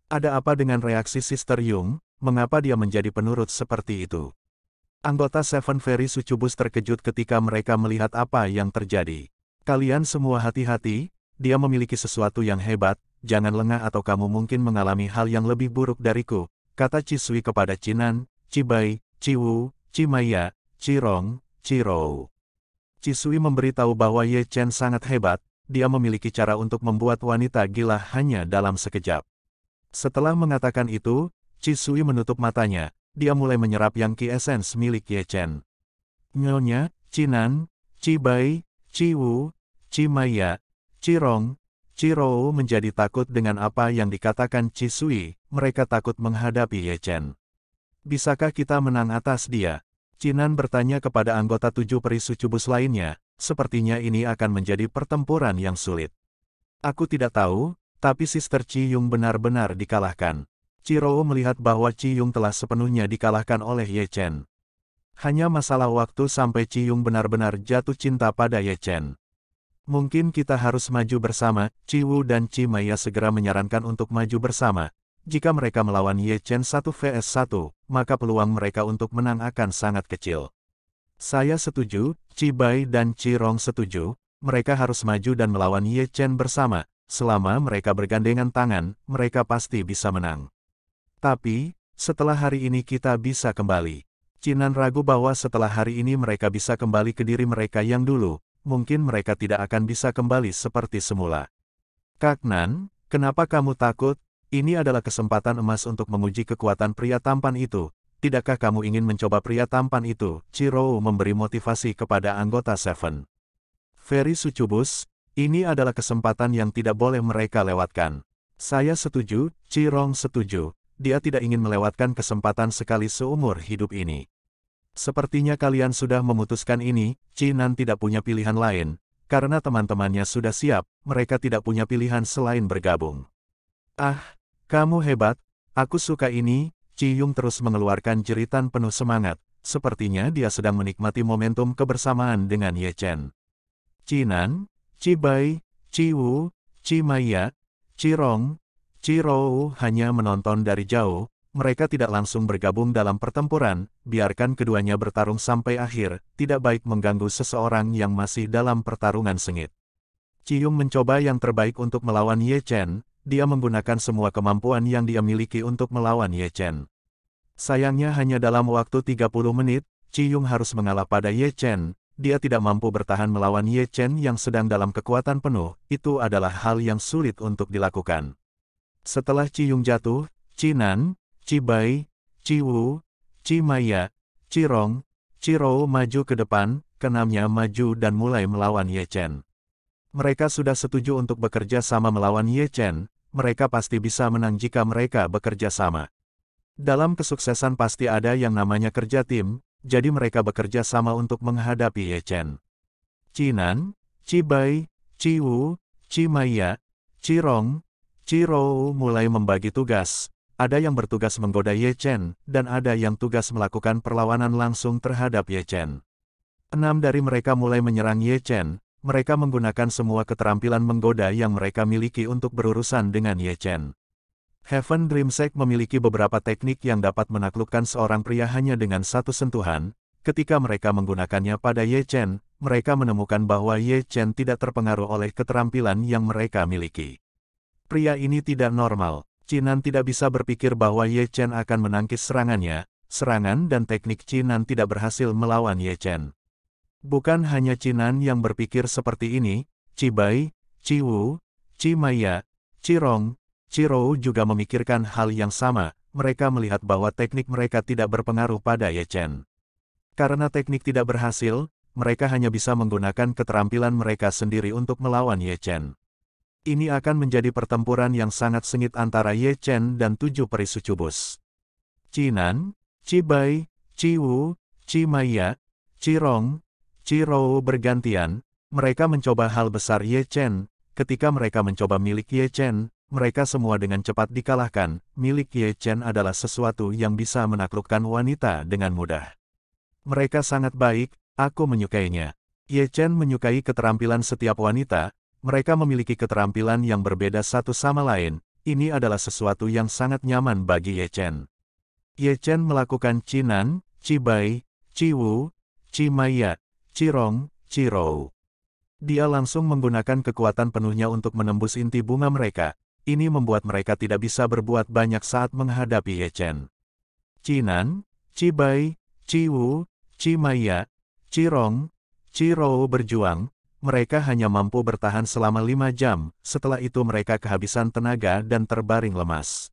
Ada apa dengan reaksi Sister Yung, mengapa dia menjadi penurut seperti itu? Anggota Seven Ferry Sucubus terkejut ketika mereka melihat apa yang terjadi. Kalian semua hati-hati, dia memiliki sesuatu yang hebat, jangan lengah atau kamu mungkin mengalami hal yang lebih buruk dariku, kata Cisui kepada Cinan, Cibai, Ciwu, Cimaya, Cirong, Cirou. Cisui memberitahu bahwa Ye Chen sangat hebat, dia memiliki cara untuk membuat wanita gila hanya dalam sekejap. Setelah mengatakan itu, Cisui menutup matanya, dia mulai menyerap yang Qi Essence milik Ye Chen. Nyonya, Cinan, Cibai, Ciwu, Cimaya, Cirong, Cirou menjadi takut dengan apa yang dikatakan Cisui, mereka takut menghadapi Ye Chen. Bisakah kita menang atas dia? Cinan bertanya kepada anggota tujuh perisu cubus lainnya, sepertinya ini akan menjadi pertempuran yang sulit. Aku tidak tahu, tapi Sister Ciyung benar-benar dikalahkan. Cirou melihat bahwa Ciyung telah sepenuhnya dikalahkan oleh Ye Chen. Hanya masalah waktu sampai Ciyung benar-benar jatuh cinta pada Ye Chen. Mungkin kita harus maju bersama, Ci dan Ci Maya segera menyarankan untuk maju bersama. Jika mereka melawan Ye Chen 1 vs 1, maka peluang mereka untuk menang akan sangat kecil. Saya setuju, Ci Bai dan Ci Rong setuju, mereka harus maju dan melawan Ye Chen bersama. Selama mereka bergandengan tangan, mereka pasti bisa menang. Tapi, setelah hari ini kita bisa kembali. Cinan ragu bahwa setelah hari ini mereka bisa kembali ke diri mereka yang dulu, mungkin mereka tidak akan bisa kembali seperti semula. Kak Nan, kenapa kamu takut? Ini adalah kesempatan emas untuk menguji kekuatan pria tampan itu. Tidakkah kamu ingin mencoba pria tampan itu? Chirou memberi motivasi kepada anggota Seven. Ferry Sucubus, ini adalah kesempatan yang tidak boleh mereka lewatkan. Saya setuju, Cirong setuju dia tidak ingin melewatkan kesempatan sekali seumur hidup ini. Sepertinya kalian sudah memutuskan ini, Chinan tidak punya pilihan lain, karena teman-temannya sudah siap, mereka tidak punya pilihan selain bergabung. Ah, kamu hebat, aku suka ini, Ciyung terus mengeluarkan jeritan penuh semangat, sepertinya dia sedang menikmati momentum kebersamaan dengan Ye Chen. Cinan, Cibai, Ciwu, Cimaya, Cirong, Chiro hanya menonton dari jauh, mereka tidak langsung bergabung dalam pertempuran, biarkan keduanya bertarung sampai akhir, tidak baik mengganggu seseorang yang masih dalam pertarungan sengit. Ciyung mencoba yang terbaik untuk melawan Ye Chen, dia menggunakan semua kemampuan yang dia miliki untuk melawan Ye Chen. Sayangnya hanya dalam waktu 30 menit, Ciyung harus mengalah pada Ye Chen, dia tidak mampu bertahan melawan Ye Chen yang sedang dalam kekuatan penuh, itu adalah hal yang sulit untuk dilakukan. Setelah Ciyung jatuh, Cinan, Cibai, Ciwu, Cimaya, Cirong, Cirou maju ke depan, kenamnya maju dan mulai melawan Ye Chen. Mereka sudah setuju untuk bekerja sama melawan Ye Chen, mereka pasti bisa menang jika mereka bekerja sama. Dalam kesuksesan pasti ada yang namanya kerja tim, jadi mereka bekerja sama untuk menghadapi Ye Chen. Cinan, Cibai, Ciwu, Cimaya, Cirong, Ciro mulai membagi tugas. Ada yang bertugas menggoda Ye Chen, dan ada yang tugas melakukan perlawanan langsung terhadap Ye Chen. Enam dari mereka mulai menyerang Ye Chen, mereka menggunakan semua keterampilan menggoda yang mereka miliki untuk berurusan dengan Ye Chen. Heaven Dreamsec memiliki beberapa teknik yang dapat menaklukkan seorang pria hanya dengan satu sentuhan, ketika mereka menggunakannya pada Ye Chen, mereka menemukan bahwa Ye Chen tidak terpengaruh oleh keterampilan yang mereka miliki. Pria ini tidak normal. Cinan tidak bisa berpikir bahwa Ye Chen akan menangkis serangannya. Serangan dan teknik Cinan tidak berhasil melawan Ye Chen. Bukan hanya Cinan yang berpikir seperti ini, Cibai, Ciwu, Cimaya, Cirong, Cirou juga memikirkan hal yang sama. Mereka melihat bahwa teknik mereka tidak berpengaruh pada Ye Chen. Karena teknik tidak berhasil, mereka hanya bisa menggunakan keterampilan mereka sendiri untuk melawan Ye Chen ini akan menjadi pertempuran yang sangat sengit antara Ye Chen dan tujuh peri sucubus. Cinan, Cibai, Ciwu, Cimaya, Cirong, Cirou bergantian, mereka mencoba hal besar Ye Chen, ketika mereka mencoba milik Ye Chen, mereka semua dengan cepat dikalahkan, milik Ye Chen adalah sesuatu yang bisa menaklukkan wanita dengan mudah. Mereka sangat baik, aku menyukainya. Ye Chen menyukai keterampilan setiap wanita, mereka memiliki keterampilan yang berbeda satu sama lain, ini adalah sesuatu yang sangat nyaman bagi Ye Chen. Ye Chen melakukan Cinan, Cibai, Ciwu, Cimaya, Cirong, Cirou. Dia langsung menggunakan kekuatan penuhnya untuk menembus inti bunga mereka. Ini membuat mereka tidak bisa berbuat banyak saat menghadapi Ye Chen. Cinan, Cibai, Ciwu, Cimaya, Cirong, Cirou berjuang, mereka hanya mampu bertahan selama lima jam, setelah itu mereka kehabisan tenaga dan terbaring lemas.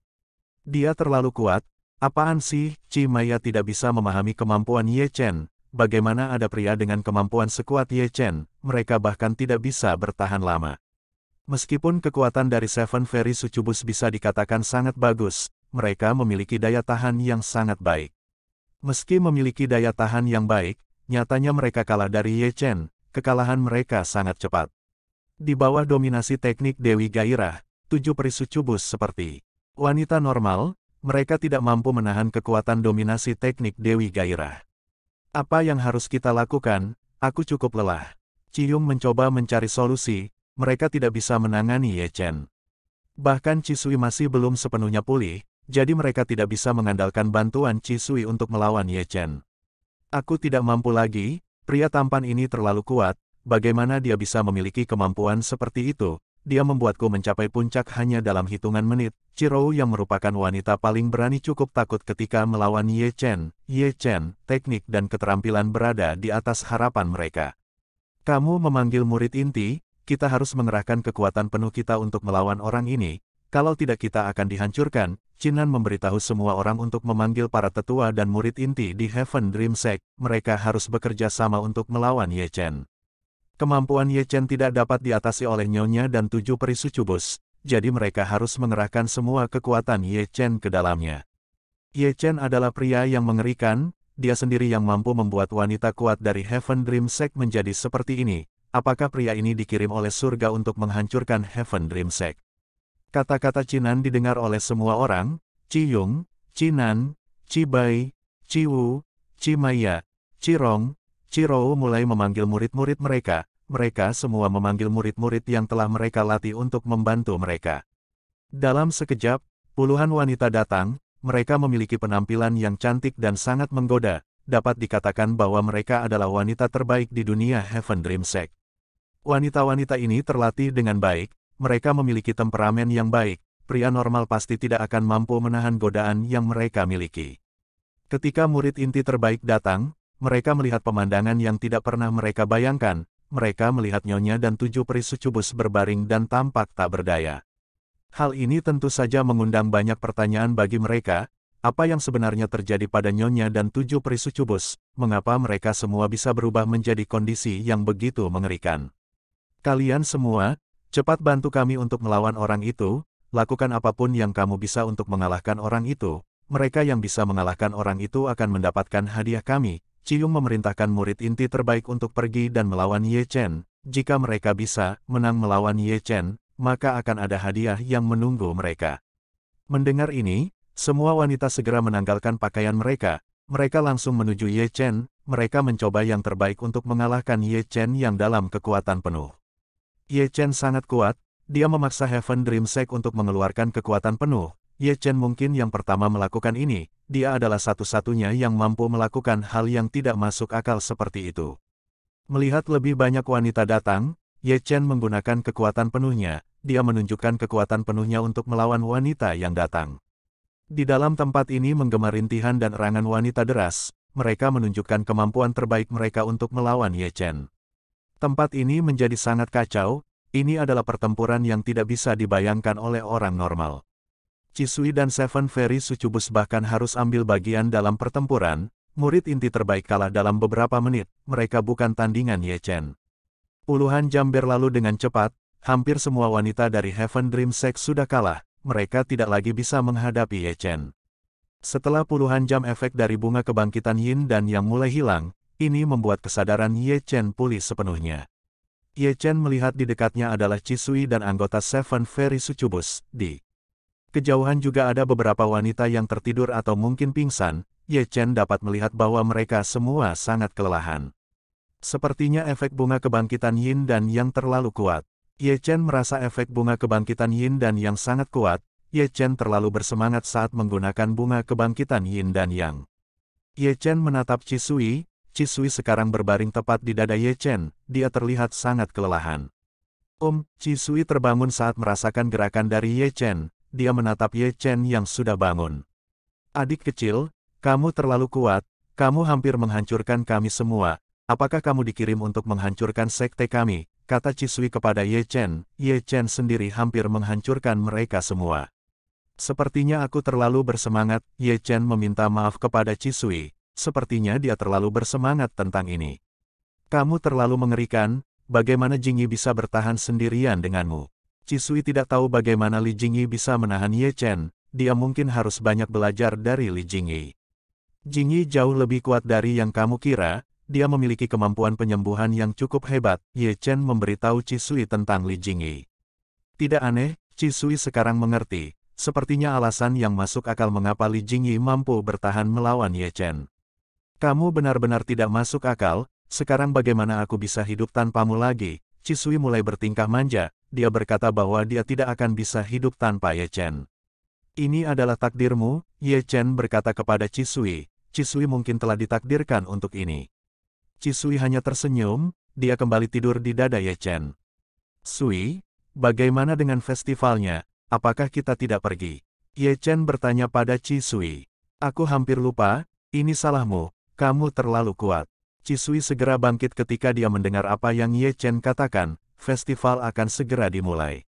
Dia terlalu kuat, apaan sih, Ci Maya tidak bisa memahami kemampuan Ye Chen, bagaimana ada pria dengan kemampuan sekuat Ye Chen, mereka bahkan tidak bisa bertahan lama. Meskipun kekuatan dari Seven Fairy Sucubus bisa dikatakan sangat bagus, mereka memiliki daya tahan yang sangat baik. Meski memiliki daya tahan yang baik, nyatanya mereka kalah dari Ye Chen, kekalahan mereka sangat cepat. Di bawah dominasi teknik Dewi Gairah, tujuh perisu cubus seperti wanita normal, mereka tidak mampu menahan kekuatan dominasi teknik Dewi Gairah. Apa yang harus kita lakukan? Aku cukup lelah. Ciyung mencoba mencari solusi, mereka tidak bisa menangani Ye Chen. Bahkan Cisui masih belum sepenuhnya pulih, jadi mereka tidak bisa mengandalkan bantuan Cisui untuk melawan Ye Chen. Aku tidak mampu lagi, Pria tampan ini terlalu kuat, bagaimana dia bisa memiliki kemampuan seperti itu? Dia membuatku mencapai puncak hanya dalam hitungan menit. Chirou yang merupakan wanita paling berani cukup takut ketika melawan Ye Chen. Ye Chen, teknik dan keterampilan berada di atas harapan mereka. Kamu memanggil murid inti, kita harus mengerahkan kekuatan penuh kita untuk melawan orang ini, kalau tidak kita akan dihancurkan, Chinan memberitahu semua orang untuk memanggil para tetua dan murid inti di Heaven Dream Sect, mereka harus bekerja sama untuk melawan Ye Chen. Kemampuan Ye Chen tidak dapat diatasi oleh nyonya dan tujuh cubus, jadi mereka harus mengerahkan semua kekuatan Ye Chen ke dalamnya. Ye Chen adalah pria yang mengerikan, dia sendiri yang mampu membuat wanita kuat dari Heaven Dream Sect menjadi seperti ini. Apakah pria ini dikirim oleh surga untuk menghancurkan Heaven Dream Sect? Kata-kata Cinan didengar oleh semua orang, Ciyung, Cinan, Cibai, Ciwu, Cimaya, Cirong, Cirou mulai memanggil murid-murid mereka. Mereka semua memanggil murid-murid yang telah mereka latih untuk membantu mereka. Dalam sekejap, puluhan wanita datang, mereka memiliki penampilan yang cantik dan sangat menggoda, dapat dikatakan bahwa mereka adalah wanita terbaik di dunia Heaven Dream Sect. Wanita-wanita ini terlatih dengan baik, mereka memiliki temperamen yang baik, pria normal pasti tidak akan mampu menahan godaan yang mereka miliki. Ketika murid inti terbaik datang, mereka melihat pemandangan yang tidak pernah mereka bayangkan, mereka melihat Nyonya dan tujuh peri sucubus berbaring dan tampak tak berdaya. Hal ini tentu saja mengundang banyak pertanyaan bagi mereka, apa yang sebenarnya terjadi pada Nyonya dan tujuh peri sucubus, mengapa mereka semua bisa berubah menjadi kondisi yang begitu mengerikan. Kalian semua, Cepat bantu kami untuk melawan orang itu, lakukan apapun yang kamu bisa untuk mengalahkan orang itu, mereka yang bisa mengalahkan orang itu akan mendapatkan hadiah kami. Cium memerintahkan murid inti terbaik untuk pergi dan melawan Ye Chen. Jika mereka bisa menang melawan Ye Chen, maka akan ada hadiah yang menunggu mereka. Mendengar ini, semua wanita segera menanggalkan pakaian mereka. Mereka langsung menuju Ye Chen, mereka mencoba yang terbaik untuk mengalahkan Ye Chen yang dalam kekuatan penuh. Ye Chen sangat kuat, dia memaksa Heaven Dream Sect untuk mengeluarkan kekuatan penuh. Ye Chen mungkin yang pertama melakukan ini, dia adalah satu-satunya yang mampu melakukan hal yang tidak masuk akal seperti itu. Melihat lebih banyak wanita datang, Ye Chen menggunakan kekuatan penuhnya, dia menunjukkan kekuatan penuhnya untuk melawan wanita yang datang. Di dalam tempat ini menggema rintihan dan erangan wanita deras, mereka menunjukkan kemampuan terbaik mereka untuk melawan Ye Chen. Tempat ini menjadi sangat kacau, ini adalah pertempuran yang tidak bisa dibayangkan oleh orang normal. Cisui dan Seven Fairy Sucubus bahkan harus ambil bagian dalam pertempuran, murid inti terbaik kalah dalam beberapa menit, mereka bukan tandingan Ye Chen. Puluhan jam berlalu dengan cepat, hampir semua wanita dari Heaven Dream Sex sudah kalah, mereka tidak lagi bisa menghadapi Ye Chen. Setelah puluhan jam efek dari bunga kebangkitan Yin dan Yang mulai hilang, ini membuat kesadaran Ye Chen pulih sepenuhnya. Ye Chen melihat di dekatnya adalah Cisui dan anggota Seven Fairy Sucubus, di kejauhan juga ada beberapa wanita yang tertidur atau mungkin pingsan, Ye Chen dapat melihat bahwa mereka semua sangat kelelahan. Sepertinya efek bunga kebangkitan Yin dan Yang terlalu kuat. Ye Chen merasa efek bunga kebangkitan Yin dan Yang sangat kuat, Ye Chen terlalu bersemangat saat menggunakan bunga kebangkitan Yin dan Yang. Ye Chen menatap Cisui. Cisui sekarang berbaring tepat di dada Ye Chen, dia terlihat sangat kelelahan. Om, Cisui terbangun saat merasakan gerakan dari Ye Chen, dia menatap Ye Chen yang sudah bangun. Adik kecil, kamu terlalu kuat, kamu hampir menghancurkan kami semua, apakah kamu dikirim untuk menghancurkan sekte kami, kata Cisui kepada Ye Chen, Ye Chen sendiri hampir menghancurkan mereka semua. Sepertinya aku terlalu bersemangat, Ye Chen meminta maaf kepada Cisui, sepertinya dia terlalu bersemangat tentang ini. Kamu terlalu mengerikan, bagaimana Jingyi bisa bertahan sendirian denganmu? Cisui tidak tahu bagaimana Li Jingyi bisa menahan Ye Chen, dia mungkin harus banyak belajar dari Li Jingyi. Jingyi jauh lebih kuat dari yang kamu kira, dia memiliki kemampuan penyembuhan yang cukup hebat, Ye Chen memberitahu Cisui tentang Li Jingyi. Tidak aneh, Cisui sekarang mengerti, sepertinya alasan yang masuk akal mengapa Li Jingyi mampu bertahan melawan Ye Chen. Kamu benar-benar tidak masuk akal, sekarang bagaimana aku bisa hidup tanpamu lagi? Cisui mulai bertingkah manja, dia berkata bahwa dia tidak akan bisa hidup tanpa Ye Chen. Ini adalah takdirmu, Ye Chen berkata kepada Cisui, Cisui mungkin telah ditakdirkan untuk ini. Cisui hanya tersenyum, dia kembali tidur di dada Ye Chen. Sui, bagaimana dengan festivalnya, apakah kita tidak pergi? Ye Chen bertanya pada Cisui. Aku hampir lupa, ini salahmu, kamu terlalu kuat. Cisui segera bangkit ketika dia mendengar apa yang Ye Chen katakan, festival akan segera dimulai.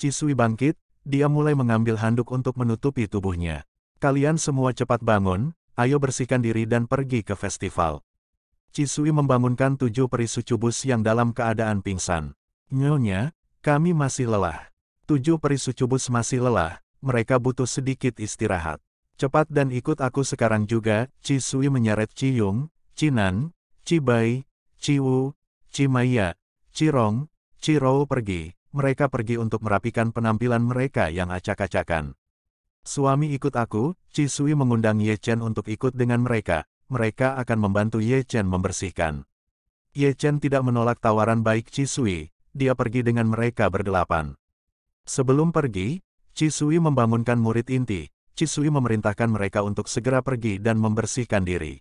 Cisui bangkit, dia mulai mengambil handuk untuk menutupi tubuhnya. Kalian semua cepat bangun, ayo bersihkan diri dan pergi ke festival. Cisui membangunkan tujuh perisu cubus yang dalam keadaan pingsan. Nyonya, kami masih lelah. Tujuh perisu cubus masih lelah, mereka butuh sedikit istirahat. Cepat dan ikut aku sekarang juga, Ci Sui menyeret Ci Yung, Ci Nan, Ci Bai, Ci Wu, Ci Maya, Ci Rong, Ci Rou pergi. Mereka pergi untuk merapikan penampilan mereka yang acak-acakan. Suami ikut aku, Ci Sui mengundang Ye Chen untuk ikut dengan mereka. Mereka akan membantu Ye Chen membersihkan. Ye Chen tidak menolak tawaran baik Ci Sui. Dia pergi dengan mereka berdelapan. Sebelum pergi, Ci Sui membangunkan murid inti. Cisui memerintahkan mereka untuk segera pergi dan membersihkan diri.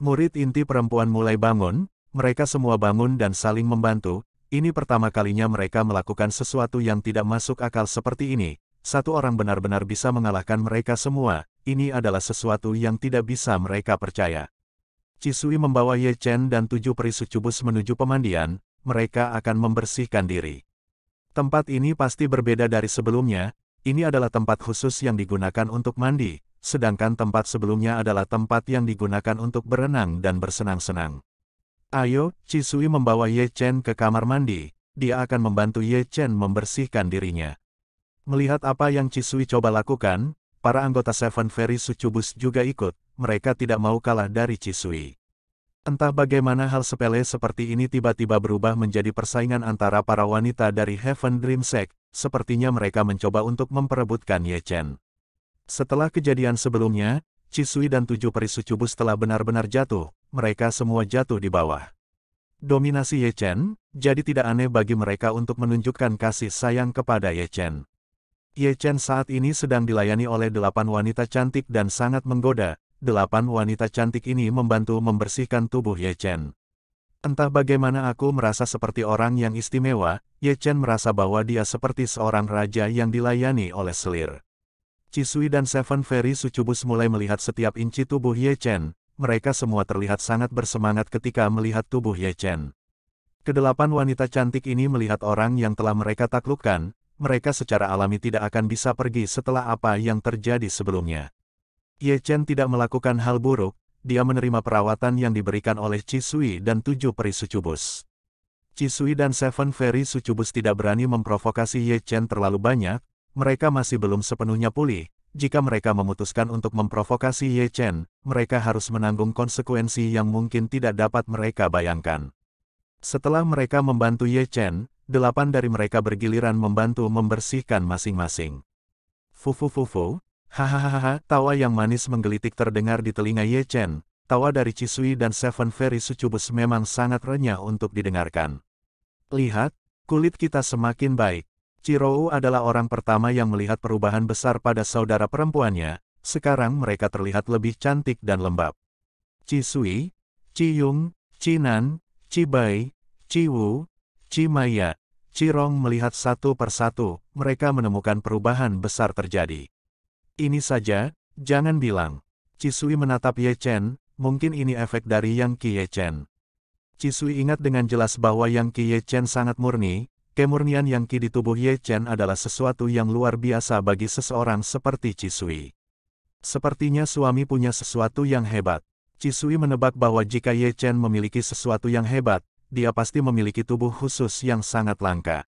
Murid inti perempuan mulai bangun, mereka semua bangun dan saling membantu, ini pertama kalinya mereka melakukan sesuatu yang tidak masuk akal seperti ini, satu orang benar-benar bisa mengalahkan mereka semua, ini adalah sesuatu yang tidak bisa mereka percaya. Cisui membawa Ye Chen dan tujuh peri cubus menuju pemandian, mereka akan membersihkan diri. Tempat ini pasti berbeda dari sebelumnya, ini adalah tempat khusus yang digunakan untuk mandi, sedangkan tempat sebelumnya adalah tempat yang digunakan untuk berenang dan bersenang-senang. Ayo, Chisui membawa Ye Chen ke kamar mandi, dia akan membantu Ye Chen membersihkan dirinya. Melihat apa yang Chisui coba lakukan, para anggota Seven Fairy Sucubus juga ikut, mereka tidak mau kalah dari Chisui. Entah bagaimana hal sepele seperti ini tiba-tiba berubah menjadi persaingan antara para wanita dari Heaven Dream Sect, sepertinya mereka mencoba untuk memperebutkan Ye Chen. Setelah kejadian sebelumnya, Cisui dan tujuh perisucubus telah benar-benar jatuh, mereka semua jatuh di bawah. Dominasi Ye Chen, jadi tidak aneh bagi mereka untuk menunjukkan kasih sayang kepada Ye Chen. Ye Chen saat ini sedang dilayani oleh delapan wanita cantik dan sangat menggoda, delapan wanita cantik ini membantu membersihkan tubuh Ye Chen. Entah bagaimana aku merasa seperti orang yang istimewa, Ye Chen merasa bahwa dia seperti seorang raja yang dilayani oleh selir. Cisui dan Seven Fairy Sucubus mulai melihat setiap inci tubuh Ye Chen, mereka semua terlihat sangat bersemangat ketika melihat tubuh Ye Chen. Kedelapan wanita cantik ini melihat orang yang telah mereka taklukkan, mereka secara alami tidak akan bisa pergi setelah apa yang terjadi sebelumnya. Ye Chen tidak melakukan hal buruk, dia menerima perawatan yang diberikan oleh Cisui dan tujuh peri sucubus. Cisui dan Seven Fairy sucubus tidak berani memprovokasi Ye Chen terlalu banyak, mereka masih belum sepenuhnya pulih. Jika mereka memutuskan untuk memprovokasi Ye Chen, mereka harus menanggung konsekuensi yang mungkin tidak dapat mereka bayangkan. Setelah mereka membantu Ye Chen, delapan dari mereka bergiliran membantu membersihkan masing-masing. Fufu-fufu, Hahaha, tawa yang manis menggelitik terdengar di telinga Ye Chen. Tawa dari Cisui dan Seven Fairy Sucubus memang sangat renyah untuk didengarkan. Lihat, kulit kita semakin baik. Cirou adalah orang pertama yang melihat perubahan besar pada saudara perempuannya, sekarang mereka terlihat lebih cantik dan lembab. Cisui, Ciyung, Cinan, Cibai, Ciwu, Cimaya, Cirong melihat satu persatu, mereka menemukan perubahan besar terjadi. Ini saja, jangan bilang. Cisui menatap Ye Chen, mungkin ini efek dari Yang Qi Ye Chen. Cisui ingat dengan jelas bahwa Yang Qi Ye Chen sangat murni, kemurnian Yang Qi di tubuh Ye Chen adalah sesuatu yang luar biasa bagi seseorang seperti Cisui. Sepertinya suami punya sesuatu yang hebat. Cisui menebak bahwa jika Ye Chen memiliki sesuatu yang hebat, dia pasti memiliki tubuh khusus yang sangat langka.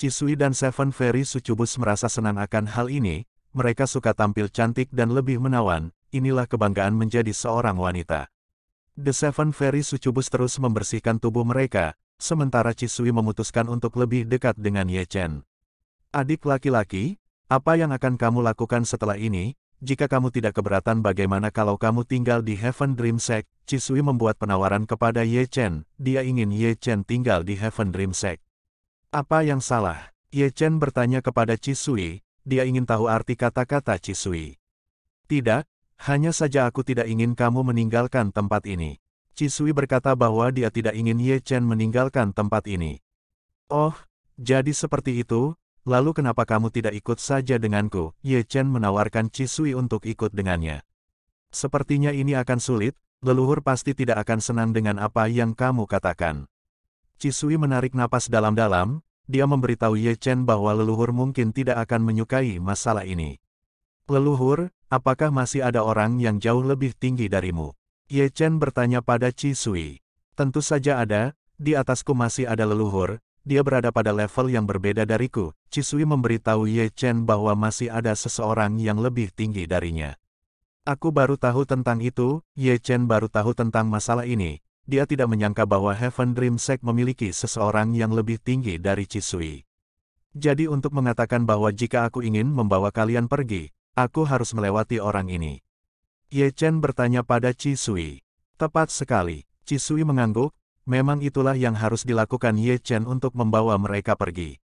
Cisui dan Seven Fairy Sucubus merasa senang akan hal ini, mereka suka tampil cantik dan lebih menawan, inilah kebanggaan menjadi seorang wanita. The Seven Fairy Sucubus terus membersihkan tubuh mereka, sementara Cisui memutuskan untuk lebih dekat dengan Ye Chen. Adik laki-laki, apa yang akan kamu lakukan setelah ini? Jika kamu tidak keberatan bagaimana kalau kamu tinggal di Heaven Dream Sect, Cisui membuat penawaran kepada Ye Chen, dia ingin Ye Chen tinggal di Heaven Dream Sect. Apa yang salah? Ye Chen bertanya kepada Cisui, dia ingin tahu arti kata-kata Cisui. Tidak, hanya saja aku tidak ingin kamu meninggalkan tempat ini. Cisui berkata bahwa dia tidak ingin Ye Chen meninggalkan tempat ini. Oh, jadi seperti itu, lalu kenapa kamu tidak ikut saja denganku? Ye Chen menawarkan Cisui untuk ikut dengannya. Sepertinya ini akan sulit, leluhur pasti tidak akan senang dengan apa yang kamu katakan. Cisui menarik napas dalam-dalam, dia memberitahu Ye Chen bahwa leluhur mungkin tidak akan menyukai masalah ini. Leluhur, apakah masih ada orang yang jauh lebih tinggi darimu? Ye Chen bertanya pada Chi Sui. Tentu saja ada, di atasku masih ada leluhur, dia berada pada level yang berbeda dariku. Chi Sui memberitahu Ye Chen bahwa masih ada seseorang yang lebih tinggi darinya. Aku baru tahu tentang itu, Ye Chen baru tahu tentang masalah ini, dia tidak menyangka bahwa Heaven Dream Sect memiliki seseorang yang lebih tinggi dari Chisui. Jadi untuk mengatakan bahwa jika aku ingin membawa kalian pergi, aku harus melewati orang ini. Ye Chen bertanya pada Chisui. Tepat sekali, Chisui mengangguk, memang itulah yang harus dilakukan Ye Chen untuk membawa mereka pergi.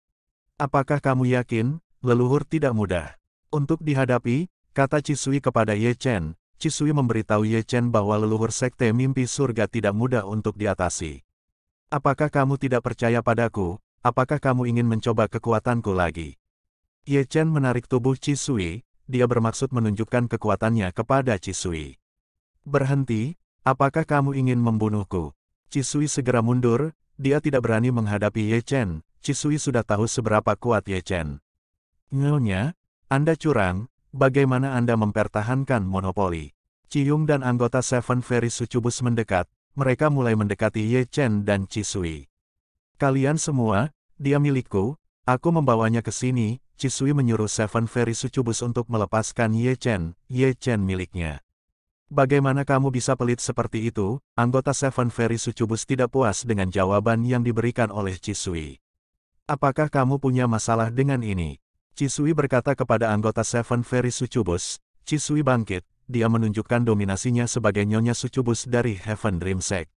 Apakah kamu yakin, leluhur tidak mudah? Untuk dihadapi, kata Chisui kepada Ye Chen, Cisui memberitahu Ye Chen bahwa leluhur sekte mimpi surga tidak mudah untuk diatasi. Apakah kamu tidak percaya padaku? Apakah kamu ingin mencoba kekuatanku lagi? Ye Chen menarik tubuh Cisui, dia bermaksud menunjukkan kekuatannya kepada Cisui. Berhenti, apakah kamu ingin membunuhku? Cisui segera mundur, dia tidak berani menghadapi Ye Chen, Cisui sudah tahu seberapa kuat Ye Chen. Nyonya, Anda curang, Bagaimana Anda mempertahankan monopoli? Ciyung dan anggota Seven Fairy Sucubus mendekat, mereka mulai mendekati Ye Chen dan Cisui. Kalian semua, dia milikku, aku membawanya ke sini, Cisui menyuruh Seven Fairy Sucubus untuk melepaskan Ye Chen, Ye Chen miliknya. Bagaimana kamu bisa pelit seperti itu? Anggota Seven Fairy Sucubus tidak puas dengan jawaban yang diberikan oleh Cisui. Apakah kamu punya masalah dengan ini? Cisui berkata kepada anggota Seven Fairy Sucubus, Cisui bangkit, dia menunjukkan dominasinya sebagai Nyonya Sucubus dari Heaven Dream Sect.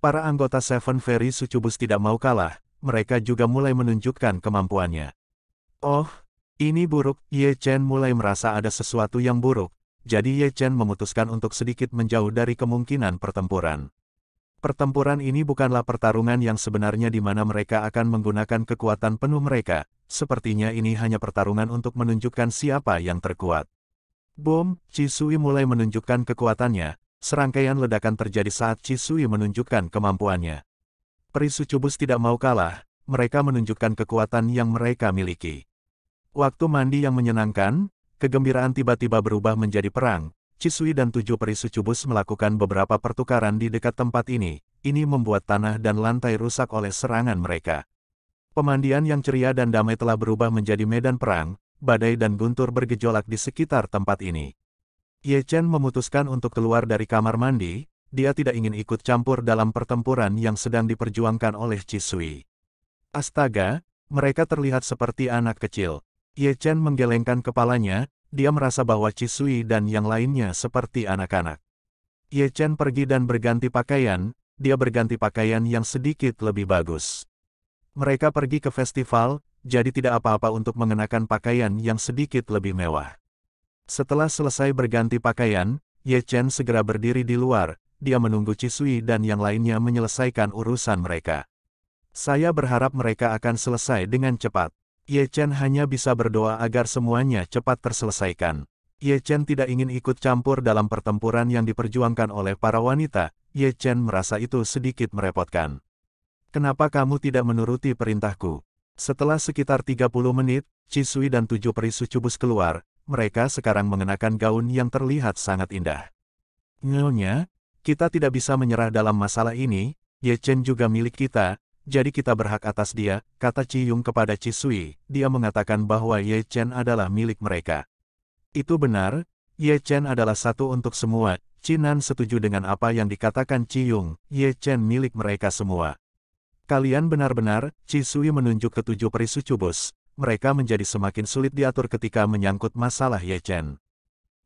Para anggota Seven Fairy Sucubus tidak mau kalah, mereka juga mulai menunjukkan kemampuannya. Oh, ini buruk, Ye Chen mulai merasa ada sesuatu yang buruk, jadi Ye Chen memutuskan untuk sedikit menjauh dari kemungkinan pertempuran. Pertempuran ini bukanlah pertarungan yang sebenarnya di mana mereka akan menggunakan kekuatan penuh mereka, sepertinya ini hanya pertarungan untuk menunjukkan siapa yang terkuat. Bom, Chisui mulai menunjukkan kekuatannya, serangkaian ledakan terjadi saat Chisui menunjukkan kemampuannya. Perisucubus tidak mau kalah, mereka menunjukkan kekuatan yang mereka miliki. Waktu mandi yang menyenangkan, kegembiraan tiba-tiba berubah menjadi perang, Cisui dan tujuh peri sucubus melakukan beberapa pertukaran di dekat tempat ini, ini membuat tanah dan lantai rusak oleh serangan mereka. Pemandian yang ceria dan damai telah berubah menjadi medan perang, badai dan guntur bergejolak di sekitar tempat ini. Ye Chen memutuskan untuk keluar dari kamar mandi, dia tidak ingin ikut campur dalam pertempuran yang sedang diperjuangkan oleh Cisui. Astaga, mereka terlihat seperti anak kecil. Ye Chen menggelengkan kepalanya, dia merasa bahwa Cisui dan yang lainnya seperti anak-anak. Ye Chen pergi dan berganti pakaian, dia berganti pakaian yang sedikit lebih bagus. Mereka pergi ke festival, jadi tidak apa-apa untuk mengenakan pakaian yang sedikit lebih mewah. Setelah selesai berganti pakaian, Ye Chen segera berdiri di luar, dia menunggu Cisui dan yang lainnya menyelesaikan urusan mereka. Saya berharap mereka akan selesai dengan cepat. Ye Chen hanya bisa berdoa agar semuanya cepat terselesaikan. Ye Chen tidak ingin ikut campur dalam pertempuran yang diperjuangkan oleh para wanita, Ye Chen merasa itu sedikit merepotkan. Kenapa kamu tidak menuruti perintahku? Setelah sekitar 30 menit, Sui dan tujuh peri sucubus keluar, mereka sekarang mengenakan gaun yang terlihat sangat indah. Nyonya, kita tidak bisa menyerah dalam masalah ini, Ye Chen juga milik kita, jadi kita berhak atas dia, kata Ci Yung kepada Ci Sui, dia mengatakan bahwa Ye Chen adalah milik mereka. Itu benar, Ye Chen adalah satu untuk semua, Cinan setuju dengan apa yang dikatakan Ci Yung, Ye Chen milik mereka semua. Kalian benar-benar, Ci Sui menunjuk ketujuh bos, mereka menjadi semakin sulit diatur ketika menyangkut masalah Ye Chen.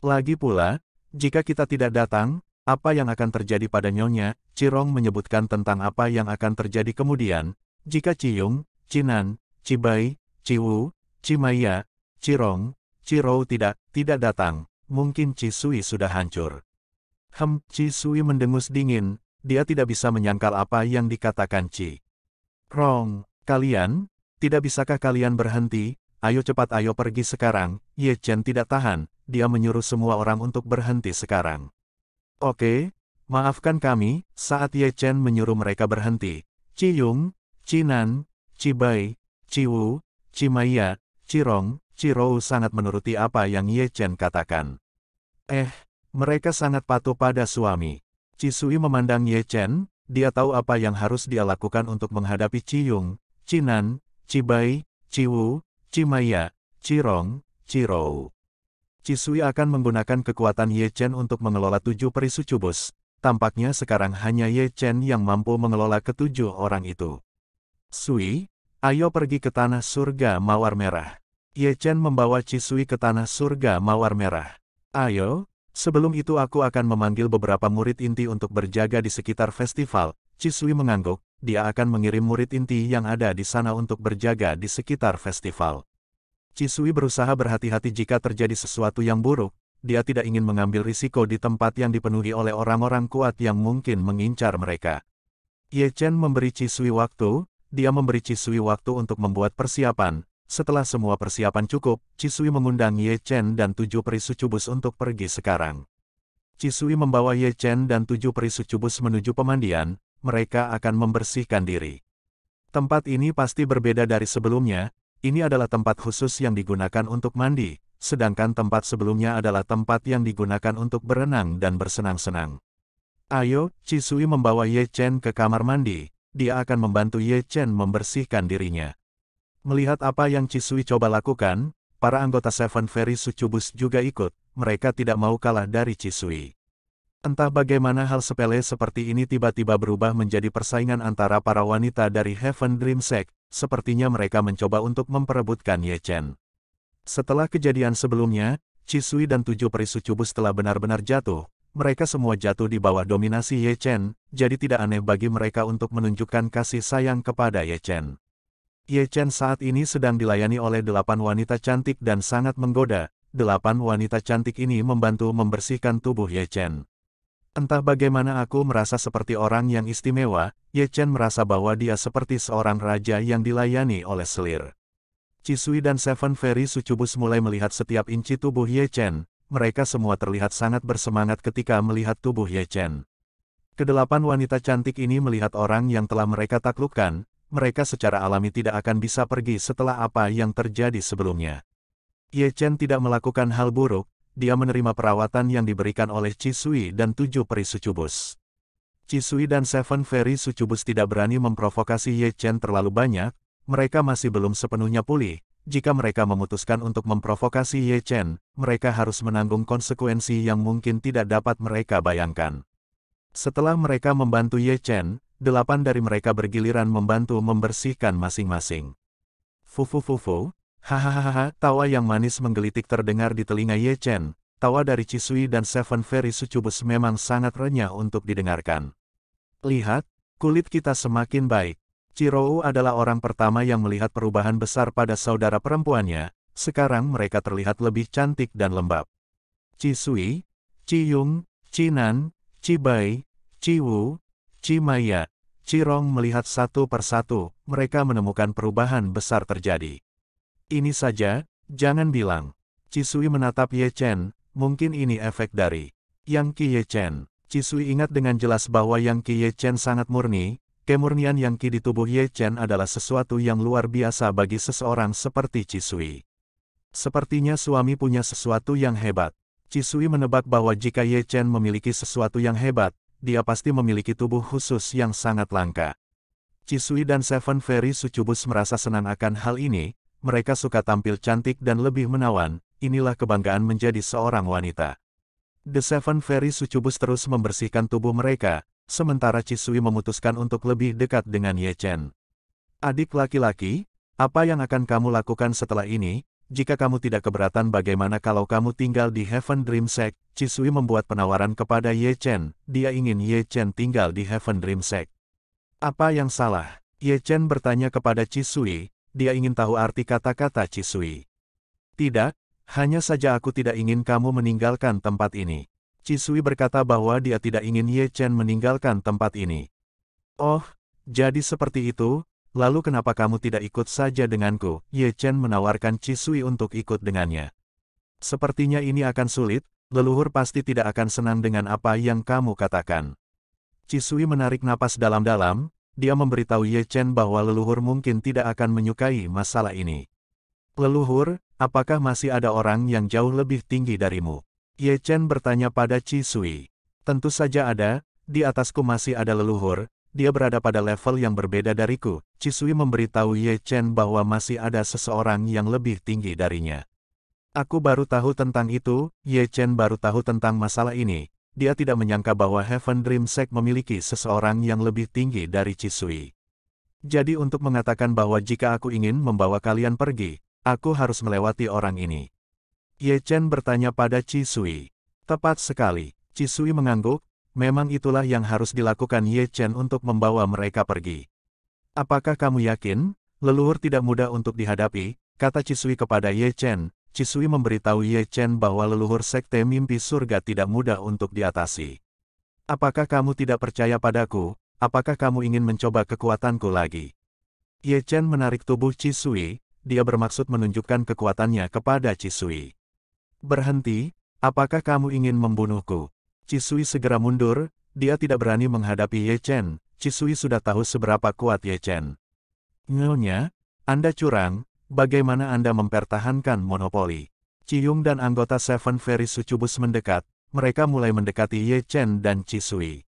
Lagi pula, jika kita tidak datang, apa yang akan terjadi pada Nyonya, Cirong menyebutkan tentang apa yang akan terjadi kemudian, jika Ciyung, Cinan, Cibai, Ciwu, Cimaya, Cirong, Ciro tidak, tidak datang, mungkin Cisui sudah hancur. Hem, Cisui mendengus dingin, dia tidak bisa menyangkal apa yang dikatakan Ci. Rong, kalian, tidak bisakah kalian berhenti, ayo cepat ayo pergi sekarang, Ye Chen tidak tahan, dia menyuruh semua orang untuk berhenti sekarang. Oke, maafkan kami, saat Ye Chen menyuruh mereka berhenti. Chi Yung, Cinan, Cibai, Ciwu, Cimaya, Chi Cirou sangat menuruti apa yang Ye Chen katakan. Eh, mereka sangat patuh pada suami. Cisui memandang Ye Chen, dia tahu apa yang harus dia lakukan untuk menghadapi Ciyung, Cinan, Cibai, Ciwu, Cimaya, Chi Cirou. Cisui akan menggunakan kekuatan Ye Chen untuk mengelola tujuh cubus. Tampaknya sekarang hanya Ye Chen yang mampu mengelola ketujuh orang itu. Sui, ayo pergi ke tanah surga mawar merah. Ye Chen membawa Cisui ke tanah surga mawar merah. Ayo, sebelum itu aku akan memanggil beberapa murid inti untuk berjaga di sekitar festival. Cisui mengangguk, dia akan mengirim murid inti yang ada di sana untuk berjaga di sekitar festival. Cisui berusaha berhati-hati jika terjadi sesuatu yang buruk, dia tidak ingin mengambil risiko di tempat yang dipenuhi oleh orang-orang kuat yang mungkin mengincar mereka. Ye Chen memberi Cisui waktu, dia memberi Cisui waktu untuk membuat persiapan. Setelah semua persiapan cukup, Cisui mengundang Ye Chen dan tujuh peri cubus untuk pergi sekarang. Cisui membawa Ye Chen dan tujuh peri cubus menuju pemandian, mereka akan membersihkan diri. Tempat ini pasti berbeda dari sebelumnya, ini adalah tempat khusus yang digunakan untuk mandi, sedangkan tempat sebelumnya adalah tempat yang digunakan untuk berenang dan bersenang-senang. Ayo, Cisui membawa Ye Chen ke kamar mandi, dia akan membantu Ye Chen membersihkan dirinya. Melihat apa yang Cisui coba lakukan, para anggota Seven Fairy Sucubus juga ikut, mereka tidak mau kalah dari Cisui. Entah bagaimana hal sepele seperti ini tiba-tiba berubah menjadi persaingan antara para wanita dari Heaven Dream Sect, sepertinya mereka mencoba untuk memperebutkan Ye Chen. Setelah kejadian sebelumnya, Chisui dan tujuh perisu cubus telah benar-benar jatuh, mereka semua jatuh di bawah dominasi Ye Chen, jadi tidak aneh bagi mereka untuk menunjukkan kasih sayang kepada Ye Chen. Ye Chen saat ini sedang dilayani oleh delapan wanita cantik dan sangat menggoda, delapan wanita cantik ini membantu membersihkan tubuh Ye Chen. Entah bagaimana aku merasa seperti orang yang istimewa, Ye Chen merasa bahwa dia seperti seorang raja yang dilayani oleh selir. Cisui dan Seven Fairy Sucubus mulai melihat setiap inci tubuh Ye Chen, mereka semua terlihat sangat bersemangat ketika melihat tubuh Ye Chen. Kedelapan wanita cantik ini melihat orang yang telah mereka taklukkan, mereka secara alami tidak akan bisa pergi setelah apa yang terjadi sebelumnya. Ye Chen tidak melakukan hal buruk, dia menerima perawatan yang diberikan oleh Cisui dan tujuh peri sucubus. Cisui dan Seven Fairy Sucubus tidak berani memprovokasi Ye Chen terlalu banyak, mereka masih belum sepenuhnya pulih. Jika mereka memutuskan untuk memprovokasi Ye Chen, mereka harus menanggung konsekuensi yang mungkin tidak dapat mereka bayangkan. Setelah mereka membantu Ye Chen, delapan dari mereka bergiliran membantu membersihkan masing-masing. Fufu-fufu, Hahaha, tawa yang manis menggelitik terdengar di telinga Ye Chen. Tawa dari Cisui dan Seven Fairy Sucubus memang sangat renyah untuk didengarkan. Lihat, kulit kita semakin baik. Cirou adalah orang pertama yang melihat perubahan besar pada saudara perempuannya, sekarang mereka terlihat lebih cantik dan lembab. Cisui, Ciyung, Cinan, Cibai, Ciwu, Cimaya, Cirong melihat satu persatu, mereka menemukan perubahan besar terjadi. Ini saja, jangan bilang. Cisui menatap Ye Chen, mungkin ini efek dari Yang Qi Ye Chen. Cisui ingat dengan jelas bahwa Yang Qi Ye Chen sangat murni, kemurnian Yang Qi di tubuh Ye Chen adalah sesuatu yang luar biasa bagi seseorang seperti Cisui. Sepertinya suami punya sesuatu yang hebat. Cisui menebak bahwa jika Ye Chen memiliki sesuatu yang hebat, dia pasti memiliki tubuh khusus yang sangat langka. Cisui dan Seven Fairy Sucubus merasa senang akan hal ini, mereka suka tampil cantik dan lebih menawan, inilah kebanggaan menjadi seorang wanita. The Seven Fairy Sucubus terus membersihkan tubuh mereka, sementara Cisui memutuskan untuk lebih dekat dengan Ye Chen. Adik laki-laki, apa yang akan kamu lakukan setelah ini? Jika kamu tidak keberatan bagaimana kalau kamu tinggal di Heaven Dream Sect, Cisui membuat penawaran kepada Ye Chen, dia ingin Ye Chen tinggal di Heaven Dream Sect. Apa yang salah? Ye Chen bertanya kepada Cisui dia ingin tahu arti kata-kata Cisui. Tidak, hanya saja aku tidak ingin kamu meninggalkan tempat ini. Cisui berkata bahwa dia tidak ingin Ye Chen meninggalkan tempat ini. Oh, jadi seperti itu, lalu kenapa kamu tidak ikut saja denganku? Ye Chen menawarkan Cisui untuk ikut dengannya. Sepertinya ini akan sulit, leluhur pasti tidak akan senang dengan apa yang kamu katakan. Cisui menarik napas dalam-dalam, dia memberitahu Ye Chen bahwa leluhur mungkin tidak akan menyukai masalah ini. Leluhur, apakah masih ada orang yang jauh lebih tinggi darimu? Ye Chen bertanya pada Chi Sui. Tentu saja ada, di atasku masih ada leluhur, dia berada pada level yang berbeda dariku. Chi Sui memberitahu Ye Chen bahwa masih ada seseorang yang lebih tinggi darinya. Aku baru tahu tentang itu, Ye Chen baru tahu tentang masalah ini dia tidak menyangka bahwa Heaven Dream Sect memiliki seseorang yang lebih tinggi dari Chisui. Jadi untuk mengatakan bahwa jika aku ingin membawa kalian pergi, aku harus melewati orang ini. Ye Chen bertanya pada Chisui. Tepat sekali, Chisui mengangguk, memang itulah yang harus dilakukan Ye Chen untuk membawa mereka pergi. Apakah kamu yakin, leluhur tidak mudah untuk dihadapi, kata Chisui kepada Ye Chen, Cisui memberitahu Ye Chen bahwa leluhur sekte mimpi surga tidak mudah untuk diatasi. Apakah kamu tidak percaya padaku? Apakah kamu ingin mencoba kekuatanku lagi? Ye Chen menarik tubuh Cisui, dia bermaksud menunjukkan kekuatannya kepada Cisui. Berhenti, apakah kamu ingin membunuhku? Cisui segera mundur, dia tidak berani menghadapi Ye Chen, Cisui sudah tahu seberapa kuat Ye Chen. Ngelnya, Anda curang, Bagaimana Anda mempertahankan monopoli? Ciyung dan anggota Seven Fairy Sucubus mendekat, mereka mulai mendekati Ye Chen dan Cisui.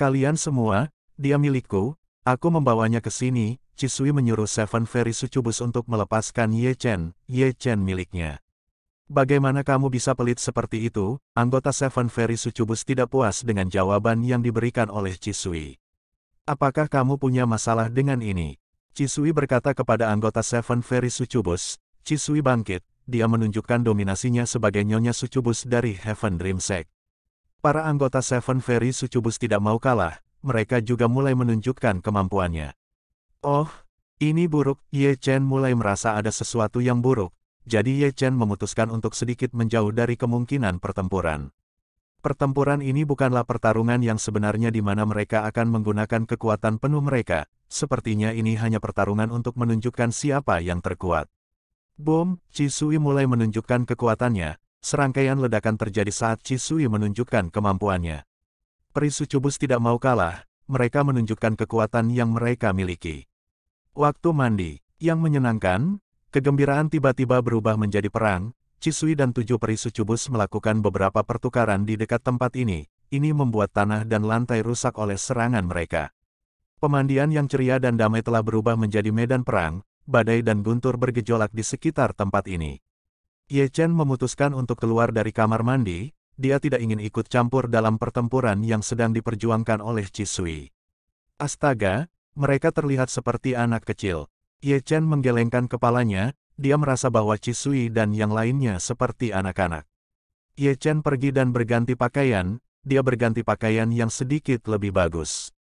Kalian semua, dia milikku, aku membawanya ke sini, Cisui menyuruh Seven Fairy Sucubus untuk melepaskan Ye Chen, Ye Chen miliknya. Bagaimana kamu bisa pelit seperti itu? Anggota Seven Fairy Sucubus tidak puas dengan jawaban yang diberikan oleh Cisui. Apakah kamu punya masalah dengan ini? Cisui berkata kepada anggota Seven Fairy Sucubus, Cisui bangkit, dia menunjukkan dominasinya sebagai Nyonya Sucubus dari Heaven Dream Sect. Para anggota Seven Fairy Sucubus tidak mau kalah, mereka juga mulai menunjukkan kemampuannya. Oh, ini buruk, Ye Chen mulai merasa ada sesuatu yang buruk, jadi Ye Chen memutuskan untuk sedikit menjauh dari kemungkinan pertempuran. Pertempuran ini bukanlah pertarungan yang sebenarnya di mana mereka akan menggunakan kekuatan penuh mereka, Sepertinya ini hanya pertarungan untuk menunjukkan siapa yang terkuat. Bom, Cisui mulai menunjukkan kekuatannya, serangkaian ledakan terjadi saat Cisui menunjukkan kemampuannya. Perisucubus tidak mau kalah, mereka menunjukkan kekuatan yang mereka miliki. Waktu mandi, yang menyenangkan, kegembiraan tiba-tiba berubah menjadi perang, Cisui dan tujuh perisucubus melakukan beberapa pertukaran di dekat tempat ini, ini membuat tanah dan lantai rusak oleh serangan mereka. Pemandian yang ceria dan damai telah berubah menjadi medan perang, badai dan guntur bergejolak di sekitar tempat ini. Ye Chen memutuskan untuk keluar dari kamar mandi, dia tidak ingin ikut campur dalam pertempuran yang sedang diperjuangkan oleh Chi Sui. Astaga, mereka terlihat seperti anak kecil. Ye Chen menggelengkan kepalanya, dia merasa bahwa Chi Sui dan yang lainnya seperti anak-anak. Ye Chen pergi dan berganti pakaian, dia berganti pakaian yang sedikit lebih bagus.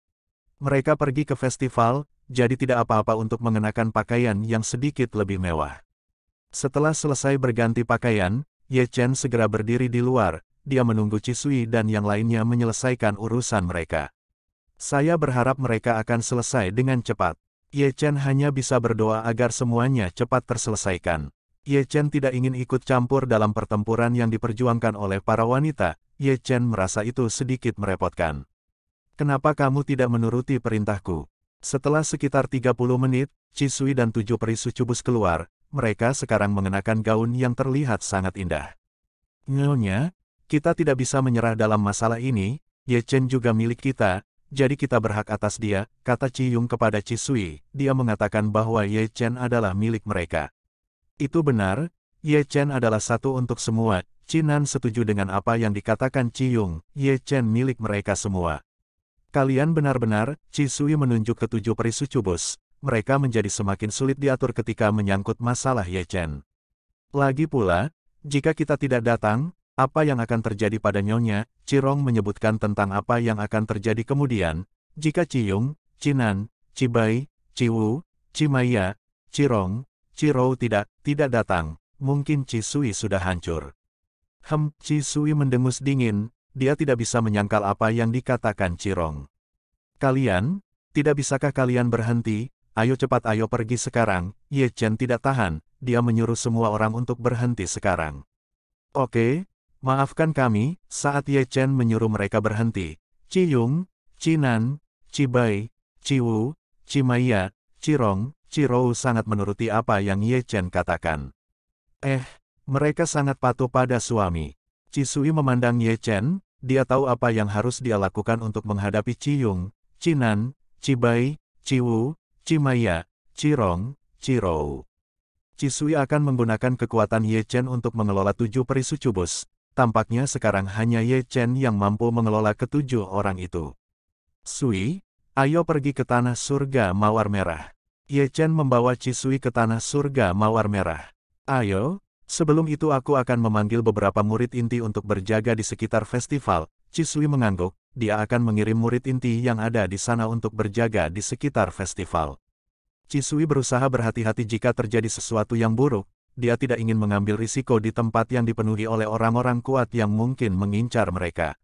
Mereka pergi ke festival, jadi tidak apa-apa untuk mengenakan pakaian yang sedikit lebih mewah. Setelah selesai berganti pakaian, Ye Chen segera berdiri di luar, dia menunggu Cisui dan yang lainnya menyelesaikan urusan mereka. Saya berharap mereka akan selesai dengan cepat. Ye Chen hanya bisa berdoa agar semuanya cepat terselesaikan. Ye Chen tidak ingin ikut campur dalam pertempuran yang diperjuangkan oleh para wanita, Ye Chen merasa itu sedikit merepotkan. Kenapa kamu tidak menuruti perintahku? Setelah sekitar 30 menit, Cisui dan tujuh peri sucubus keluar, mereka sekarang mengenakan gaun yang terlihat sangat indah. Nyonya, kita tidak bisa menyerah dalam masalah ini, Ye Chen juga milik kita, jadi kita berhak atas dia, kata Chi Yung kepada Cisui, dia mengatakan bahwa Ye Chen adalah milik mereka. Itu benar, Ye Chen adalah satu untuk semua, Chinan setuju dengan apa yang dikatakan Chi Yung, Ye Chen milik mereka semua. Kalian benar-benar, Cisui menunjuk ketujuh perisucubus. Mereka menjadi semakin sulit diatur ketika menyangkut masalah Yechen. Lagi pula, jika kita tidak datang, apa yang akan terjadi pada Nyonya, Cirong menyebutkan tentang apa yang akan terjadi kemudian, jika Ciyung, Cinan, Cibai, Ciwu, Cimaya, Cirong, Cirou tidak, tidak datang, mungkin Cisui sudah hancur. Hem, Cisui mendengus dingin, dia tidak bisa menyangkal apa yang dikatakan Cirong. Kalian, tidak bisakah kalian berhenti? Ayo cepat ayo pergi sekarang, Ye Chen tidak tahan, dia menyuruh semua orang untuk berhenti sekarang. Oke, maafkan kami, saat Ye Chen menyuruh mereka berhenti, Ci Wu, Cinan, Cibai, Ciwu, Cimaya, Cirong, Cirou sangat menuruti apa yang Ye Chen katakan. Eh, mereka sangat patuh pada suami. Cisui memandang Ye Chen, dia tahu apa yang harus dia lakukan untuk menghadapi Ciyung, Cinan, Cibai, Ciwu, Cimaya, Cirong, Cirou. Cisui akan menggunakan kekuatan Ye Chen untuk mengelola tujuh cubus. Tampaknya sekarang hanya Ye Chen yang mampu mengelola ketujuh orang itu. Sui, ayo pergi ke tanah surga mawar merah. Ye Chen membawa Cisui ke tanah surga mawar merah. Ayo, Sebelum itu aku akan memanggil beberapa murid inti untuk berjaga di sekitar festival, Cisui mengangguk, dia akan mengirim murid inti yang ada di sana untuk berjaga di sekitar festival. Cisui berusaha berhati-hati jika terjadi sesuatu yang buruk, dia tidak ingin mengambil risiko di tempat yang dipenuhi oleh orang-orang kuat yang mungkin mengincar mereka.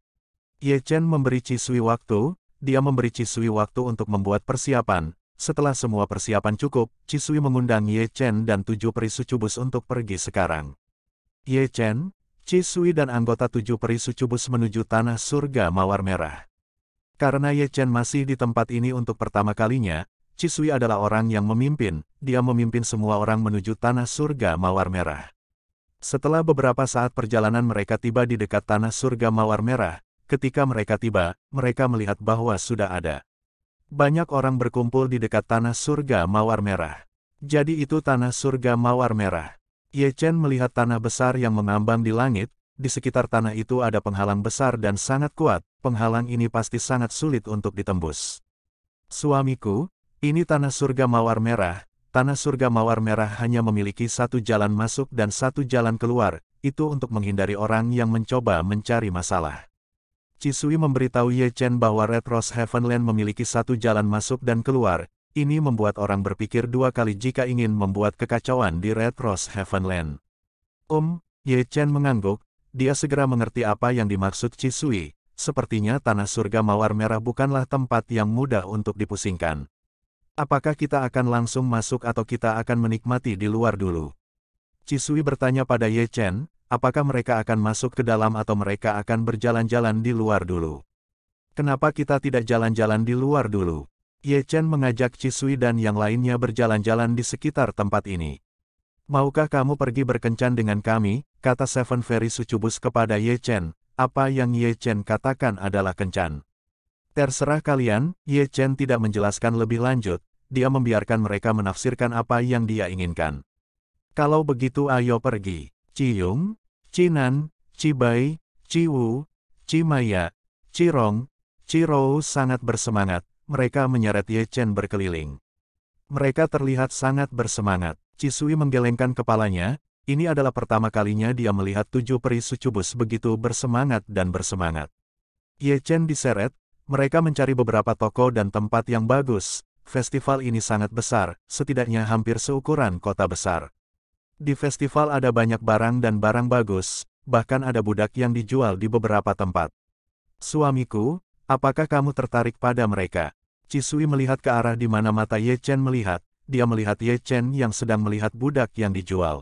Ye Chen memberi Cisui waktu, dia memberi Cisui waktu untuk membuat persiapan, setelah semua persiapan cukup, Cisui mengundang Ye Chen dan tujuh peri sucubus untuk pergi sekarang. Ye Chen, Cisui dan anggota tujuh peri sucubus menuju tanah surga mawar merah. Karena Ye Chen masih di tempat ini untuk pertama kalinya, Cisui adalah orang yang memimpin, dia memimpin semua orang menuju tanah surga mawar merah. Setelah beberapa saat perjalanan mereka tiba di dekat tanah surga mawar merah, ketika mereka tiba, mereka melihat bahwa sudah ada banyak orang berkumpul di dekat tanah surga mawar merah. Jadi itu tanah surga mawar merah. Ye Chen melihat tanah besar yang mengambang di langit, di sekitar tanah itu ada penghalang besar dan sangat kuat, penghalang ini pasti sangat sulit untuk ditembus. Suamiku, ini tanah surga mawar merah, tanah surga mawar merah hanya memiliki satu jalan masuk dan satu jalan keluar, itu untuk menghindari orang yang mencoba mencari masalah. Cisui memberitahu Ye Chen bahwa Red Rose Heavenland memiliki satu jalan masuk dan keluar, ini membuat orang berpikir dua kali jika ingin membuat kekacauan di Red Rose Heavenland. Um, Ye Chen mengangguk, dia segera mengerti apa yang dimaksud Cisui, sepertinya tanah surga mawar merah bukanlah tempat yang mudah untuk dipusingkan. Apakah kita akan langsung masuk atau kita akan menikmati di luar dulu? Cisui bertanya pada Ye Chen, apakah mereka akan masuk ke dalam atau mereka akan berjalan-jalan di luar dulu. Kenapa kita tidak jalan-jalan di luar dulu? Ye Chen mengajak Cisui dan yang lainnya berjalan-jalan di sekitar tempat ini. Maukah kamu pergi berkencan dengan kami? kata Seven Fairy Sucubus kepada Ye Chen. Apa yang Ye Chen katakan adalah kencan. Terserah kalian, Ye Chen tidak menjelaskan lebih lanjut, dia membiarkan mereka menafsirkan apa yang dia inginkan. Kalau begitu ayo pergi. Ciyung, Cinan, Cibai, Ciwu, Cimaya, Cirong, Cirou sangat bersemangat, mereka menyeret Ye Chen berkeliling. Mereka terlihat sangat bersemangat. Cisui menggelengkan kepalanya, ini adalah pertama kalinya dia melihat tujuh peri sucubus begitu bersemangat dan bersemangat. Ye Chen diseret, mereka mencari beberapa toko dan tempat yang bagus. Festival ini sangat besar, setidaknya hampir seukuran kota besar. Di festival ada banyak barang dan barang bagus, bahkan ada budak yang dijual di beberapa tempat. Suamiku, apakah kamu tertarik pada mereka? Cisui melihat ke arah di mana mata Ye Chen melihat, dia melihat Ye Chen yang sedang melihat budak yang dijual.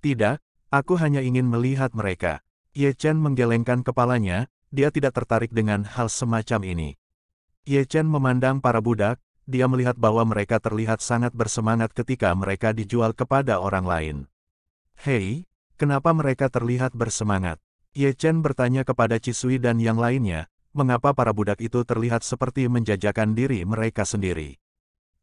Tidak, aku hanya ingin melihat mereka. Ye Chen menggelengkan kepalanya, dia tidak tertarik dengan hal semacam ini. Ye Chen memandang para budak, dia melihat bahwa mereka terlihat sangat bersemangat ketika mereka dijual kepada orang lain. Hei, kenapa mereka terlihat bersemangat? Ye Chen bertanya kepada Cisui dan yang lainnya, mengapa para budak itu terlihat seperti menjajakan diri mereka sendiri.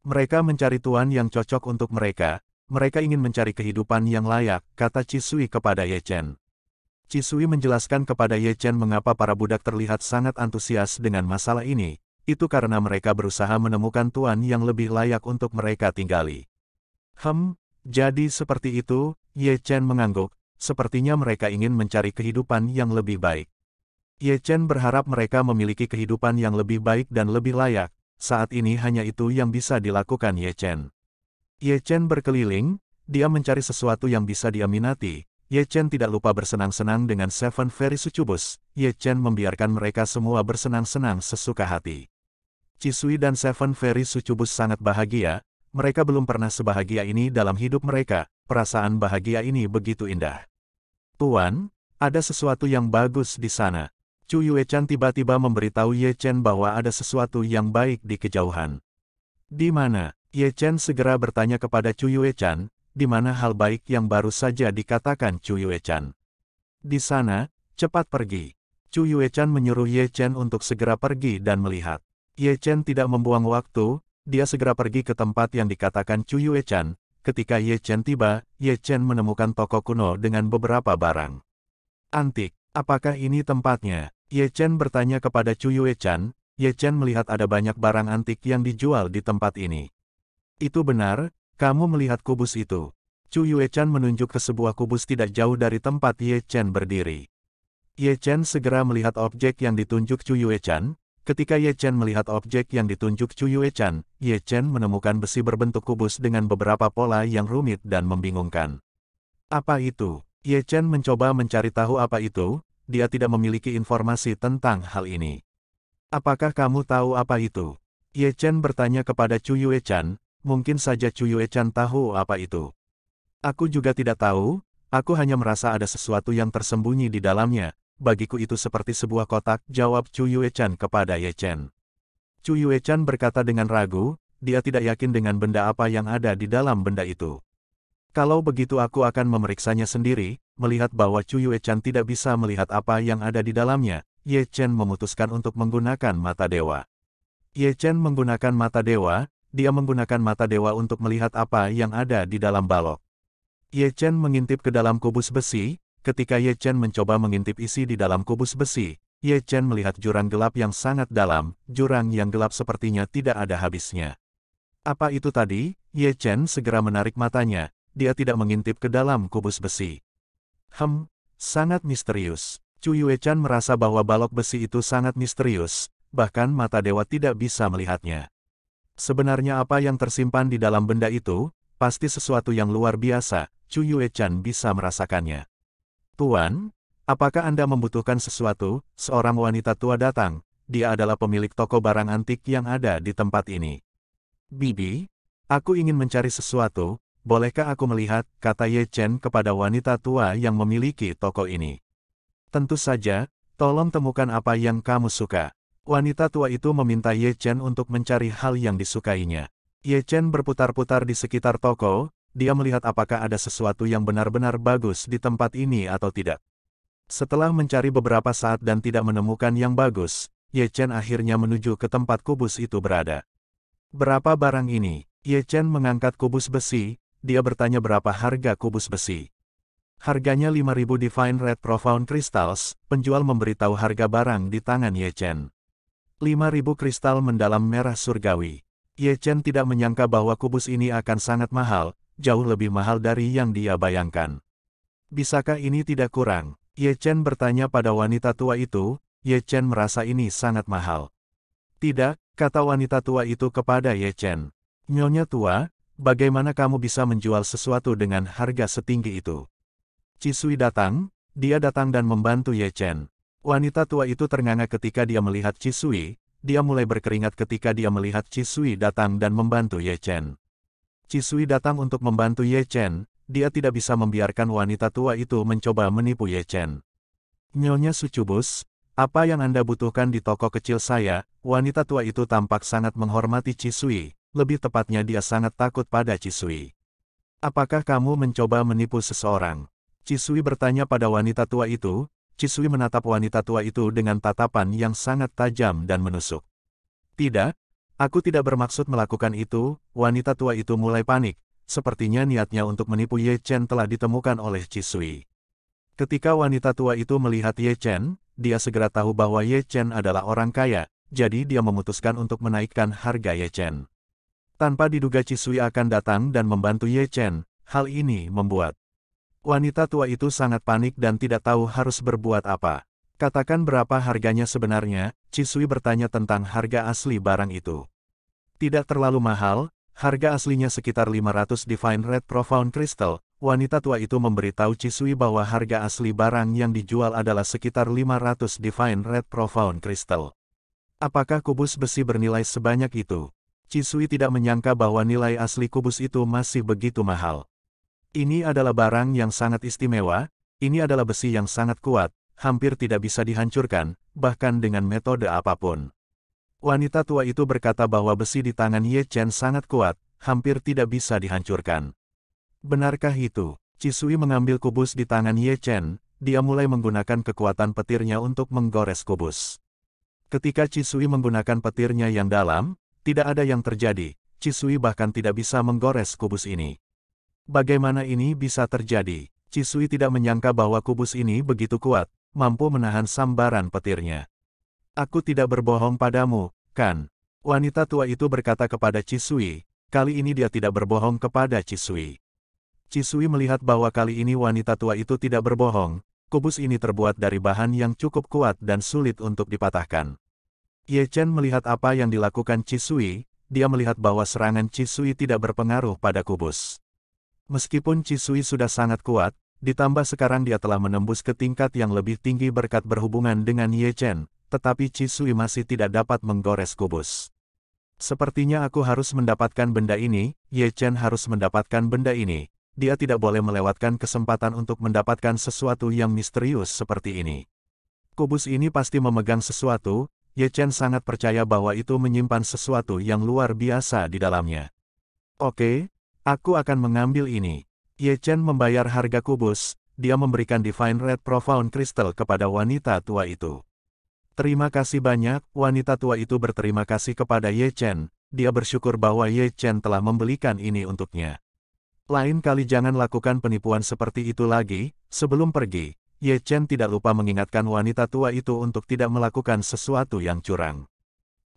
Mereka mencari tuan yang cocok untuk mereka, mereka ingin mencari kehidupan yang layak, kata Cisui kepada Ye Chen. Cisui menjelaskan kepada Ye Chen mengapa para budak terlihat sangat antusias dengan masalah ini, itu karena mereka berusaha menemukan tuan yang lebih layak untuk mereka tinggali. Hem, jadi seperti itu, Ye Chen mengangguk, sepertinya mereka ingin mencari kehidupan yang lebih baik. Ye Chen berharap mereka memiliki kehidupan yang lebih baik dan lebih layak, saat ini hanya itu yang bisa dilakukan Ye Chen. Ye Chen berkeliling, dia mencari sesuatu yang bisa dia minati, Ye Chen tidak lupa bersenang-senang dengan Seven Fairy Sucubus. Ye Chen membiarkan mereka semua bersenang-senang sesuka hati. Cisui dan Seven Fairy Sucubus sangat bahagia, mereka belum pernah sebahagia ini dalam hidup mereka, perasaan bahagia ini begitu indah. Tuan, ada sesuatu yang bagus di sana. Chu Yuechan tiba-tiba memberitahu Ye Chen bahwa ada sesuatu yang baik di kejauhan. Di mana? Ye Chen segera bertanya kepada Chu Yuechan, di mana hal baik yang baru saja dikatakan Chu Yuechan. Di sana, cepat pergi. Chu Yuechan menyuruh Ye Chen untuk segera pergi dan melihat. Ye Chen tidak membuang waktu, dia segera pergi ke tempat yang dikatakan Chu Yue Chan. Ketika Ye Chen tiba, Ye Chen menemukan toko kuno dengan beberapa barang. Antik, apakah ini tempatnya? Ye Chen bertanya kepada Chu Yue Chan. Ye Chen melihat ada banyak barang antik yang dijual di tempat ini. Itu benar, kamu melihat kubus itu. Chu Yue Chan menunjuk ke sebuah kubus tidak jauh dari tempat Ye Chen berdiri. Ye Chen segera melihat objek yang ditunjuk Chu Yue Chan, Ketika Ye Chen melihat objek yang ditunjuk Chu Yue Chan, Ye Chen menemukan besi berbentuk kubus dengan beberapa pola yang rumit dan membingungkan. Apa itu? Ye Chen mencoba mencari tahu apa itu, dia tidak memiliki informasi tentang hal ini. Apakah kamu tahu apa itu? Ye Chen bertanya kepada Chu Yue Chan, mungkin saja Chu Yue Chan tahu apa itu. Aku juga tidak tahu, aku hanya merasa ada sesuatu yang tersembunyi di dalamnya, bagiku itu seperti sebuah kotak, jawab Chu Yuechan kepada Ye Chen. Chu Yuechan berkata dengan ragu, dia tidak yakin dengan benda apa yang ada di dalam benda itu. Kalau begitu aku akan memeriksanya sendiri, melihat bahwa Chu Yuechan tidak bisa melihat apa yang ada di dalamnya, Ye Chen memutuskan untuk menggunakan mata dewa. Ye Chen menggunakan mata dewa, dia menggunakan mata dewa untuk melihat apa yang ada di dalam balok. Ye Chen mengintip ke dalam kubus besi, Ketika Ye Chen mencoba mengintip isi di dalam kubus besi, Ye Chen melihat jurang gelap yang sangat dalam, jurang yang gelap sepertinya tidak ada habisnya. Apa itu tadi? Ye Chen segera menarik matanya, dia tidak mengintip ke dalam kubus besi. Hem, sangat misterius. Chu Yue Chan merasa bahwa balok besi itu sangat misterius, bahkan mata dewa tidak bisa melihatnya. Sebenarnya apa yang tersimpan di dalam benda itu, pasti sesuatu yang luar biasa, Chu Yue Chan bisa merasakannya. Tuan, apakah Anda membutuhkan sesuatu? Seorang wanita tua datang. Dia adalah pemilik toko barang antik yang ada di tempat ini. Bibi, aku ingin mencari sesuatu, bolehkah aku melihat, kata Ye Chen kepada wanita tua yang memiliki toko ini. Tentu saja, tolong temukan apa yang kamu suka. Wanita tua itu meminta Ye Chen untuk mencari hal yang disukainya. Ye Chen berputar-putar di sekitar toko, dia melihat apakah ada sesuatu yang benar-benar bagus di tempat ini atau tidak. Setelah mencari beberapa saat dan tidak menemukan yang bagus, Ye Chen akhirnya menuju ke tempat kubus itu berada. Berapa barang ini? Ye Chen mengangkat kubus besi, dia bertanya berapa harga kubus besi. Harganya 5000 Divine Red Profound Crystals, penjual memberitahu harga barang di tangan Ye Chen. 5000 kristal mendalam merah surgawi. Ye Chen tidak menyangka bahwa kubus ini akan sangat mahal, jauh lebih mahal dari yang dia bayangkan. Bisakah ini tidak kurang? Ye Chen bertanya pada wanita tua itu, Ye Chen merasa ini sangat mahal. Tidak, kata wanita tua itu kepada Ye Chen. Nyonya tua, bagaimana kamu bisa menjual sesuatu dengan harga setinggi itu? Cisui datang, dia datang dan membantu Ye Chen. Wanita tua itu ternganga ketika dia melihat Cisui, dia mulai berkeringat ketika dia melihat Cisui datang dan membantu Ye Chen. Cisui datang untuk membantu Ye Chen, dia tidak bisa membiarkan wanita tua itu mencoba menipu Ye Chen. Nyonya Sucubus, apa yang Anda butuhkan di toko kecil saya? Wanita tua itu tampak sangat menghormati Cisui, lebih tepatnya dia sangat takut pada Cisui. Apakah kamu mencoba menipu seseorang? Cisui bertanya pada wanita tua itu, Cisui menatap wanita tua itu dengan tatapan yang sangat tajam dan menusuk. Tidak, Aku tidak bermaksud melakukan itu, wanita tua itu mulai panik, sepertinya niatnya untuk menipu Ye Chen telah ditemukan oleh Chi Sui. Ketika wanita tua itu melihat Ye Chen, dia segera tahu bahwa Ye Chen adalah orang kaya, jadi dia memutuskan untuk menaikkan harga Ye Chen. Tanpa diduga Chi Sui akan datang dan membantu Ye Chen, hal ini membuat wanita tua itu sangat panik dan tidak tahu harus berbuat apa. Katakan berapa harganya sebenarnya, Chi bertanya tentang harga asli barang itu. Tidak terlalu mahal, harga aslinya sekitar 500 Divine Red Profound Crystal. Wanita tua itu memberitahu Cisui bahwa harga asli barang yang dijual adalah sekitar 500 Divine Red Profound Crystal. Apakah kubus besi bernilai sebanyak itu? Cisui tidak menyangka bahwa nilai asli kubus itu masih begitu mahal. Ini adalah barang yang sangat istimewa, ini adalah besi yang sangat kuat, hampir tidak bisa dihancurkan, bahkan dengan metode apapun. Wanita tua itu berkata bahwa besi di tangan Ye Chen sangat kuat, hampir tidak bisa dihancurkan. Benarkah itu? Cisui mengambil kubus di tangan Ye Chen, dia mulai menggunakan kekuatan petirnya untuk menggores kubus. Ketika Cisui menggunakan petirnya yang dalam, tidak ada yang terjadi, Cisui bahkan tidak bisa menggores kubus ini. Bagaimana ini bisa terjadi? Cisui tidak menyangka bahwa kubus ini begitu kuat, mampu menahan sambaran petirnya. Aku tidak berbohong padamu, kan? Wanita tua itu berkata kepada Cisui, kali ini dia tidak berbohong kepada Cisui. Cisui melihat bahwa kali ini wanita tua itu tidak berbohong, kubus ini terbuat dari bahan yang cukup kuat dan sulit untuk dipatahkan. Ye Chen melihat apa yang dilakukan Cisui, dia melihat bahwa serangan Cisui tidak berpengaruh pada kubus. Meskipun Cisui sudah sangat kuat, ditambah sekarang dia telah menembus ke tingkat yang lebih tinggi berkat berhubungan dengan Ye Chen, tetapi Cisui masih tidak dapat menggores kubus. Sepertinya aku harus mendapatkan benda ini, Ye Chen harus mendapatkan benda ini. Dia tidak boleh melewatkan kesempatan untuk mendapatkan sesuatu yang misterius seperti ini. Kubus ini pasti memegang sesuatu, Ye Chen sangat percaya bahwa itu menyimpan sesuatu yang luar biasa di dalamnya. Oke, aku akan mengambil ini. Ye Chen membayar harga kubus, dia memberikan Divine Red Profound Crystal kepada wanita tua itu. Terima kasih banyak, wanita tua itu berterima kasih kepada Ye Chen, dia bersyukur bahwa Ye Chen telah membelikan ini untuknya. Lain kali jangan lakukan penipuan seperti itu lagi, sebelum pergi, Ye Chen tidak lupa mengingatkan wanita tua itu untuk tidak melakukan sesuatu yang curang.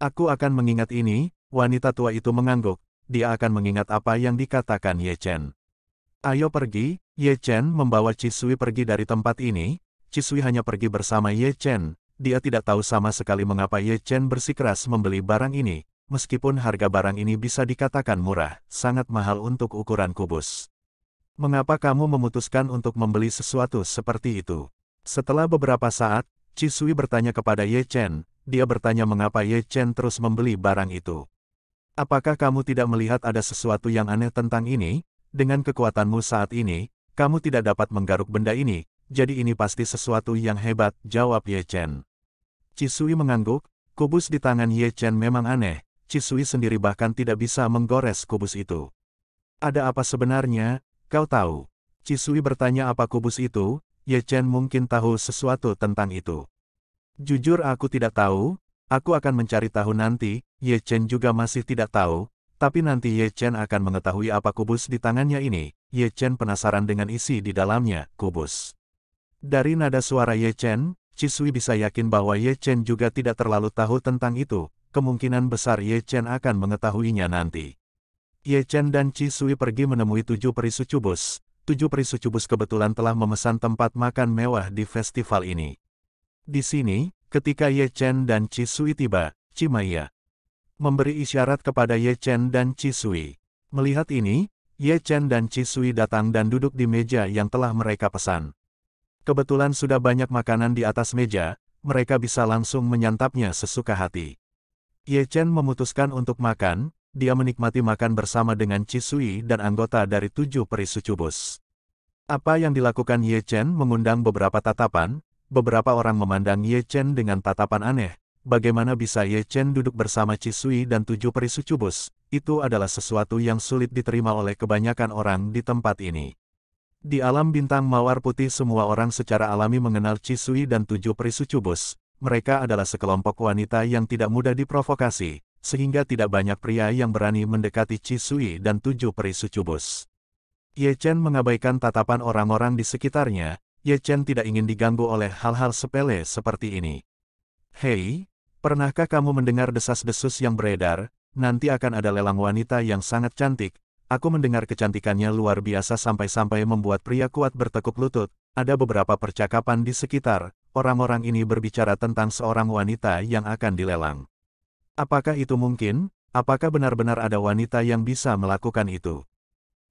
Aku akan mengingat ini, wanita tua itu mengangguk, dia akan mengingat apa yang dikatakan Ye Chen. Ayo pergi, Ye Chen membawa Cisui pergi dari tempat ini, Cisui hanya pergi bersama Ye Chen, dia tidak tahu sama sekali mengapa Ye Chen bersikeras membeli barang ini, meskipun harga barang ini bisa dikatakan murah, sangat mahal untuk ukuran kubus. Mengapa kamu memutuskan untuk membeli sesuatu seperti itu? Setelah beberapa saat, Cisui bertanya kepada Ye Chen, dia bertanya mengapa Ye Chen terus membeli barang itu. Apakah kamu tidak melihat ada sesuatu yang aneh tentang ini? Dengan kekuatanmu saat ini, kamu tidak dapat menggaruk benda ini, jadi ini pasti sesuatu yang hebat, jawab Ye Chen. Cisui mengangguk, kubus di tangan Ye Chen memang aneh, Cisui sendiri bahkan tidak bisa menggores kubus itu. Ada apa sebenarnya, kau tahu? Cisui bertanya apa kubus itu, Ye Chen mungkin tahu sesuatu tentang itu. Jujur aku tidak tahu, aku akan mencari tahu nanti, Ye Chen juga masih tidak tahu, tapi nanti Ye Chen akan mengetahui apa kubus di tangannya ini. Ye Chen penasaran dengan isi di dalamnya, kubus. Dari nada suara Ye Chen, Cisui bisa yakin bahwa Ye Chen juga tidak terlalu tahu tentang itu, kemungkinan besar Ye Chen akan mengetahuinya nanti. Ye Chen dan Cisui pergi menemui tujuh peri sucubus. Tujuh peri sucubus kebetulan telah memesan tempat makan mewah di festival ini. Di sini, ketika Ye Chen dan Cisui tiba, Cimaya memberi isyarat kepada Ye Chen dan Cisui. Melihat ini, Ye Chen dan Cisui datang dan duduk di meja yang telah mereka pesan. Kebetulan sudah banyak makanan di atas meja, mereka bisa langsung menyantapnya sesuka hati. Ye Chen memutuskan untuk makan, dia menikmati makan bersama dengan Chisui dan anggota dari tujuh peri sucubus. Apa yang dilakukan Ye Chen mengundang beberapa tatapan, beberapa orang memandang Ye Chen dengan tatapan aneh, bagaimana bisa Ye Chen duduk bersama Chisui dan tujuh peri sucubus, itu adalah sesuatu yang sulit diterima oleh kebanyakan orang di tempat ini. Di alam bintang mawar putih semua orang secara alami mengenal Cisui dan tujuh Prisucubus. Mereka adalah sekelompok wanita yang tidak mudah diprovokasi, sehingga tidak banyak pria yang berani mendekati Cisui dan tujuh Prisucubus. Ye Chen mengabaikan tatapan orang-orang di sekitarnya, Ye Chen tidak ingin diganggu oleh hal-hal sepele seperti ini. Hei, pernahkah kamu mendengar desas-desus yang beredar? Nanti akan ada lelang wanita yang sangat cantik, Aku mendengar kecantikannya luar biasa sampai-sampai membuat pria kuat bertekuk lutut. Ada beberapa percakapan di sekitar, orang-orang ini berbicara tentang seorang wanita yang akan dilelang. Apakah itu mungkin? Apakah benar-benar ada wanita yang bisa melakukan itu?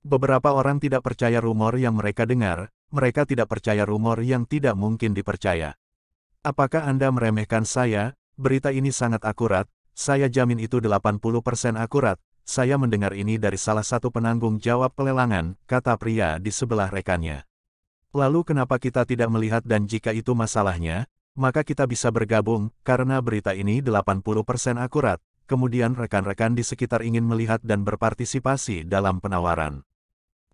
Beberapa orang tidak percaya rumor yang mereka dengar, mereka tidak percaya rumor yang tidak mungkin dipercaya. Apakah Anda meremehkan saya? Berita ini sangat akurat, saya jamin itu 80% akurat, saya mendengar ini dari salah satu penanggung jawab pelelangan, kata pria di sebelah rekannya. Lalu kenapa kita tidak melihat dan jika itu masalahnya, maka kita bisa bergabung, karena berita ini 80% akurat, kemudian rekan-rekan di sekitar ingin melihat dan berpartisipasi dalam penawaran.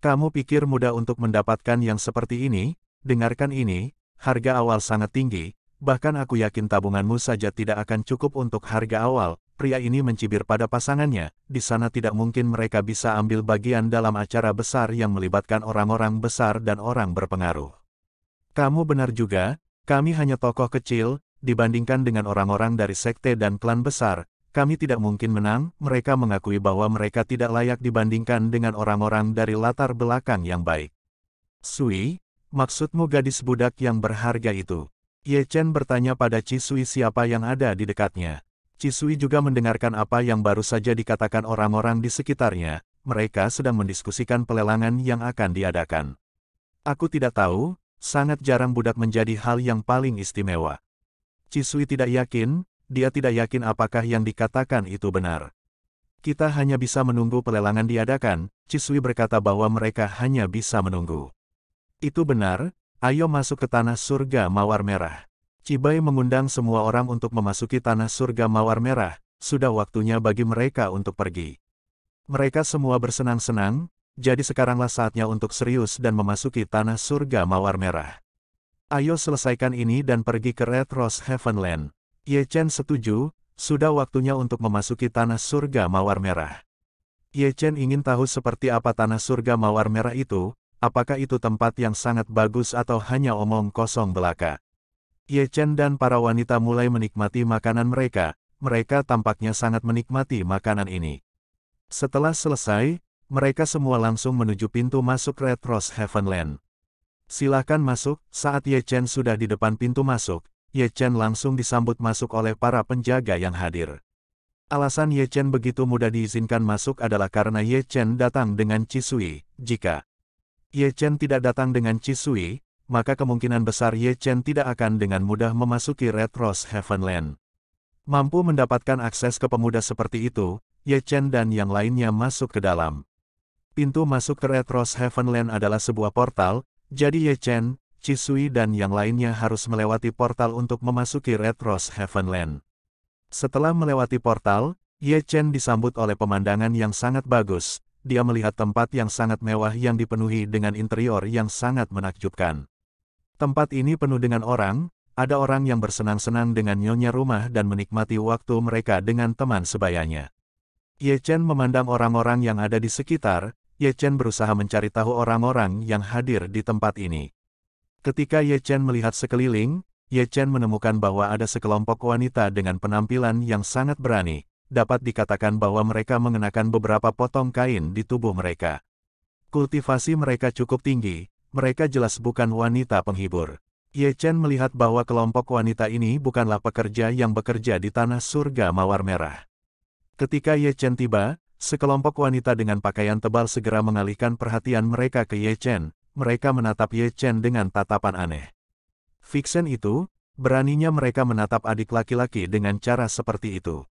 Kamu pikir mudah untuk mendapatkan yang seperti ini? Dengarkan ini, harga awal sangat tinggi, bahkan aku yakin tabunganmu saja tidak akan cukup untuk harga awal. Pria ini mencibir pada pasangannya, di sana tidak mungkin mereka bisa ambil bagian dalam acara besar yang melibatkan orang-orang besar dan orang berpengaruh. Kamu benar juga, kami hanya tokoh kecil, dibandingkan dengan orang-orang dari sekte dan klan besar, kami tidak mungkin menang, mereka mengakui bahwa mereka tidak layak dibandingkan dengan orang-orang dari latar belakang yang baik. Sui, maksudmu gadis budak yang berharga itu? Ye Chen bertanya pada Cisui siapa yang ada di dekatnya. Cisui juga mendengarkan apa yang baru saja dikatakan orang-orang di sekitarnya. Mereka sedang mendiskusikan pelelangan yang akan diadakan. Aku tidak tahu, sangat jarang budak menjadi hal yang paling istimewa. Cisui tidak yakin, dia tidak yakin apakah yang dikatakan itu benar. Kita hanya bisa menunggu pelelangan diadakan, Cisui berkata bahwa mereka hanya bisa menunggu. Itu benar, Ayo masuk ke tanah surga mawar merah. Cibai mengundang semua orang untuk memasuki tanah surga mawar merah, sudah waktunya bagi mereka untuk pergi. Mereka semua bersenang-senang, jadi sekaranglah saatnya untuk serius dan memasuki tanah surga mawar merah. Ayo selesaikan ini dan pergi ke Red Rose Heavenland. Ye Chen setuju, sudah waktunya untuk memasuki tanah surga mawar merah. Ye Chen ingin tahu seperti apa tanah surga mawar merah itu, apakah itu tempat yang sangat bagus atau hanya omong kosong belaka. Ye Chen dan para wanita mulai menikmati makanan mereka, mereka tampaknya sangat menikmati makanan ini. Setelah selesai, mereka semua langsung menuju pintu masuk Red Rose Heavenland. Silakan masuk, saat Ye Chen sudah di depan pintu masuk, Ye Chen langsung disambut masuk oleh para penjaga yang hadir. Alasan Ye Chen begitu mudah diizinkan masuk adalah karena Ye Chen datang dengan Cisui, jika Ye Chen tidak datang dengan Chisui, maka kemungkinan besar Ye Chen tidak akan dengan mudah memasuki Red Rose Heavenland. Mampu mendapatkan akses ke pemuda seperti itu, Ye Chen dan yang lainnya masuk ke dalam. Pintu masuk ke Red Rose Heavenland adalah sebuah portal, jadi Ye Chen, Chisui dan yang lainnya harus melewati portal untuk memasuki Red Rose Heavenland. Setelah melewati portal, Ye Chen disambut oleh pemandangan yang sangat bagus, dia melihat tempat yang sangat mewah yang dipenuhi dengan interior yang sangat menakjubkan. Tempat ini penuh dengan orang, ada orang yang bersenang-senang dengan nyonya rumah dan menikmati waktu mereka dengan teman sebayanya. Ye Chen memandang orang-orang yang ada di sekitar, Ye Chen berusaha mencari tahu orang-orang yang hadir di tempat ini. Ketika Ye Chen melihat sekeliling, Ye Chen menemukan bahwa ada sekelompok wanita dengan penampilan yang sangat berani, dapat dikatakan bahwa mereka mengenakan beberapa potong kain di tubuh mereka. Kultivasi mereka cukup tinggi, mereka jelas bukan wanita penghibur. Ye Chen melihat bahwa kelompok wanita ini bukanlah pekerja yang bekerja di tanah surga mawar merah. Ketika Ye Chen tiba, sekelompok wanita dengan pakaian tebal segera mengalihkan perhatian mereka ke Ye Chen. Mereka menatap Ye Chen dengan tatapan aneh. Vixen itu, beraninya mereka menatap adik laki-laki dengan cara seperti itu.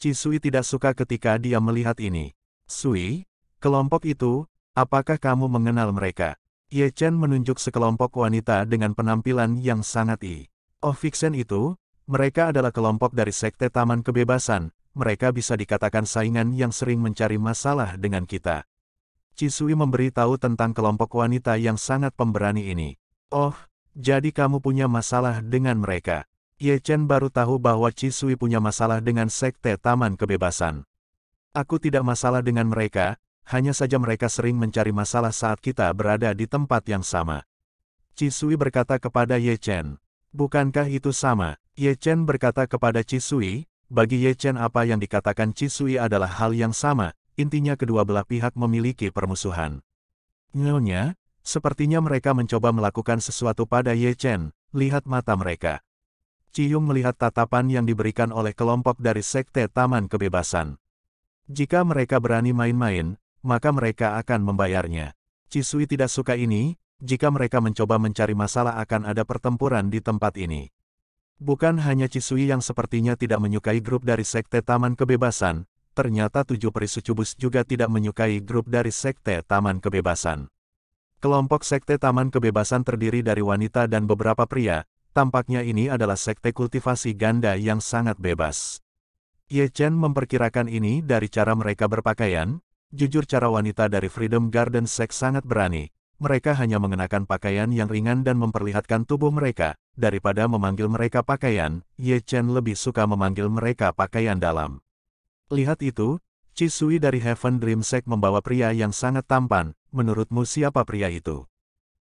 Cisui tidak suka ketika dia melihat ini. Sui, kelompok itu, apakah kamu mengenal mereka? Ye Chen menunjuk sekelompok wanita dengan penampilan yang sangat i. Oh Vixen itu, mereka adalah kelompok dari Sekte Taman Kebebasan, mereka bisa dikatakan saingan yang sering mencari masalah dengan kita. Cisui memberi tahu tentang kelompok wanita yang sangat pemberani ini. Oh, jadi kamu punya masalah dengan mereka. Ye Chen baru tahu bahwa Chi Sui punya masalah dengan Sekte Taman Kebebasan. Aku tidak masalah dengan mereka, hanya saja mereka sering mencari masalah saat kita berada di tempat yang sama. Chi Sui berkata kepada Ye Chen, Bukankah itu sama? Ye Chen berkata kepada Chi Sui, bagi Ye Chen apa yang dikatakan Chi Sui adalah hal yang sama, intinya kedua belah pihak memiliki permusuhan. Nyonya, sepertinya mereka mencoba melakukan sesuatu pada Ye Chen, lihat mata mereka. Ciyung melihat tatapan yang diberikan oleh kelompok dari Sekte Taman Kebebasan. Jika mereka berani main-main, maka mereka akan membayarnya. Cisui tidak suka ini, jika mereka mencoba mencari masalah akan ada pertempuran di tempat ini. Bukan hanya Cisui yang sepertinya tidak menyukai grup dari Sekte Taman Kebebasan, ternyata tujuh peri perisucubus juga tidak menyukai grup dari Sekte Taman Kebebasan. Kelompok Sekte Taman Kebebasan terdiri dari wanita dan beberapa pria, tampaknya ini adalah sekte kultivasi ganda yang sangat bebas. Ye Chen memperkirakan ini dari cara mereka berpakaian, jujur cara wanita dari Freedom Garden Sek sangat berani. Mereka hanya mengenakan pakaian yang ringan dan memperlihatkan tubuh mereka, daripada memanggil mereka pakaian, Ye Chen lebih suka memanggil mereka pakaian dalam. Lihat itu, Chisui dari Heaven Dream Sek membawa pria yang sangat tampan, menurutmu siapa pria itu?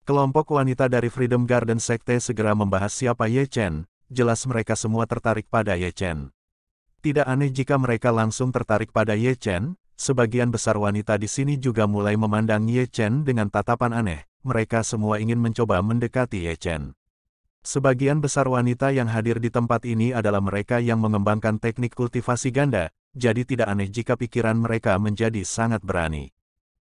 Kelompok wanita dari Freedom Garden Sekte segera membahas siapa Ye Chen, jelas mereka semua tertarik pada Ye Chen. Tidak aneh jika mereka langsung tertarik pada Ye Chen, sebagian besar wanita di sini juga mulai memandang Ye Chen dengan tatapan aneh, mereka semua ingin mencoba mendekati Ye Chen. Sebagian besar wanita yang hadir di tempat ini adalah mereka yang mengembangkan teknik kultivasi ganda, jadi tidak aneh jika pikiran mereka menjadi sangat berani.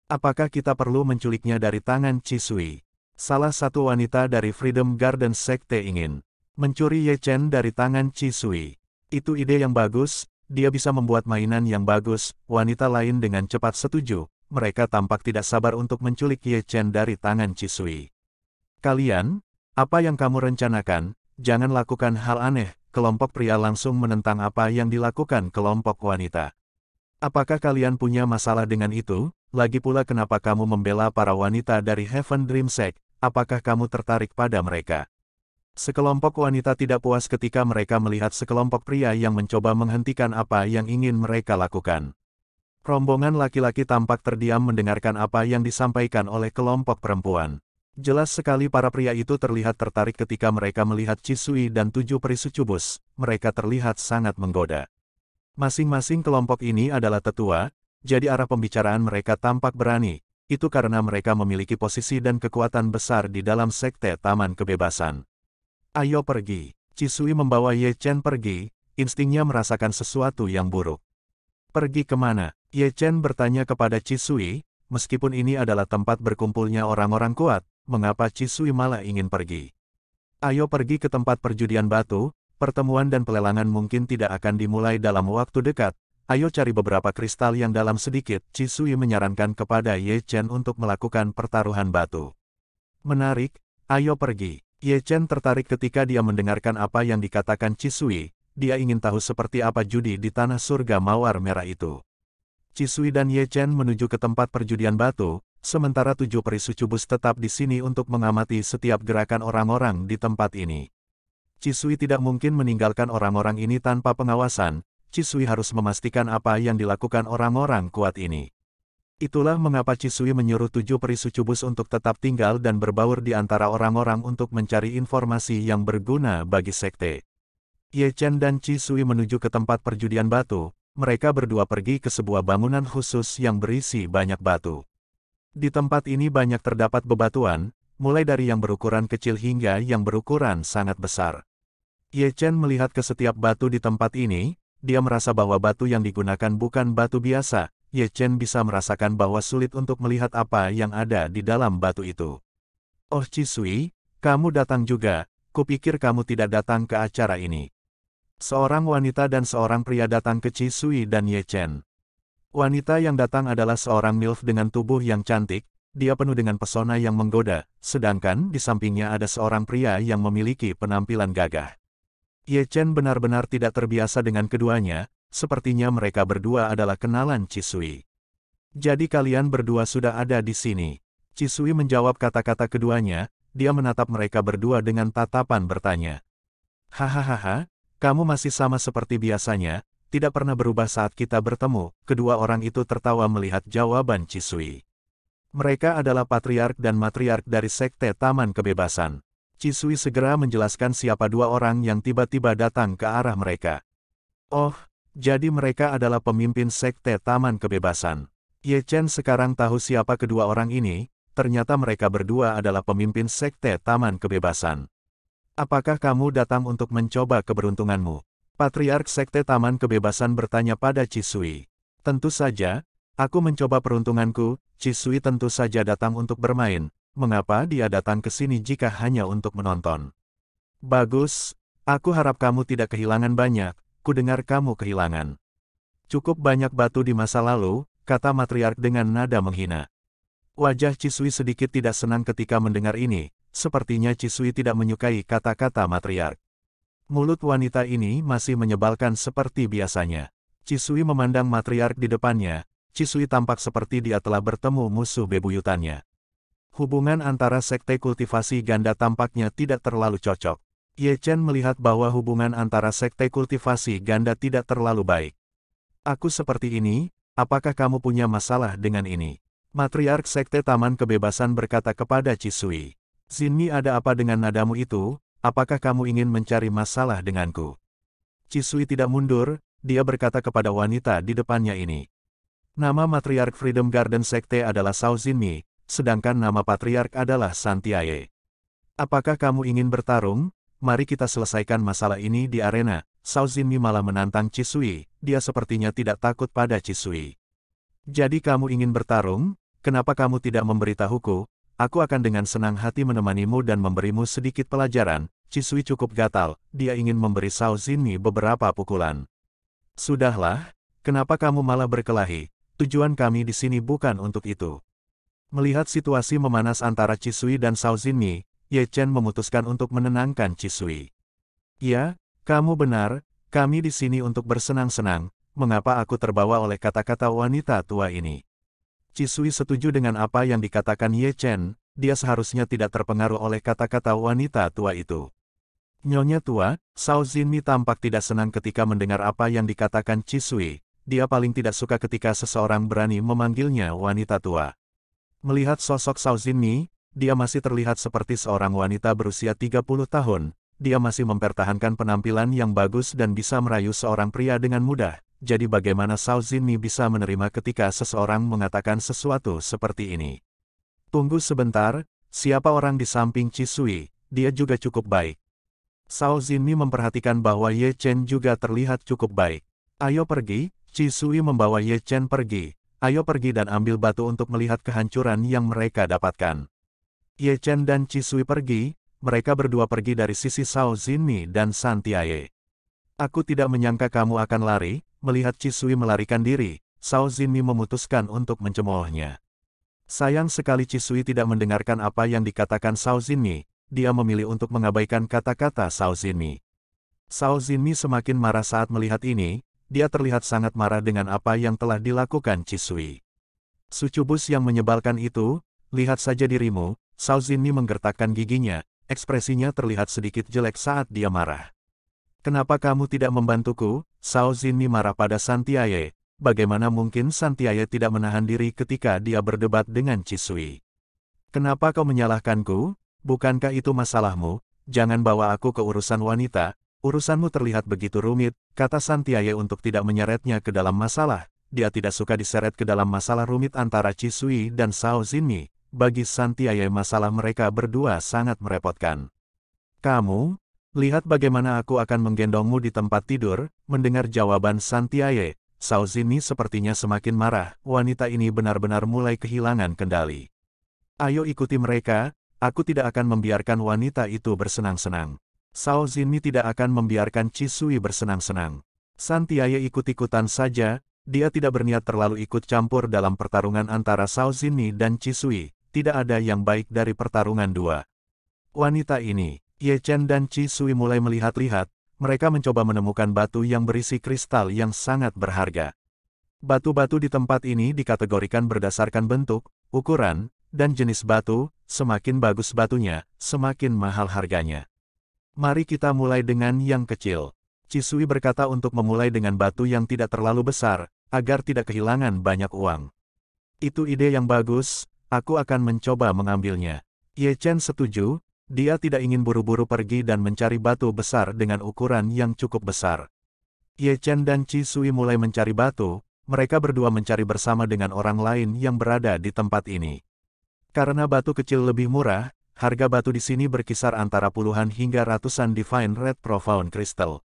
Apakah kita perlu menculiknya dari tangan Sui? salah satu wanita dari Freedom Garden Sekte ingin mencuri Ye Chen dari tangan Chi Sui. Itu ide yang bagus, dia bisa membuat mainan yang bagus, wanita lain dengan cepat setuju, mereka tampak tidak sabar untuk menculik Ye Chen dari tangan Chi Sui. Kalian, apa yang kamu rencanakan, jangan lakukan hal aneh, kelompok pria langsung menentang apa yang dilakukan kelompok wanita. Apakah kalian punya masalah dengan itu? Lagi pula kenapa kamu membela para wanita dari Heaven Dream Sect? apakah kamu tertarik pada mereka? Sekelompok wanita tidak puas ketika mereka melihat sekelompok pria yang mencoba menghentikan apa yang ingin mereka lakukan. Rombongan laki-laki tampak terdiam mendengarkan apa yang disampaikan oleh kelompok perempuan. Jelas sekali para pria itu terlihat tertarik ketika mereka melihat Chisui dan tujuh perisucubus, mereka terlihat sangat menggoda. Masing-masing kelompok ini adalah tetua, jadi arah pembicaraan mereka tampak berani, itu karena mereka memiliki posisi dan kekuatan besar di dalam sekte Taman Kebebasan. Ayo pergi. Cisui membawa Ye Chen pergi, instingnya merasakan sesuatu yang buruk. Pergi kemana? Ye Chen bertanya kepada Cisui, meskipun ini adalah tempat berkumpulnya orang-orang kuat, mengapa Cisui malah ingin pergi? Ayo pergi ke tempat perjudian batu, pertemuan dan pelelangan mungkin tidak akan dimulai dalam waktu dekat, ayo cari beberapa kristal yang dalam sedikit, Cisui menyarankan kepada Ye Chen untuk melakukan pertaruhan batu. Menarik, ayo pergi. Ye Chen tertarik ketika dia mendengarkan apa yang dikatakan Cisui, dia ingin tahu seperti apa judi di tanah surga mawar merah itu. Cisui dan Ye Chen menuju ke tempat perjudian batu, sementara tujuh perisu cubus tetap di sini untuk mengamati setiap gerakan orang-orang di tempat ini. Cisui tidak mungkin meninggalkan orang-orang ini tanpa pengawasan, Cisui harus memastikan apa yang dilakukan orang-orang kuat ini. Itulah mengapa Cisui menyuruh tujuh perisu cubus untuk tetap tinggal dan berbaur di antara orang-orang untuk mencari informasi yang berguna bagi sekte. Ye Chen dan Cisui menuju ke tempat perjudian batu, mereka berdua pergi ke sebuah bangunan khusus yang berisi banyak batu. Di tempat ini banyak terdapat bebatuan, mulai dari yang berukuran kecil hingga yang berukuran sangat besar. Ye Chen melihat ke setiap batu di tempat ini, dia merasa bahwa batu yang digunakan bukan batu biasa, Ye Chen bisa merasakan bahwa sulit untuk melihat apa yang ada di dalam batu itu. Oh Chi kamu datang juga, kupikir kamu tidak datang ke acara ini. Seorang wanita dan seorang pria datang ke Chisui dan Ye Chen. Wanita yang datang adalah seorang MILF dengan tubuh yang cantik, dia penuh dengan pesona yang menggoda, sedangkan di sampingnya ada seorang pria yang memiliki penampilan gagah. Ye Chen benar-benar tidak terbiasa dengan keduanya, sepertinya mereka berdua adalah kenalan Cisui. Jadi kalian berdua sudah ada di sini. Cisui menjawab kata-kata keduanya, dia menatap mereka berdua dengan tatapan bertanya. Hahaha, kamu masih sama seperti biasanya, tidak pernah berubah saat kita bertemu, kedua orang itu tertawa melihat jawaban Cisui. Mereka adalah patriark dan matriark dari Sekte Taman Kebebasan. Cisui segera menjelaskan siapa dua orang yang tiba-tiba datang ke arah mereka. Oh, jadi mereka adalah pemimpin sekte Taman Kebebasan. Ye Chen sekarang tahu siapa kedua orang ini, ternyata mereka berdua adalah pemimpin sekte Taman Kebebasan. Apakah kamu datang untuk mencoba keberuntunganmu? Patriark Sekte Taman Kebebasan bertanya pada Cisui. Tentu saja, aku mencoba peruntunganku, Cisui tentu saja datang untuk bermain, mengapa dia datang ke sini jika hanya untuk menonton? Bagus, aku harap kamu tidak kehilangan banyak, kudengar kamu kehilangan. Cukup banyak batu di masa lalu, kata matriark dengan nada menghina. Wajah Cisui sedikit tidak senang ketika mendengar ini, sepertinya Cisui tidak menyukai kata-kata matriark. Mulut wanita ini masih menyebalkan seperti biasanya. Cisui memandang matriark di depannya, Cisui tampak seperti dia telah bertemu musuh bebuyutannya. Hubungan antara sekte kultivasi ganda tampaknya tidak terlalu cocok. Ye Chen melihat bahwa hubungan antara sekte kultivasi ganda tidak terlalu baik. Aku seperti ini, apakah kamu punya masalah dengan ini? Matriark Sekte Taman Kebebasan berkata kepada Cisui. Zinmi ada apa dengan nadamu itu, apakah kamu ingin mencari masalah denganku? Cisui tidak mundur, dia berkata kepada wanita di depannya ini. Nama matriark Freedom Garden Sekte adalah Sao Zinmi, sedangkan nama patriark adalah Santiae. Apakah kamu ingin bertarung? Mari kita selesaikan masalah ini di arena. Sao Jinmi malah menantang Cisui, dia sepertinya tidak takut pada Cisui. Jadi kamu ingin bertarung? Kenapa kamu tidak memberitahuku? Aku akan dengan senang hati menemanimu dan memberimu sedikit pelajaran. Cisui cukup gatal, dia ingin memberi Sao Jinmi beberapa pukulan. Sudahlah, kenapa kamu malah berkelahi? Tujuan kami di sini bukan untuk itu. Melihat situasi memanas antara Cisui dan Sao Zinni, Ye Chen memutuskan untuk menenangkan Cisui. Ya, kamu benar, kami di sini untuk bersenang-senang, mengapa aku terbawa oleh kata-kata wanita tua ini. Cisui setuju dengan apa yang dikatakan Ye Chen, dia seharusnya tidak terpengaruh oleh kata-kata wanita tua itu. Nyonya tua, Sao Xinmi tampak tidak senang ketika mendengar apa yang dikatakan Cisui, dia paling tidak suka ketika seseorang berani memanggilnya wanita tua. Melihat sosok Cao Xinmi, dia masih terlihat seperti seorang wanita berusia 30 tahun, dia masih mempertahankan penampilan yang bagus dan bisa merayu seorang pria dengan mudah, jadi bagaimana Cao Xinmi bisa menerima ketika seseorang mengatakan sesuatu seperti ini. Tunggu sebentar, siapa orang di samping Cisui, dia juga cukup baik. Cao Xinmi memperhatikan bahwa Ye Chen juga terlihat cukup baik. Ayo pergi, Cisui membawa Ye Chen pergi, ayo pergi dan ambil batu untuk melihat kehancuran yang mereka dapatkan. Ye Chen dan Chi Sui pergi, mereka berdua pergi dari sisi Sao Zinmi dan San Aku tidak menyangka kamu akan lari, melihat Chi Sui melarikan diri, Sao Zinmi memutuskan untuk mencemoohnya. Sayang sekali Chi Sui tidak mendengarkan apa yang dikatakan Sao Zinmi. dia memilih untuk mengabaikan kata-kata Sao Zinmi. Sao Zinmi semakin marah saat melihat ini, dia terlihat sangat marah dengan apa yang telah dilakukan Cisui. Sucubus yang menyebalkan itu, lihat saja dirimu, Sao Zinni menggertakkan giginya, ekspresinya terlihat sedikit jelek saat dia marah. Kenapa kamu tidak membantuku? Sao Zinni marah pada Santiaye. Bagaimana mungkin Santiaye tidak menahan diri ketika dia berdebat dengan Cisui? Kenapa kau menyalahkanku? Bukankah itu masalahmu? Jangan bawa aku ke urusan wanita, Urusanmu terlihat begitu rumit, kata Santiaye untuk tidak menyeretnya ke dalam masalah. Dia tidak suka diseret ke dalam masalah rumit antara Cisui dan Sao Zinmi. Bagi Santiaye masalah mereka berdua sangat merepotkan. Kamu, lihat bagaimana aku akan menggendongmu di tempat tidur, mendengar jawaban Santiaye. Sao Zinmi sepertinya semakin marah, wanita ini benar-benar mulai kehilangan kendali. Ayo ikuti mereka, aku tidak akan membiarkan wanita itu bersenang-senang. Sao Zinmi tidak akan membiarkan Cisui bersenang-senang. Santiaya ikut-ikutan saja, dia tidak berniat terlalu ikut campur dalam pertarungan antara Sao Zinmi dan Cisui, tidak ada yang baik dari pertarungan dua. Wanita ini, Ye Chen dan Cisui mulai melihat-lihat, mereka mencoba menemukan batu yang berisi kristal yang sangat berharga. Batu-batu di tempat ini dikategorikan berdasarkan bentuk, ukuran, dan jenis batu, semakin bagus batunya, semakin mahal harganya. Mari kita mulai dengan yang kecil. Cisui berkata untuk memulai dengan batu yang tidak terlalu besar, agar tidak kehilangan banyak uang. Itu ide yang bagus, aku akan mencoba mengambilnya. Ye Chen setuju, dia tidak ingin buru-buru pergi dan mencari batu besar dengan ukuran yang cukup besar. Ye Chen dan Cisui mulai mencari batu, mereka berdua mencari bersama dengan orang lain yang berada di tempat ini. Karena batu kecil lebih murah, harga batu di sini berkisar antara puluhan hingga ratusan Divine Red Profound Crystal.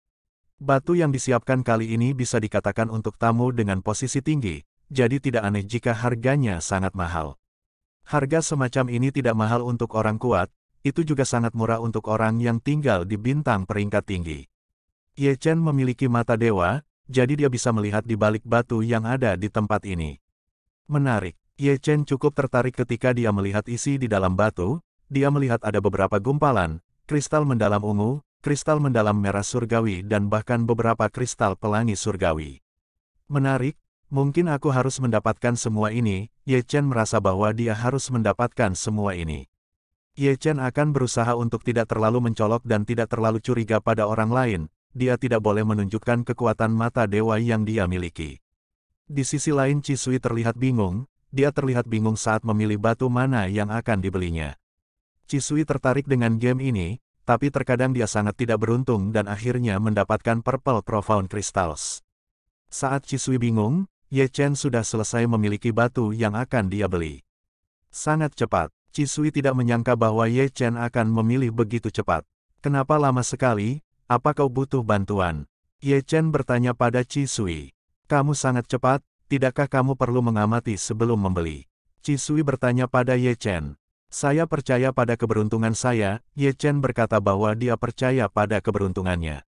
Batu yang disiapkan kali ini bisa dikatakan untuk tamu dengan posisi tinggi, jadi tidak aneh jika harganya sangat mahal. Harga semacam ini tidak mahal untuk orang kuat, itu juga sangat murah untuk orang yang tinggal di bintang peringkat tinggi. Ye Chen memiliki mata dewa, jadi dia bisa melihat di balik batu yang ada di tempat ini. Menarik, Ye Chen cukup tertarik ketika dia melihat isi di dalam batu, dia melihat ada beberapa gumpalan, kristal mendalam ungu, kristal mendalam merah surgawi dan bahkan beberapa kristal pelangi surgawi. Menarik, mungkin aku harus mendapatkan semua ini, Ye Chen merasa bahwa dia harus mendapatkan semua ini. Ye Chen akan berusaha untuk tidak terlalu mencolok dan tidak terlalu curiga pada orang lain, dia tidak boleh menunjukkan kekuatan mata dewa yang dia miliki. Di sisi lain Cisui terlihat bingung, dia terlihat bingung saat memilih batu mana yang akan dibelinya. Cisui tertarik dengan game ini, tapi terkadang dia sangat tidak beruntung dan akhirnya mendapatkan Purple Profound Crystals. Saat Cisui bingung, Ye Chen sudah selesai memiliki batu yang akan dia beli. Sangat cepat, Cisui tidak menyangka bahwa Ye Chen akan memilih begitu cepat. Kenapa lama sekali? Apa kau butuh bantuan? Ye Chen bertanya pada Cisui. Kamu sangat cepat, tidakkah kamu perlu mengamati sebelum membeli? Cisui bertanya pada Ye Chen. Saya percaya pada keberuntungan saya, Ye Chen berkata bahwa dia percaya pada keberuntungannya.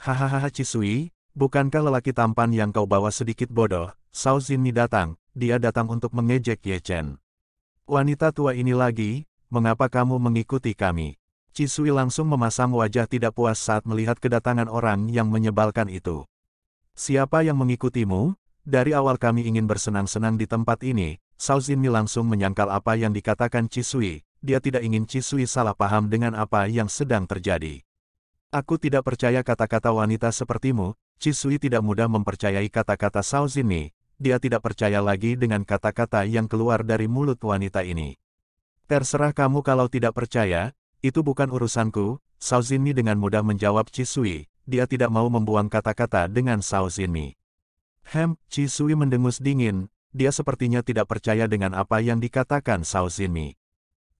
Hahaha Cisui, bukankah lelaki tampan yang kau bawa sedikit bodoh? Sao Zinni datang, dia datang untuk mengejek Ye Chen. Wanita tua ini lagi, mengapa kamu mengikuti kami? Cisui langsung memasang wajah tidak puas saat melihat kedatangan orang yang menyebalkan itu. Siapa yang mengikutimu? Dari awal kami ingin bersenang-senang di tempat ini, Sao Jinmi langsung menyangkal apa yang dikatakan Cisui, dia tidak ingin Cisui salah paham dengan apa yang sedang terjadi. Aku tidak percaya kata-kata wanita sepertimu, Cisui tidak mudah mempercayai kata-kata Sao Jinmi, dia tidak percaya lagi dengan kata-kata yang keluar dari mulut wanita ini. Terserah kamu kalau tidak percaya, itu bukan urusanku, Sao Jinmi dengan mudah menjawab Cisui, dia tidak mau membuang kata-kata dengan Sao Jinmi. Hem, Cisui mendengus dingin, dia sepertinya tidak percaya dengan apa yang dikatakan Sao Mi.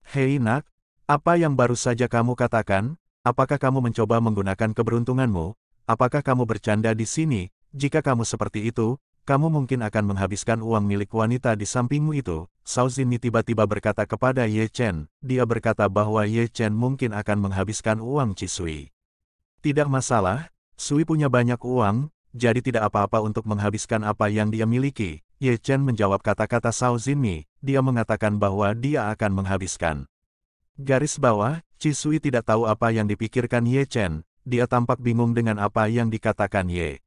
Hei nak, apa yang baru saja kamu katakan? Apakah kamu mencoba menggunakan keberuntunganmu? Apakah kamu bercanda di sini? Jika kamu seperti itu, kamu mungkin akan menghabiskan uang milik wanita di sampingmu itu. Sao Mi tiba-tiba berkata kepada Ye Chen, dia berkata bahwa Ye Chen mungkin akan menghabiskan uang Cisui. Tidak masalah, Sui punya banyak uang, jadi tidak apa-apa untuk menghabiskan apa yang dia miliki. Ye Chen menjawab kata-kata Cao Zinmi, dia mengatakan bahwa dia akan menghabiskan. Garis bawah, Chi Sui tidak tahu apa yang dipikirkan Ye Chen, dia tampak bingung dengan apa yang dikatakan Ye.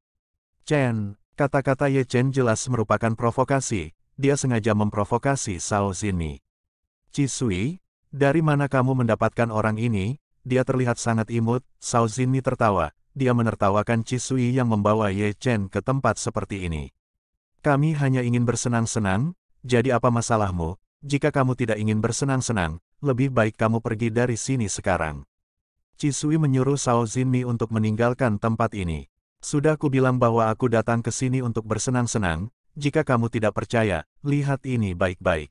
Chen, kata-kata Ye Chen jelas merupakan provokasi, dia sengaja memprovokasi Cao Zinmi. Chi Sui, dari mana kamu mendapatkan orang ini? Dia terlihat sangat imut, Cao Zinmi tertawa, dia menertawakan Cisui yang membawa Ye Chen ke tempat seperti ini. Kami hanya ingin bersenang-senang, jadi apa masalahmu? Jika kamu tidak ingin bersenang-senang, lebih baik kamu pergi dari sini sekarang. Cisui menyuruh Sao Zinmi untuk meninggalkan tempat ini. Sudah bilang bahwa aku datang ke sini untuk bersenang-senang, jika kamu tidak percaya, lihat ini baik-baik.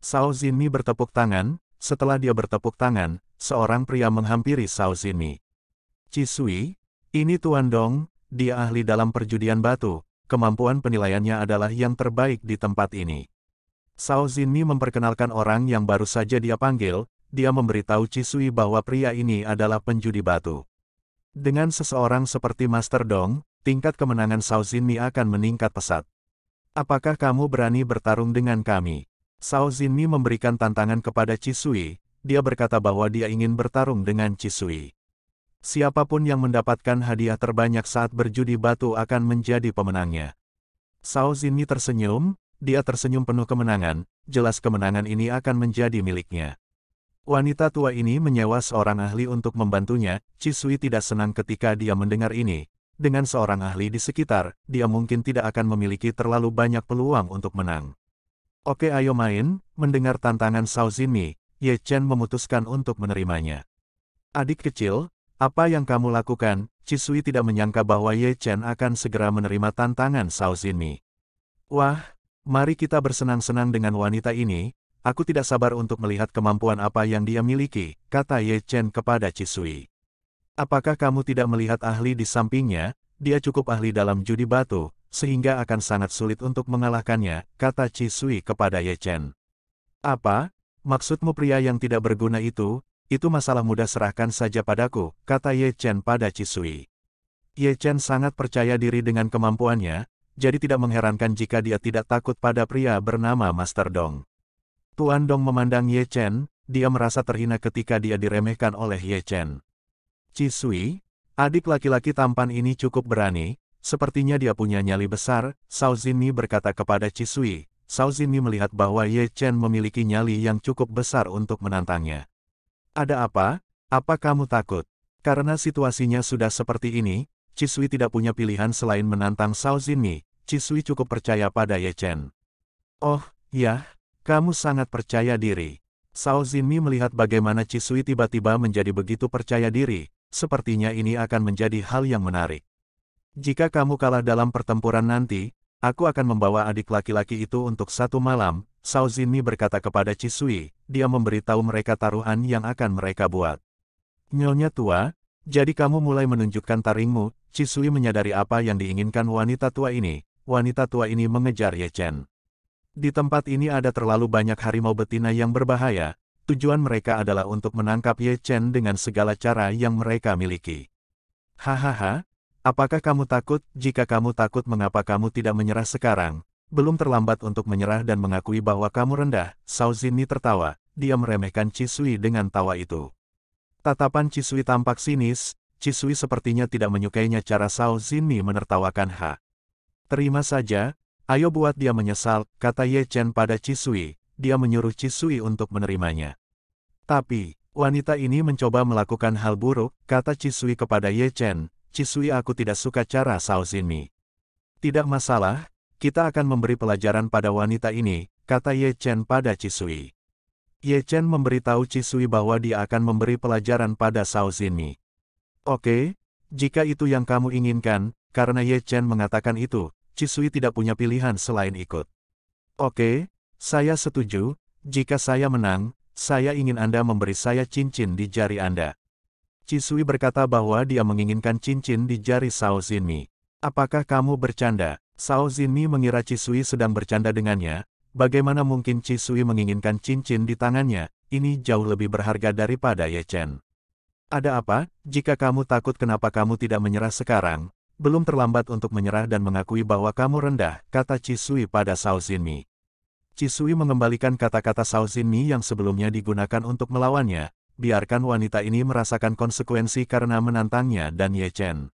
Sao Zinmi bertepuk tangan, setelah dia bertepuk tangan, seorang pria menghampiri Sao Zinmi. Cisui, ini Tuan Dong, dia ahli dalam perjudian batu, kemampuan penilaiannya adalah yang terbaik di tempat ini. Sao Zinni memperkenalkan orang yang baru saja dia panggil, dia memberitahu Cisui bahwa pria ini adalah penjudi batu. Dengan seseorang seperti Master Dong, tingkat kemenangan Sao Zinni akan meningkat pesat. Apakah kamu berani bertarung dengan kami? Sao Zinni memberikan tantangan kepada Cisui, dia berkata bahwa dia ingin bertarung dengan Cisui. Siapapun yang mendapatkan hadiah terbanyak saat berjudi batu akan menjadi pemenangnya. Sao Zini tersenyum, dia tersenyum penuh kemenangan, jelas kemenangan ini akan menjadi miliknya. Wanita tua ini menyewa seorang ahli untuk membantunya, Cisui tidak senang ketika dia mendengar ini. Dengan seorang ahli di sekitar, dia mungkin tidak akan memiliki terlalu banyak peluang untuk menang. Oke ayo main, mendengar tantangan Sao Zimi, Ye Chen memutuskan untuk menerimanya. Adik kecil, apa yang kamu lakukan? Cisui tidak menyangka bahwa Ye Chen akan segera menerima tantangan Sao ini. Wah, mari kita bersenang-senang dengan wanita ini. Aku tidak sabar untuk melihat kemampuan apa yang dia miliki, kata Ye Chen kepada Cisui. Apakah kamu tidak melihat ahli di sampingnya? Dia cukup ahli dalam judi batu, sehingga akan sangat sulit untuk mengalahkannya, kata Cisui kepada Ye Chen. Apa? Maksudmu pria yang tidak berguna itu? Itu masalah mudah serahkan saja padaku, kata Ye Chen pada Cisui. Ye Chen sangat percaya diri dengan kemampuannya, jadi tidak mengherankan jika dia tidak takut pada pria bernama Master Dong. Tuan Dong memandang Ye Chen, dia merasa terhina ketika dia diremehkan oleh Ye Chen. Cisui, adik laki-laki tampan ini cukup berani, sepertinya dia punya nyali besar, Sao Zini berkata kepada Cisui, Sao Zini melihat bahwa Ye Chen memiliki nyali yang cukup besar untuk menantangnya. Ada apa? Apa kamu takut? Karena situasinya sudah seperti ini, Cisui tidak punya pilihan selain menantang Sao Jinmi. Cisui cukup percaya pada Ye Chen. Oh, ya, kamu sangat percaya diri. Sao Jinmi melihat bagaimana Cisui tiba-tiba menjadi begitu percaya diri, sepertinya ini akan menjadi hal yang menarik. Jika kamu kalah dalam pertempuran nanti, Aku akan membawa adik laki-laki itu untuk satu malam, Sao Jinmi berkata kepada Cisui, dia memberitahu mereka taruhan yang akan mereka buat. Nyonya tua, jadi kamu mulai menunjukkan taringmu, Cisui menyadari apa yang diinginkan wanita tua ini, wanita tua ini mengejar Ye Chen. Di tempat ini ada terlalu banyak harimau betina yang berbahaya, tujuan mereka adalah untuk menangkap Ye Chen dengan segala cara yang mereka miliki. Hahaha, Apakah kamu takut? Jika kamu takut mengapa kamu tidak menyerah sekarang? Belum terlambat untuk menyerah dan mengakui bahwa kamu rendah, Sao Zinni tertawa. Dia meremehkan Cisui dengan tawa itu. Tatapan Cisui tampak sinis, Cisui sepertinya tidak menyukainya cara Sao Zinni menertawakan Ha. Terima saja, ayo buat dia menyesal, kata Ye Chen pada Cisui. Dia menyuruh Cisui untuk menerimanya. Tapi, wanita ini mencoba melakukan hal buruk, kata Cisui kepada Ye Chen, Cisui aku tidak suka cara Sao Jinmi. Tidak masalah, kita akan memberi pelajaran pada wanita ini, kata Ye Chen pada Cisui. Ye Chen memberitahu Cisui bahwa dia akan memberi pelajaran pada Sao Jinmi. Oke, jika itu yang kamu inginkan, karena Ye Chen mengatakan itu, Cisui tidak punya pilihan selain ikut. Oke, saya setuju, jika saya menang, saya ingin Anda memberi saya cincin di jari Anda. Cisui berkata bahwa dia menginginkan cincin di jari Sao Zinmi. Apakah kamu bercanda? Sao Zinmi mengira Cisui sedang bercanda dengannya. Bagaimana mungkin Cisui menginginkan cincin di tangannya? Ini jauh lebih berharga daripada Ye Chen. Ada apa? Jika kamu takut kenapa kamu tidak menyerah sekarang? Belum terlambat untuk menyerah dan mengakui bahwa kamu rendah, kata Cisui pada Sao Zinmi. Cisui mengembalikan kata-kata Sao Zinmi yang sebelumnya digunakan untuk melawannya, biarkan wanita ini merasakan konsekuensi karena menantangnya dan Ye Chen.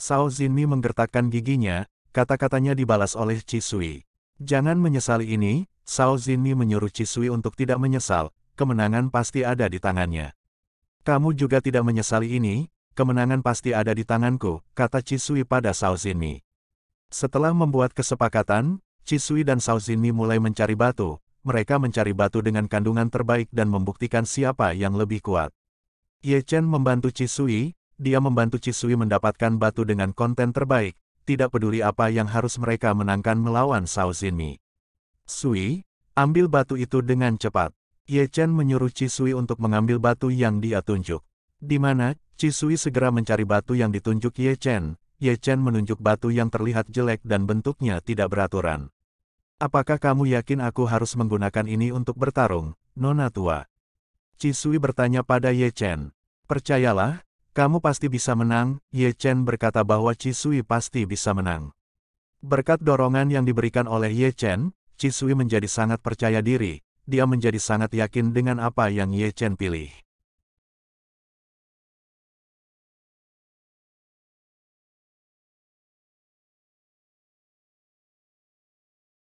Sao Jinmi menggertakkan giginya, kata-katanya dibalas oleh Cisui. Jangan menyesali ini, Sao Jinmi menyuruh Cisui untuk tidak menyesal, kemenangan pasti ada di tangannya. Kamu juga tidak menyesali ini, kemenangan pasti ada di tanganku, kata Cisui pada Sao Jinmi. Setelah membuat kesepakatan, Cisui dan Sao Jinmi mulai mencari batu, mereka mencari batu dengan kandungan terbaik dan membuktikan siapa yang lebih kuat. Ye Chen membantu Cisui, dia membantu Cisui mendapatkan batu dengan konten terbaik, tidak peduli apa yang harus mereka menangkan melawan Sao Xinmi. Sui, ambil batu itu dengan cepat. Ye Chen menyuruh Cisui untuk mengambil batu yang dia tunjuk. Di mana, Cisui segera mencari batu yang ditunjuk Ye Chen, Ye Chen menunjuk batu yang terlihat jelek dan bentuknya tidak beraturan. Apakah kamu yakin aku harus menggunakan ini untuk bertarung, Nona Tua? Cisui bertanya pada Ye Chen. Percayalah, kamu pasti bisa menang, Ye Chen berkata bahwa Cisui pasti bisa menang. Berkat dorongan yang diberikan oleh Ye Chen, Cisui menjadi sangat percaya diri, dia menjadi sangat yakin dengan apa yang Ye Chen pilih.